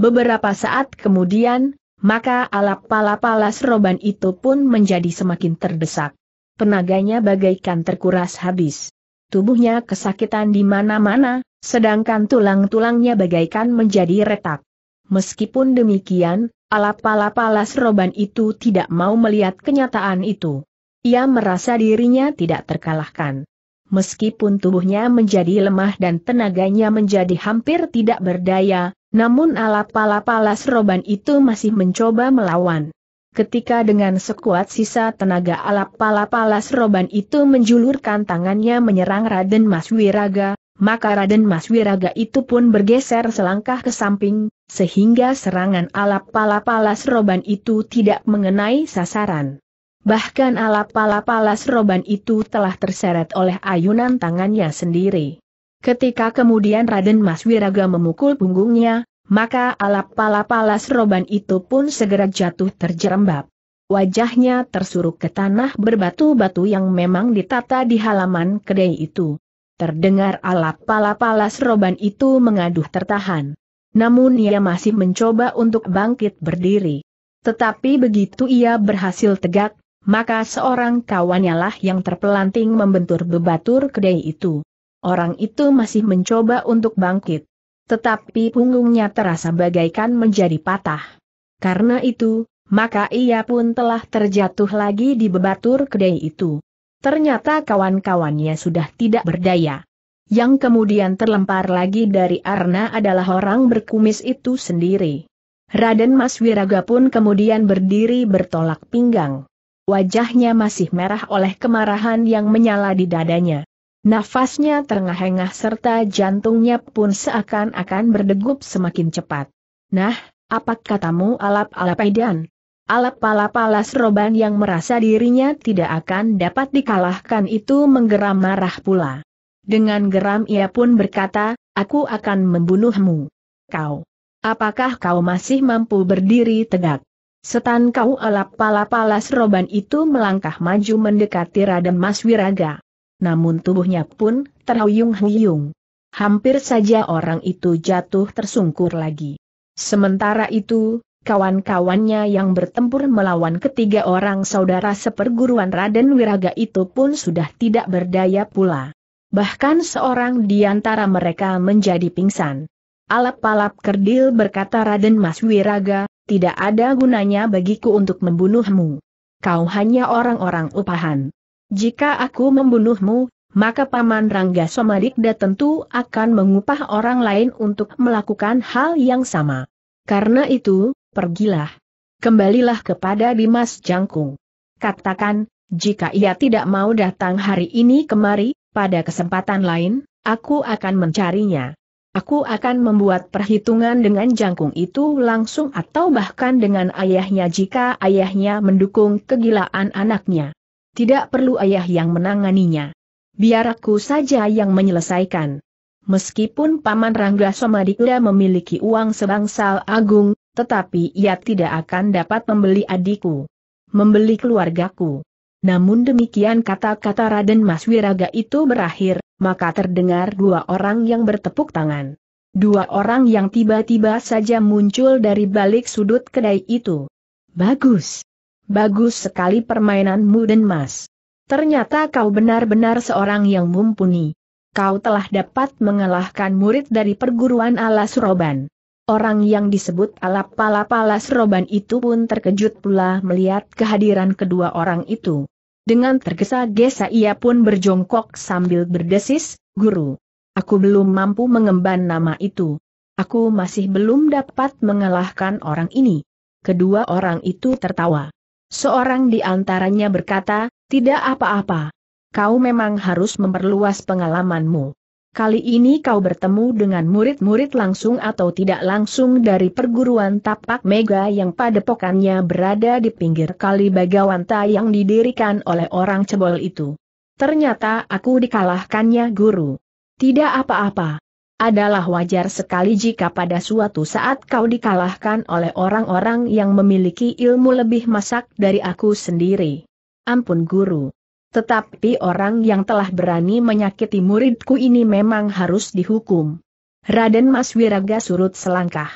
Beberapa saat kemudian, maka alap-alap alas roban itu pun menjadi semakin terdesak. Penaganya bagaikan terkuras habis tubuhnya kesakitan di mana-mana, sedangkan tulang-tulangnya bagaikan menjadi retak. Meskipun demikian, alap alap alas roban itu tidak mau melihat kenyataan itu. Ia merasa dirinya tidak terkalahkan. Meskipun tubuhnya menjadi lemah dan tenaganya menjadi hampir tidak berdaya, namun alap alap alas roban itu masih mencoba melawan. Ketika dengan sekuat sisa tenaga alap pala palas roban itu menjulurkan tangannya menyerang Raden Mas Wiraga, maka Raden Mas Wiraga itu pun bergeser selangkah ke samping, sehingga serangan alap pala palas roban itu tidak mengenai sasaran. Bahkan alap pala palas roban itu telah terseret oleh ayunan tangannya sendiri. Ketika kemudian Raden Mas Wiraga memukul punggungnya, maka alap palas roban itu pun segera jatuh terjerembab. Wajahnya tersuruk ke tanah berbatu-batu yang memang ditata di halaman kedai itu. Terdengar alap palas roban itu mengaduh tertahan. Namun ia masih mencoba untuk bangkit berdiri. Tetapi begitu ia berhasil tegak, maka seorang kawannya lah yang terpelanting membentur bebatur kedai itu. Orang itu masih mencoba untuk bangkit tetapi punggungnya terasa bagaikan menjadi patah. Karena itu, maka ia pun telah terjatuh lagi di bebatur kedai itu. Ternyata kawan-kawannya sudah tidak berdaya. Yang kemudian terlempar lagi dari Arna adalah orang berkumis itu sendiri. Raden Mas Wiraga pun kemudian berdiri bertolak pinggang. Wajahnya masih merah oleh kemarahan yang menyala di dadanya. Nafasnya terengah-engah serta jantungnya pun seakan-akan berdegup semakin cepat. Nah, apa katamu alap-alap Aidan? Alap-alap alas roban yang merasa dirinya tidak akan dapat dikalahkan itu menggeram marah pula. Dengan geram ia pun berkata, aku akan membunuhmu. Kau. Apakah kau masih mampu berdiri tegak? Setan kau alap-alap alas roban itu melangkah maju mendekati Raden Mas Wiraga namun tubuhnya pun terhuyung-huyung. Hampir saja orang itu jatuh tersungkur lagi. Sementara itu, kawan-kawannya yang bertempur melawan ketiga orang saudara seperguruan Raden Wiraga itu pun sudah tidak berdaya pula. Bahkan seorang di antara mereka menjadi pingsan. Alap-alap kerdil berkata Raden Mas Wiraga, tidak ada gunanya bagiku untuk membunuhmu. Kau hanya orang-orang upahan. Jika aku membunuhmu, maka Paman Rangga Somadikda tentu akan mengupah orang lain untuk melakukan hal yang sama. Karena itu, pergilah. Kembalilah kepada Dimas Jangkung. Katakan, jika ia tidak mau datang hari ini kemari, pada kesempatan lain, aku akan mencarinya. Aku akan membuat perhitungan dengan jangkung itu langsung atau bahkan dengan ayahnya jika ayahnya mendukung kegilaan anaknya. Tidak perlu ayah yang menanganinya. Biar aku saja yang menyelesaikan. Meskipun Paman Rangga Somadikuda memiliki uang sebangsal agung, tetapi ia tidak akan dapat membeli adikku. Membeli keluargaku. Namun demikian kata-kata Raden Mas Wiraga itu berakhir, maka terdengar dua orang yang bertepuk tangan. Dua orang yang tiba-tiba saja muncul dari balik sudut kedai itu. Bagus bagus sekali permainanmu dan mas. Ternyata kau benar-benar seorang yang mumpuni. Kau telah dapat mengalahkan murid dari perguruan alas roban. Orang yang disebut alap-alap-alas roban itu pun terkejut pula melihat kehadiran kedua orang itu. Dengan tergesa-gesa ia pun berjongkok sambil berdesis, Guru. Aku belum mampu mengemban nama itu. Aku masih belum dapat mengalahkan orang ini. Kedua orang itu tertawa. Seorang di antaranya berkata, tidak apa-apa. Kau memang harus memperluas pengalamanmu. Kali ini kau bertemu dengan murid-murid langsung atau tidak langsung dari perguruan tapak mega yang padepokannya berada di pinggir kali Bagawanta yang didirikan oleh orang cebol itu. Ternyata aku dikalahkannya guru. Tidak apa-apa, adalah wajar sekali jika pada suatu saat kau dikalahkan oleh orang-orang yang memiliki ilmu lebih masak dari aku sendiri. Ampun guru. Tetapi orang yang telah berani menyakiti muridku ini memang harus dihukum. Raden Mas Wiraga surut selangkah.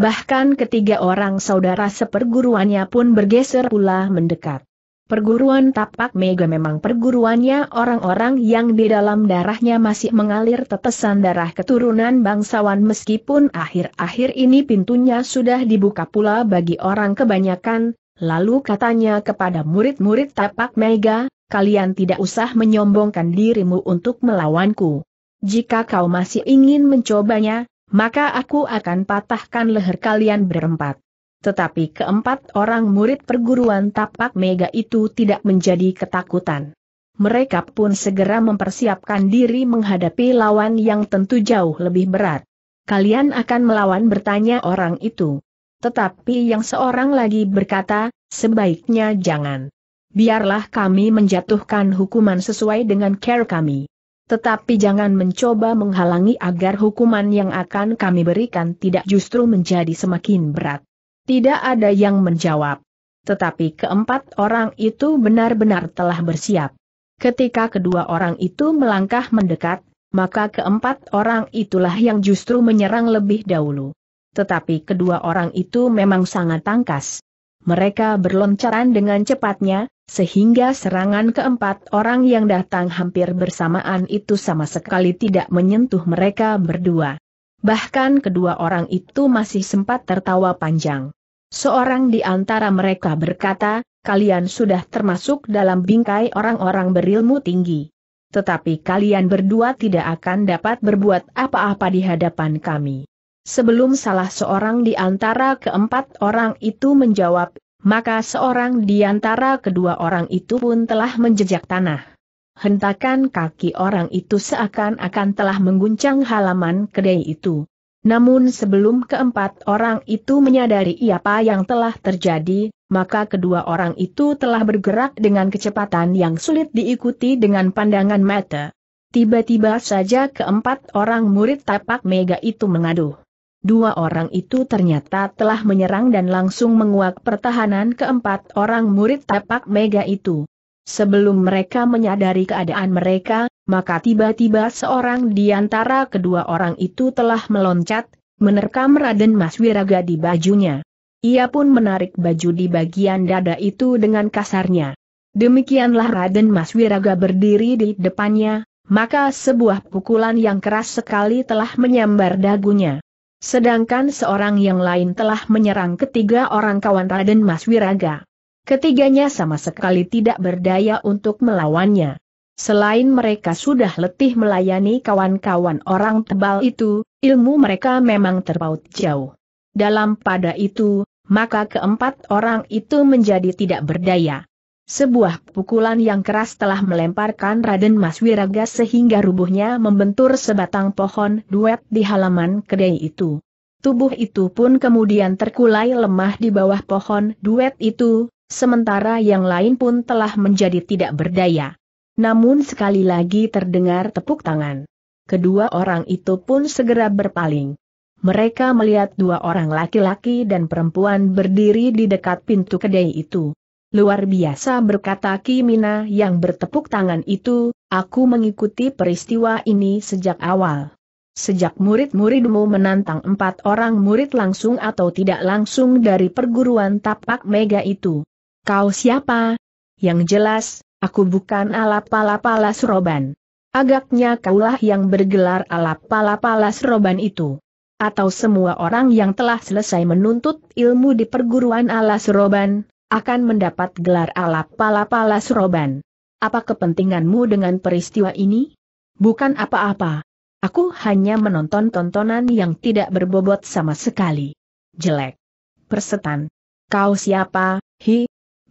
Bahkan ketiga orang saudara seperguruannya pun bergeser pula mendekat. Perguruan Tapak Mega memang perguruannya orang-orang yang di dalam darahnya masih mengalir tetesan darah keturunan bangsawan meskipun akhir-akhir ini pintunya sudah dibuka pula bagi orang kebanyakan, lalu katanya kepada murid-murid Tapak Mega, kalian tidak usah menyombongkan dirimu untuk melawanku. Jika kau masih ingin mencobanya, maka aku akan patahkan leher kalian berempat. Tetapi keempat orang murid perguruan tapak mega itu tidak menjadi ketakutan. Mereka pun segera mempersiapkan diri menghadapi lawan yang tentu jauh lebih berat. Kalian akan melawan bertanya orang itu. Tetapi yang seorang lagi berkata, sebaiknya jangan. Biarlah kami menjatuhkan hukuman sesuai dengan care kami. Tetapi jangan mencoba menghalangi agar hukuman yang akan kami berikan tidak justru menjadi semakin berat. Tidak ada yang menjawab. Tetapi keempat orang itu benar-benar telah bersiap. Ketika kedua orang itu melangkah mendekat, maka keempat orang itulah yang justru menyerang lebih dahulu. Tetapi kedua orang itu memang sangat tangkas. Mereka berloncaran dengan cepatnya, sehingga serangan keempat orang yang datang hampir bersamaan itu sama sekali tidak menyentuh mereka berdua. Bahkan kedua orang itu masih sempat tertawa panjang. Seorang di antara mereka berkata, kalian sudah termasuk dalam bingkai orang-orang berilmu tinggi. Tetapi kalian berdua tidak akan dapat berbuat apa-apa di hadapan kami. Sebelum salah seorang di antara keempat orang itu menjawab, maka seorang di antara kedua orang itu pun telah menjejak tanah hentakan kaki orang itu seakan-akan telah mengguncang halaman kedai itu. Namun sebelum keempat orang itu menyadari apa yang telah terjadi, maka kedua orang itu telah bergerak dengan kecepatan yang sulit diikuti dengan pandangan mata. Tiba-tiba saja keempat orang murid tapak mega itu mengaduh. Dua orang itu ternyata telah menyerang dan langsung menguak pertahanan keempat orang murid tapak mega itu. Sebelum mereka menyadari keadaan mereka, maka tiba-tiba seorang di antara kedua orang itu telah meloncat, menerkam Raden Mas Wiraga di bajunya. Ia pun menarik baju di bagian dada itu dengan kasarnya. Demikianlah Raden Mas Wiraga berdiri di depannya, maka sebuah pukulan yang keras sekali telah menyambar dagunya. Sedangkan seorang yang lain telah menyerang ketiga orang kawan Raden Mas Wiraga. Ketiganya sama sekali tidak berdaya untuk melawannya. Selain mereka sudah letih melayani kawan-kawan orang tebal itu, ilmu mereka memang terpaut jauh. Dalam pada itu, maka keempat orang itu menjadi tidak berdaya. Sebuah pukulan yang keras telah melemparkan Raden Mas Wiraga sehingga rubuhnya membentur sebatang pohon duet di halaman kedai itu. Tubuh itu pun kemudian terkulai lemah di bawah pohon duet itu, sementara yang lain pun telah menjadi tidak berdaya. Namun sekali lagi terdengar tepuk tangan. Kedua orang itu pun segera berpaling. Mereka melihat dua orang laki-laki dan perempuan berdiri di dekat pintu kedai itu. Luar biasa berkata Kimina yang bertepuk tangan itu, aku mengikuti peristiwa ini sejak awal. Sejak murid-muridmu menantang empat orang murid langsung atau tidak langsung dari perguruan tapak mega itu. Kau siapa? Yang jelas, aku bukan pala alapalapala Roban. Agaknya kaulah yang bergelar pala alapalapala Roban itu. Atau semua orang yang telah selesai menuntut ilmu di perguruan ala Roban, akan mendapat gelar pala alapalapala Roban. Apa kepentinganmu dengan peristiwa ini? Bukan apa-apa. Aku hanya menonton tontonan yang tidak berbobot sama sekali. Jelek. Persetan. Kau siapa, hi,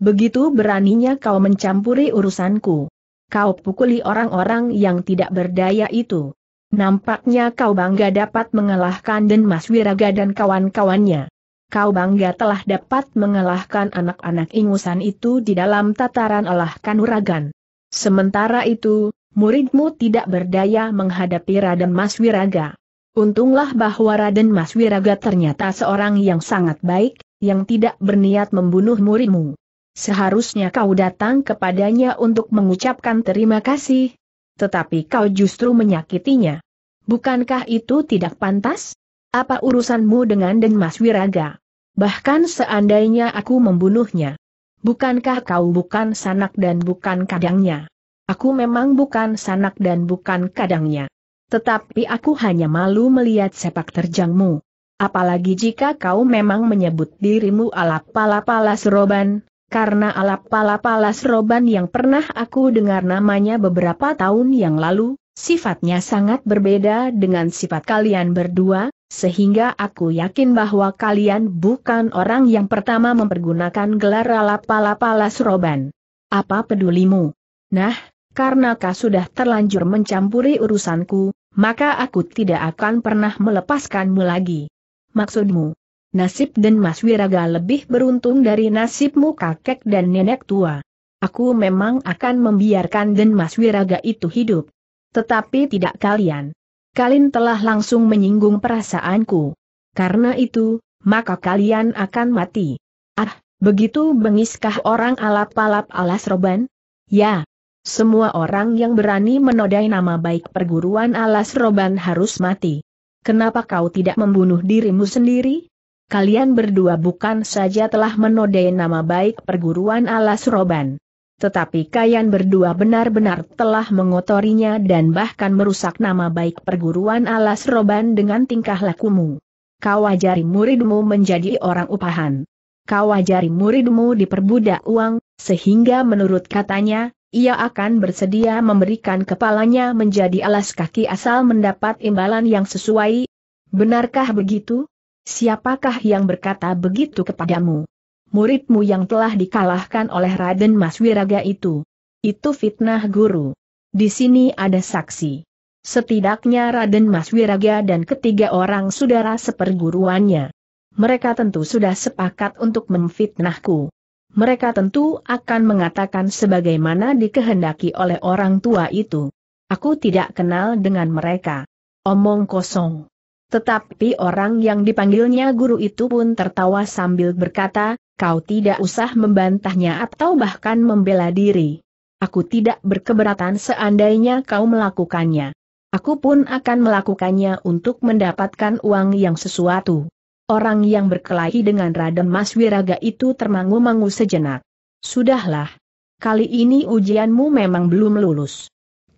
Begitu beraninya kau mencampuri urusanku. Kau pukuli orang-orang yang tidak berdaya itu. Nampaknya kau bangga dapat mengalahkan Denmas Wiraga dan kawan-kawannya. Kau bangga telah dapat mengalahkan anak-anak ingusan itu di dalam tataran Allah Kanuragan. Sementara itu, muridmu tidak berdaya menghadapi Raden Mas Wiraga. Untunglah bahwa Raden Mas Wiraga ternyata seorang yang sangat baik, yang tidak berniat membunuh muridmu. Seharusnya kau datang kepadanya untuk mengucapkan terima kasih. Tetapi kau justru menyakitinya. Bukankah itu tidak pantas? Apa urusanmu dengan Denmas Wiraga? Bahkan seandainya aku membunuhnya. Bukankah kau bukan sanak dan bukan kadangnya? Aku memang bukan sanak dan bukan kadangnya. Tetapi aku hanya malu melihat sepak terjangmu. Apalagi jika kau memang menyebut dirimu alap pala-pala seroban, karena alap pala palas roban yang pernah aku dengar namanya beberapa tahun yang lalu, sifatnya sangat berbeda dengan sifat kalian berdua, sehingga aku yakin bahwa kalian bukan orang yang pertama mempergunakan gelar alap pala palas roban. Apa pedulimu? Nah, karena kau sudah terlanjur mencampuri urusanku, maka aku tidak akan pernah melepaskanmu lagi. Maksudmu? nasib dan Mas Wiraga lebih beruntung dari nasibmu kakek dan nenek tua. Aku memang akan membiarkan dan Mas Wiraga itu hidup. Tetapi tidak kalian. Kalian telah langsung menyinggung perasaanku. Karena itu, maka kalian akan mati. Ah, begitu bengiskah orang alap-alap alas roban? Ya. Semua orang yang berani menodai nama baik perguruan alas roban harus mati. Kenapa kau tidak membunuh dirimu sendiri? kalian berdua bukan saja telah menodai nama baik perguruan alas roban. Tetapi kalian berdua benar-benar telah mengotorinya dan bahkan merusak nama baik perguruan alas roban dengan tingkah lakumu. Kau ajari muridmu menjadi orang upahan. Kau ajari muridmu diperbudak uang, sehingga menurut katanya, ia akan bersedia memberikan kepalanya menjadi alas kaki asal mendapat imbalan yang sesuai. Benarkah begitu? Siapakah yang berkata begitu kepadamu? Muridmu yang telah dikalahkan oleh Raden Mas Wiraga itu. Itu fitnah guru. Di sini ada saksi. Setidaknya Raden Mas Wiraga dan ketiga orang saudara seperguruannya. Mereka tentu sudah sepakat untuk memfitnahku. Mereka tentu akan mengatakan sebagaimana dikehendaki oleh orang tua itu. Aku tidak kenal dengan mereka. Omong kosong. Tetapi orang yang dipanggilnya guru itu pun tertawa sambil berkata, kau tidak usah membantahnya atau bahkan membela diri. Aku tidak berkeberatan seandainya kau melakukannya. Aku pun akan melakukannya untuk mendapatkan uang yang sesuatu. Orang yang berkelahi dengan Raden Mas Wiraga itu termangu-mangu sejenak. Sudahlah. Kali ini ujianmu memang belum lulus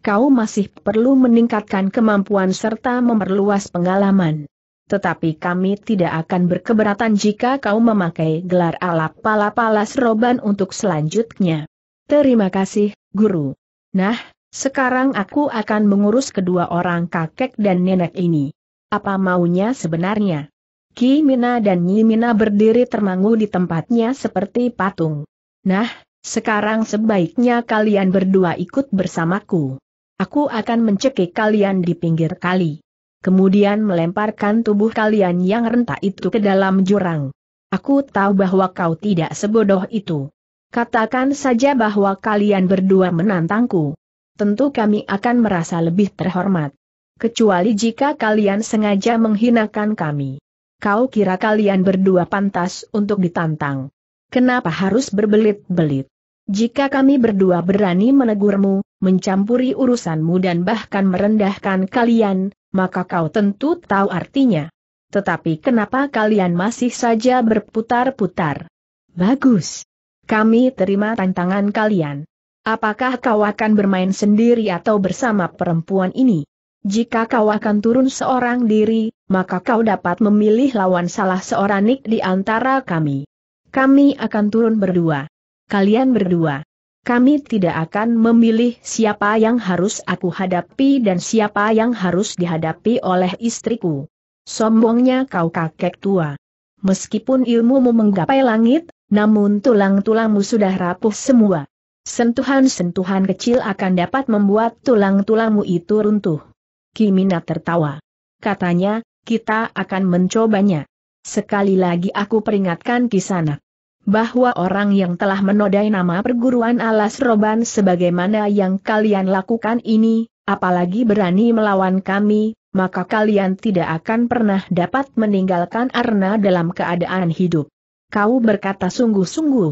kau masih perlu meningkatkan kemampuan serta memperluas pengalaman. Tetapi kami tidak akan berkeberatan jika kau memakai gelar alap pala palas roban untuk selanjutnya. Terima kasih, Guru. Nah, sekarang aku akan mengurus kedua orang kakek dan nenek ini. Apa maunya sebenarnya? Ki Mina dan Nyi Mina berdiri termangu di tempatnya seperti patung. Nah, sekarang sebaiknya kalian berdua ikut bersamaku. Aku akan mencekik kalian di pinggir kali. Kemudian melemparkan tubuh kalian yang rentak itu ke dalam jurang. Aku tahu bahwa kau tidak sebodoh itu. Katakan saja bahwa kalian berdua menantangku. Tentu kami akan merasa lebih terhormat. Kecuali jika kalian sengaja menghinakan kami. Kau kira kalian berdua pantas untuk ditantang. Kenapa harus berbelit-belit? Jika kami berdua berani menegurmu, mencampuri urusanmu dan bahkan merendahkan kalian, maka kau tentu tahu artinya. Tetapi kenapa kalian masih saja berputar-putar? Bagus. Kami terima tantangan kalian. Apakah kau akan bermain sendiri atau bersama perempuan ini? Jika kau akan turun seorang diri, maka kau dapat memilih lawan salah seorang nik di antara kami. Kami akan turun berdua. Kalian berdua. Kami tidak akan memilih siapa yang harus aku hadapi dan siapa yang harus dihadapi oleh istriku. Sombongnya kau kakek tua. Meskipun ilmumu menggapai langit, namun tulang-tulangmu sudah rapuh semua. Sentuhan-sentuhan kecil akan dapat membuat tulang-tulangmu itu runtuh. Kimina tertawa. Katanya, kita akan mencobanya. Sekali lagi aku peringatkan Kisanak bahwa orang yang telah menodai nama perguruan alas roban sebagaimana yang kalian lakukan ini, apalagi berani melawan kami, maka kalian tidak akan pernah dapat meninggalkan Arna dalam keadaan hidup. Kau berkata sungguh-sungguh.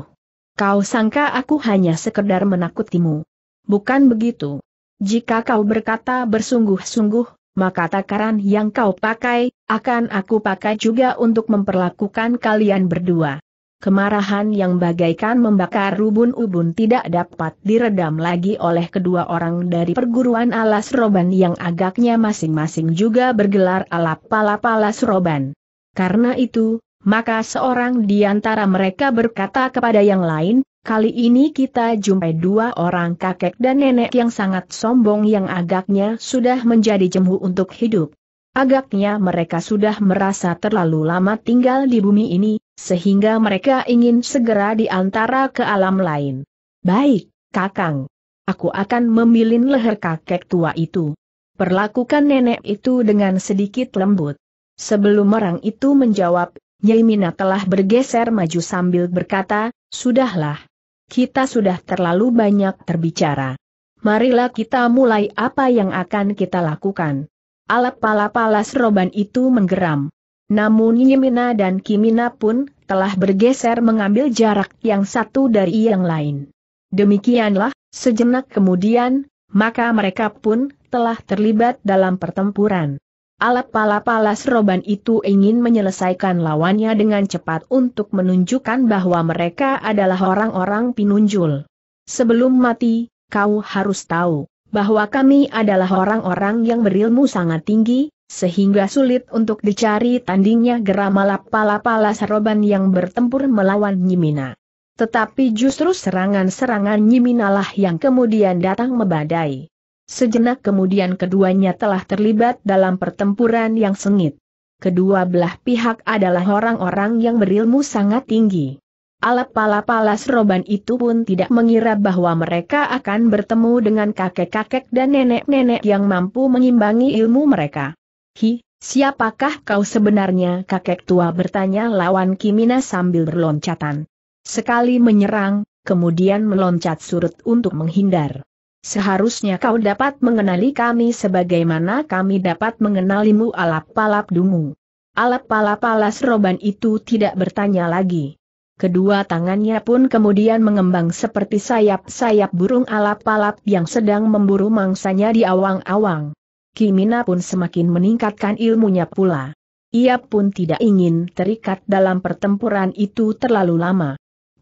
Kau sangka aku hanya sekedar menakutimu. Bukan begitu. Jika kau berkata bersungguh-sungguh, maka takaran yang kau pakai, akan aku pakai juga untuk memperlakukan kalian berdua. Kemarahan yang bagaikan membakar ubun-ubun tidak dapat diredam lagi oleh kedua orang dari perguruan alas roban yang agaknya masing-masing juga bergelar alap-alap alas roban. Karena itu, maka seorang di antara mereka berkata kepada yang lain, kali ini kita jumpai dua orang kakek dan nenek yang sangat sombong yang agaknya sudah menjadi jemu untuk hidup. Agaknya mereka sudah merasa terlalu lama tinggal di bumi ini, sehingga mereka ingin segera diantara ke alam lain. Baik, Kakang. Aku akan memilin leher kakek tua itu. Perlakukan nenek itu dengan sedikit lembut. Sebelum orang itu menjawab, Mina telah bergeser maju sambil berkata, Sudahlah. Kita sudah terlalu banyak terbicara. Marilah kita mulai apa yang akan kita lakukan alap palas roban itu menggeram. Namun Yimina dan Kimina pun telah bergeser mengambil jarak yang satu dari yang lain. Demikianlah, sejenak kemudian, maka mereka pun telah terlibat dalam pertempuran. alap palas roban itu ingin menyelesaikan lawannya dengan cepat untuk menunjukkan bahwa mereka adalah orang-orang pinunjul. Sebelum mati, kau harus tahu bahwa kami adalah orang-orang yang berilmu sangat tinggi, sehingga sulit untuk dicari tandingnya geramalapala-pala seroban yang bertempur melawan Nyimina. Tetapi justru serangan-serangan Nyimina lah yang kemudian datang membadai. Sejenak kemudian keduanya telah terlibat dalam pertempuran yang sengit. Kedua belah pihak adalah orang-orang yang berilmu sangat tinggi. Alap pala-palas roban itu pun tidak mengira bahwa mereka akan bertemu dengan kakek-kakek dan nenek-nenek yang mampu mengimbangi ilmu mereka. Hi, siapakah kau sebenarnya kakek tua bertanya lawan Kimina sambil berloncatan. Sekali menyerang, kemudian meloncat surut untuk menghindar. Seharusnya kau dapat mengenali kami sebagaimana kami dapat mengenalimu alap palap dungu. Alap pala palas roban itu tidak bertanya lagi. Kedua tangannya pun kemudian mengembang seperti sayap-sayap burung alap-alap yang sedang memburu mangsanya di awang-awang. Kimina pun semakin meningkatkan ilmunya pula. Ia pun tidak ingin terikat dalam pertempuran itu terlalu lama.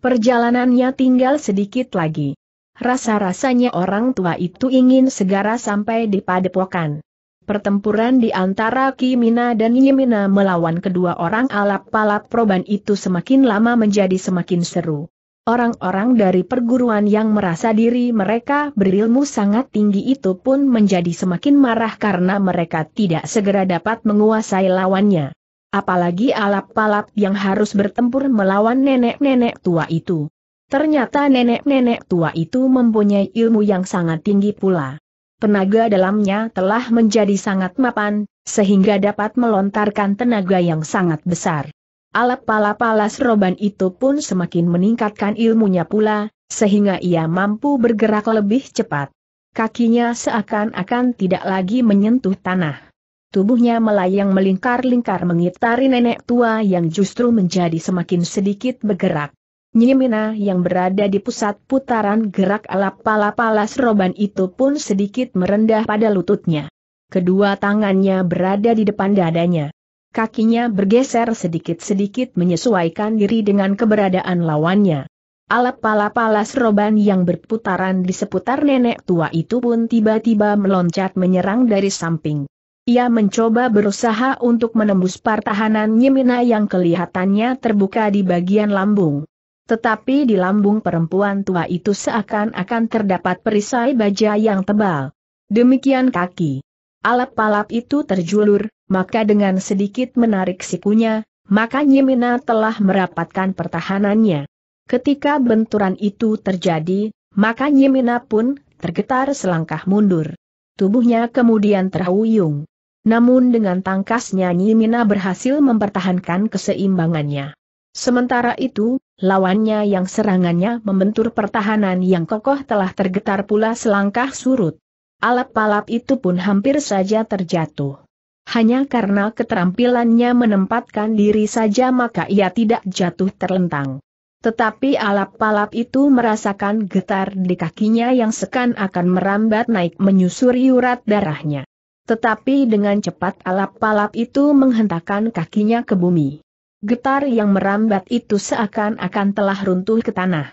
Perjalanannya tinggal sedikit lagi. Rasa-rasanya orang tua itu ingin segera sampai di padepokan. Pertempuran di antara Kimina dan Yimina melawan kedua orang alap-palap proban itu semakin lama menjadi semakin seru. Orang-orang dari perguruan yang merasa diri mereka berilmu sangat tinggi itu pun menjadi semakin marah karena mereka tidak segera dapat menguasai lawannya. Apalagi alap-palap yang harus bertempur melawan nenek-nenek tua itu. Ternyata nenek-nenek tua itu mempunyai ilmu yang sangat tinggi pula. Tenaga dalamnya telah menjadi sangat mapan, sehingga dapat melontarkan tenaga yang sangat besar. alap pala palas roban itu pun semakin meningkatkan ilmunya pula, sehingga ia mampu bergerak lebih cepat. Kakinya seakan-akan tidak lagi menyentuh tanah. Tubuhnya melayang melingkar-lingkar mengitari nenek tua yang justru menjadi semakin sedikit bergerak. Nyimina yang berada di pusat putaran gerak alap pala-palas roban itu pun sedikit merendah pada lututnya. Kedua tangannya berada di depan dadanya. Kakinya bergeser sedikit-sedikit menyesuaikan diri dengan keberadaan lawannya. alap pala-palas roban yang berputaran di seputar nenek tua itu pun tiba-tiba meloncat menyerang dari samping. Ia mencoba berusaha untuk menembus pertahanan Nyimina yang kelihatannya terbuka di bagian lambung. Tetapi di lambung perempuan tua itu seakan-akan terdapat perisai baja yang tebal. Demikian kaki. Alap-alap itu terjulur, maka dengan sedikit menarik sikunya, maka Nyimina telah merapatkan pertahanannya. Ketika benturan itu terjadi, maka Nyimina pun tergetar selangkah mundur. Tubuhnya kemudian terhuyung. Namun dengan tangkasnya Nyimina berhasil mempertahankan keseimbangannya. Sementara itu, lawannya yang serangannya membentur pertahanan yang kokoh telah tergetar pula selangkah surut. Alap-alap itu pun hampir saja terjatuh. Hanya karena keterampilannya menempatkan diri saja maka ia tidak jatuh terlentang. Tetapi alap-alap itu merasakan getar di kakinya yang sekan akan merambat naik menyusuri urat darahnya. Tetapi dengan cepat alap-alap itu menghentakkan kakinya ke bumi. Getar yang merambat itu seakan-akan telah runtuh ke tanah.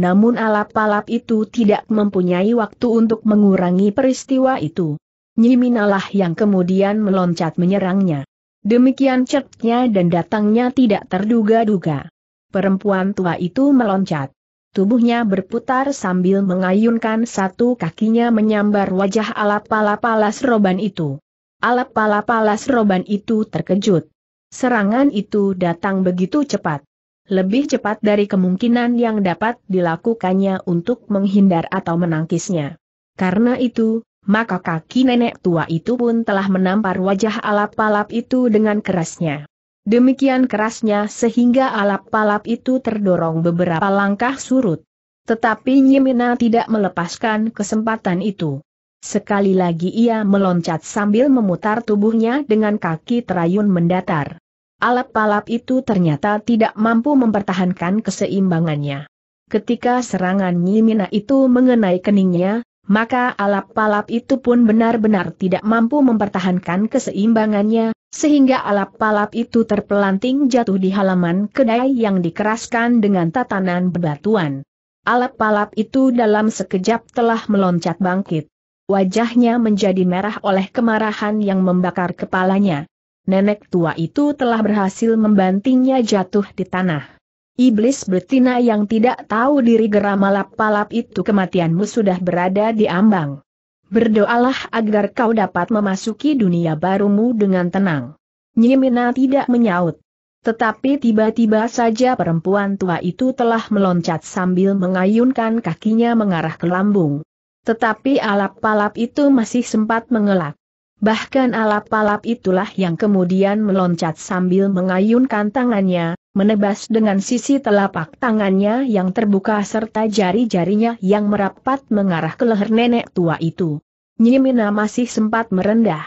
Namun alap-alap itu tidak mempunyai waktu untuk mengurangi peristiwa itu. Nyiminalah yang kemudian meloncat menyerangnya. Demikian cepatnya dan datangnya tidak terduga-duga. Perempuan tua itu meloncat. Tubuhnya berputar sambil mengayunkan satu kakinya menyambar wajah alap-alap alas roban itu. Alap-alap alas roban itu terkejut. Serangan itu datang begitu cepat. Lebih cepat dari kemungkinan yang dapat dilakukannya untuk menghindar atau menangkisnya. Karena itu, maka kaki nenek tua itu pun telah menampar wajah alap-alap itu dengan kerasnya. Demikian kerasnya sehingga alap-alap itu terdorong beberapa langkah surut. Tetapi Nyimina tidak melepaskan kesempatan itu. Sekali lagi ia meloncat sambil memutar tubuhnya dengan kaki terayun mendatar. Alap-alap itu ternyata tidak mampu mempertahankan keseimbangannya. Ketika serangan Nyimina itu mengenai keningnya, maka alap-alap itu pun benar-benar tidak mampu mempertahankan keseimbangannya, sehingga alap-alap itu terpelanting jatuh di halaman kedai yang dikeraskan dengan tatanan bebatuan. Alap-alap itu dalam sekejap telah meloncat bangkit. Wajahnya menjadi merah oleh kemarahan yang membakar kepalanya. Nenek tua itu telah berhasil membantingnya jatuh di tanah. Iblis betina yang tidak tahu diri geram malap-palap itu kematianmu sudah berada di ambang. Berdoalah agar kau dapat memasuki dunia barumu dengan tenang. Nyimina tidak menyaut. Tetapi tiba-tiba saja perempuan tua itu telah meloncat sambil mengayunkan kakinya mengarah ke lambung. Tetapi alap palap itu masih sempat mengelak. Bahkan alap palap itulah yang kemudian meloncat sambil mengayunkan tangannya, menebas dengan sisi telapak tangannya yang terbuka serta jari-jarinya yang merapat mengarah ke leher nenek tua itu. Nyimina masih sempat merendah.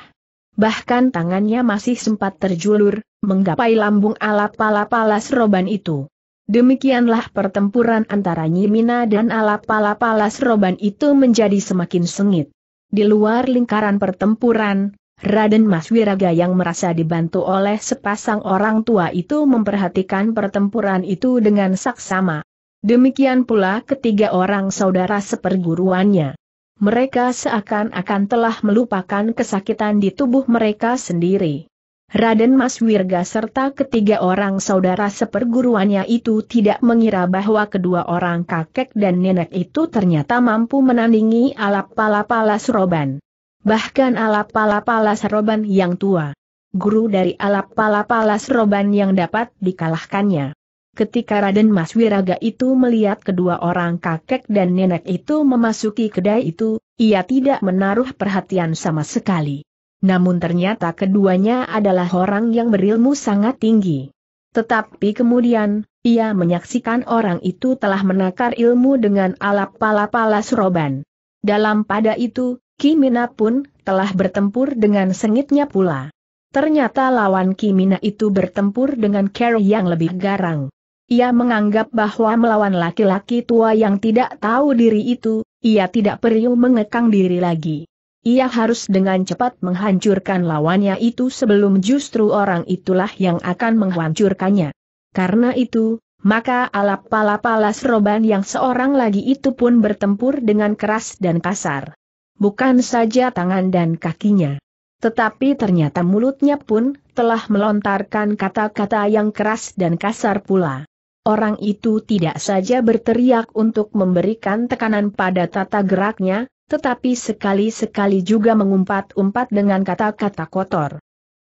Bahkan tangannya masih sempat terjulur, menggapai lambung alap palap alas roban itu. Demikianlah pertempuran antara Nyimina dan Alapalapalas Roban itu menjadi semakin sengit. Di luar lingkaran pertempuran, Raden Mas Wiraga yang merasa dibantu oleh sepasang orang tua itu memperhatikan pertempuran itu dengan saksama. Demikian pula ketiga orang saudara seperguruannya. Mereka seakan-akan telah melupakan kesakitan di tubuh mereka sendiri. Raden Mas Wirga serta ketiga orang saudara seperguruannya itu tidak mengira bahwa kedua orang kakek dan nenek itu ternyata mampu menandingi pala Seroban. Bahkan pala Seroban yang tua. Guru dari pala Seroban yang dapat dikalahkannya. Ketika Raden Mas Wiraga itu melihat kedua orang kakek dan nenek itu memasuki kedai itu, ia tidak menaruh perhatian sama sekali. Namun ternyata keduanya adalah orang yang berilmu sangat tinggi. Tetapi kemudian, ia menyaksikan orang itu telah menakar ilmu dengan alap pala-pala suroban. Dalam pada itu, Kimina pun telah bertempur dengan sengitnya pula. Ternyata lawan Kimina itu bertempur dengan Carol yang lebih garang. Ia menganggap bahwa melawan laki-laki tua yang tidak tahu diri itu, ia tidak perlu mengekang diri lagi. Ia harus dengan cepat menghancurkan lawannya itu sebelum justru orang itulah yang akan menghancurkannya. Karena itu, maka alap pala palas roban yang seorang lagi itu pun bertempur dengan keras dan kasar. Bukan saja tangan dan kakinya. Tetapi ternyata mulutnya pun telah melontarkan kata-kata yang keras dan kasar pula. Orang itu tidak saja berteriak untuk memberikan tekanan pada tata geraknya, tetapi sekali-sekali juga mengumpat-umpat dengan kata-kata kotor.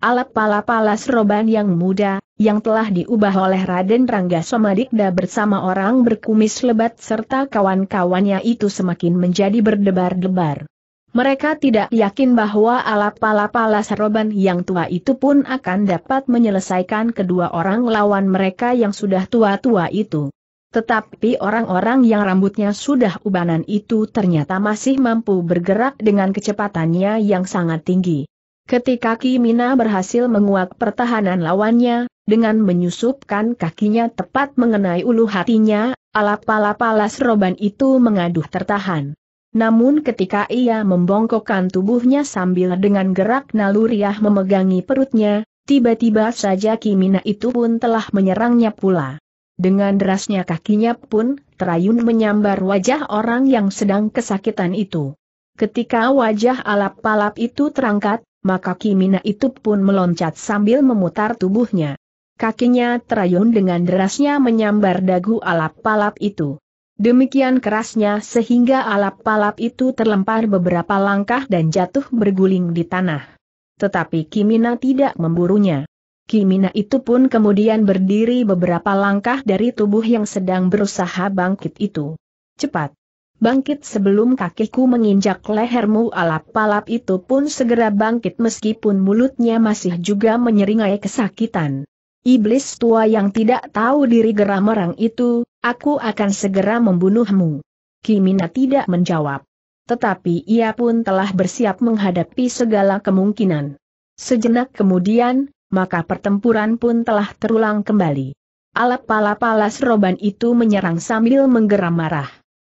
alap pala palas roban yang muda, yang telah diubah oleh Raden Rangga Somadikda bersama orang berkumis lebat serta kawan-kawannya itu semakin menjadi berdebar-debar. Mereka tidak yakin bahwa alap pala palas roban yang tua itu pun akan dapat menyelesaikan kedua orang lawan mereka yang sudah tua-tua itu. Tetapi orang-orang yang rambutnya sudah ubanan itu ternyata masih mampu bergerak dengan kecepatannya yang sangat tinggi. Ketika Kimina berhasil menguak pertahanan lawannya, dengan menyusupkan kakinya tepat mengenai ulu hatinya, alap-alap alas roban itu mengaduh tertahan. Namun ketika ia membongkokkan tubuhnya sambil dengan gerak naluriah memegangi perutnya, tiba-tiba saja Kimina itu pun telah menyerangnya pula. Dengan derasnya kakinya pun, terayun menyambar wajah orang yang sedang kesakitan itu. Ketika wajah alap palap itu terangkat, maka Kimina itu pun meloncat sambil memutar tubuhnya. Kakinya terayun dengan derasnya menyambar dagu alap palap itu. Demikian kerasnya sehingga alap palap itu terlempar beberapa langkah dan jatuh berguling di tanah. Tetapi Kimina tidak memburunya. Kimina itu pun kemudian berdiri beberapa langkah dari tubuh yang sedang berusaha bangkit itu. Cepat! Bangkit sebelum kakiku menginjak lehermu alap palap itu pun segera bangkit meskipun mulutnya masih juga menyeringai kesakitan. Iblis tua yang tidak tahu diri geram orang itu, aku akan segera membunuhmu. Kimina tidak menjawab. Tetapi ia pun telah bersiap menghadapi segala kemungkinan. Sejenak kemudian, maka pertempuran pun telah terulang kembali. Alap-alap alas roban itu menyerang sambil menggeram marah.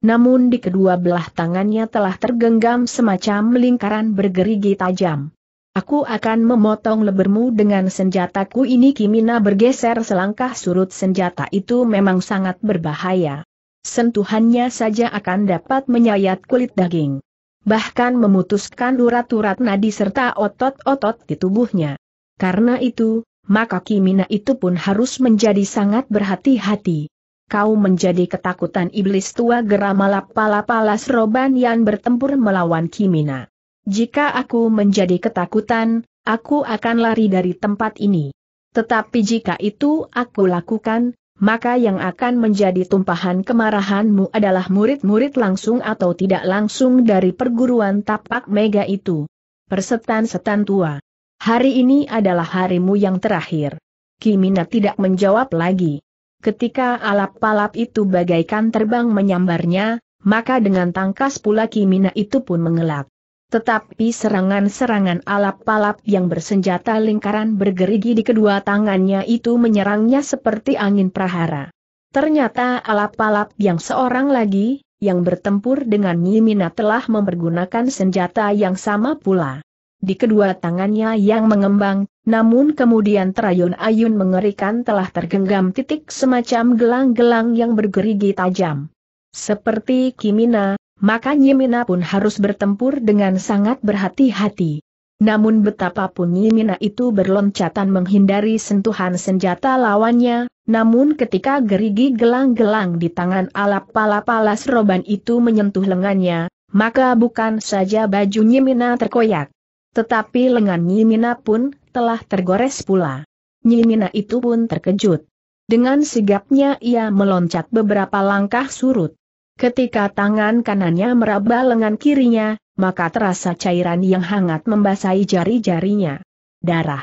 Namun di kedua belah tangannya telah tergenggam semacam lingkaran bergerigi tajam. Aku akan memotong lebermu dengan senjataku ini Kimina bergeser selangkah surut senjata itu memang sangat berbahaya. Sentuhannya saja akan dapat menyayat kulit daging. Bahkan memutuskan urat-urat nadi serta otot-otot di tubuhnya. Karena itu, maka Kimina itu pun harus menjadi sangat berhati-hati. Kau menjadi ketakutan iblis tua geram lapala-pala roban yang bertempur melawan Kimina. Jika aku menjadi ketakutan, aku akan lari dari tempat ini. Tetapi jika itu aku lakukan, maka yang akan menjadi tumpahan kemarahanmu adalah murid-murid langsung atau tidak langsung dari perguruan tapak mega itu. Persetan setan tua. Hari ini adalah harimu yang terakhir. Kimina tidak menjawab lagi. Ketika alap-alap itu bagaikan terbang menyambarnya, maka dengan tangkas pula Kimina itu pun mengelak. Tetapi serangan-serangan alap-alap yang bersenjata lingkaran bergerigi di kedua tangannya itu menyerangnya seperti angin prahara. Ternyata alap-alap yang seorang lagi, yang bertempur dengan Nyimina telah mempergunakan senjata yang sama pula di kedua tangannya yang mengembang, namun kemudian terayun-ayun mengerikan telah tergenggam titik semacam gelang-gelang yang bergerigi tajam. Seperti Kimina, maka Nyimina pun harus bertempur dengan sangat berhati-hati. Namun betapapun Nyimina itu berloncatan menghindari sentuhan senjata lawannya, namun ketika gerigi gelang-gelang di tangan alap pala pala-palas roban itu menyentuh lengannya, maka bukan saja baju Nyimina terkoyak. Tetapi lengan Nyimina pun telah tergores pula. Nyimina itu pun terkejut. Dengan sigapnya ia meloncat beberapa langkah surut. Ketika tangan kanannya meraba lengan kirinya, maka terasa cairan yang hangat membasahi jari-jarinya. Darah.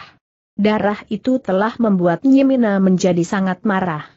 Darah itu telah membuat Nyimina menjadi sangat marah.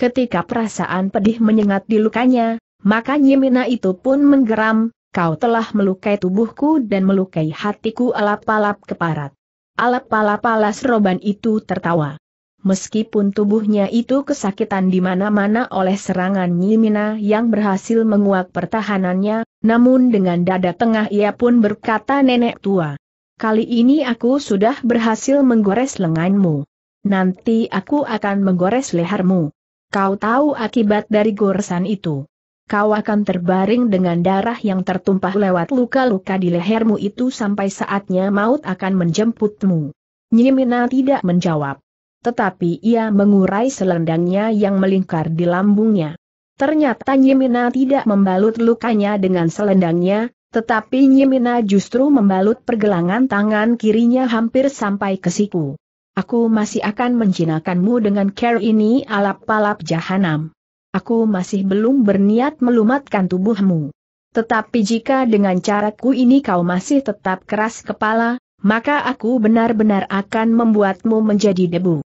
Ketika perasaan pedih menyengat di lukanya, maka Nyimina itu pun menggeram, kau telah melukai tubuhku dan melukai hatiku alap-alap keparat. Alap-alap alas roban itu tertawa. Meskipun tubuhnya itu kesakitan di mana-mana oleh serangan Nyimina yang berhasil menguak pertahanannya, namun dengan dada tengah ia pun berkata nenek tua. Kali ini aku sudah berhasil menggores lenganmu. Nanti aku akan menggores lehermu. Kau tahu akibat dari goresan itu kau akan terbaring dengan darah yang tertumpah lewat luka-luka di lehermu itu sampai saatnya maut akan menjemputmu. Nyimina tidak menjawab. Tetapi ia mengurai selendangnya yang melingkar di lambungnya. Ternyata Nyimina tidak membalut lukanya dengan selendangnya, tetapi Nyimina justru membalut pergelangan tangan kirinya hampir sampai ke siku. Aku masih akan menjinakkanmu dengan care ini alap-alap jahanam. Aku masih belum berniat melumatkan tubuhmu. Tetapi jika dengan caraku ini kau masih tetap keras kepala, maka aku benar-benar akan membuatmu menjadi debu.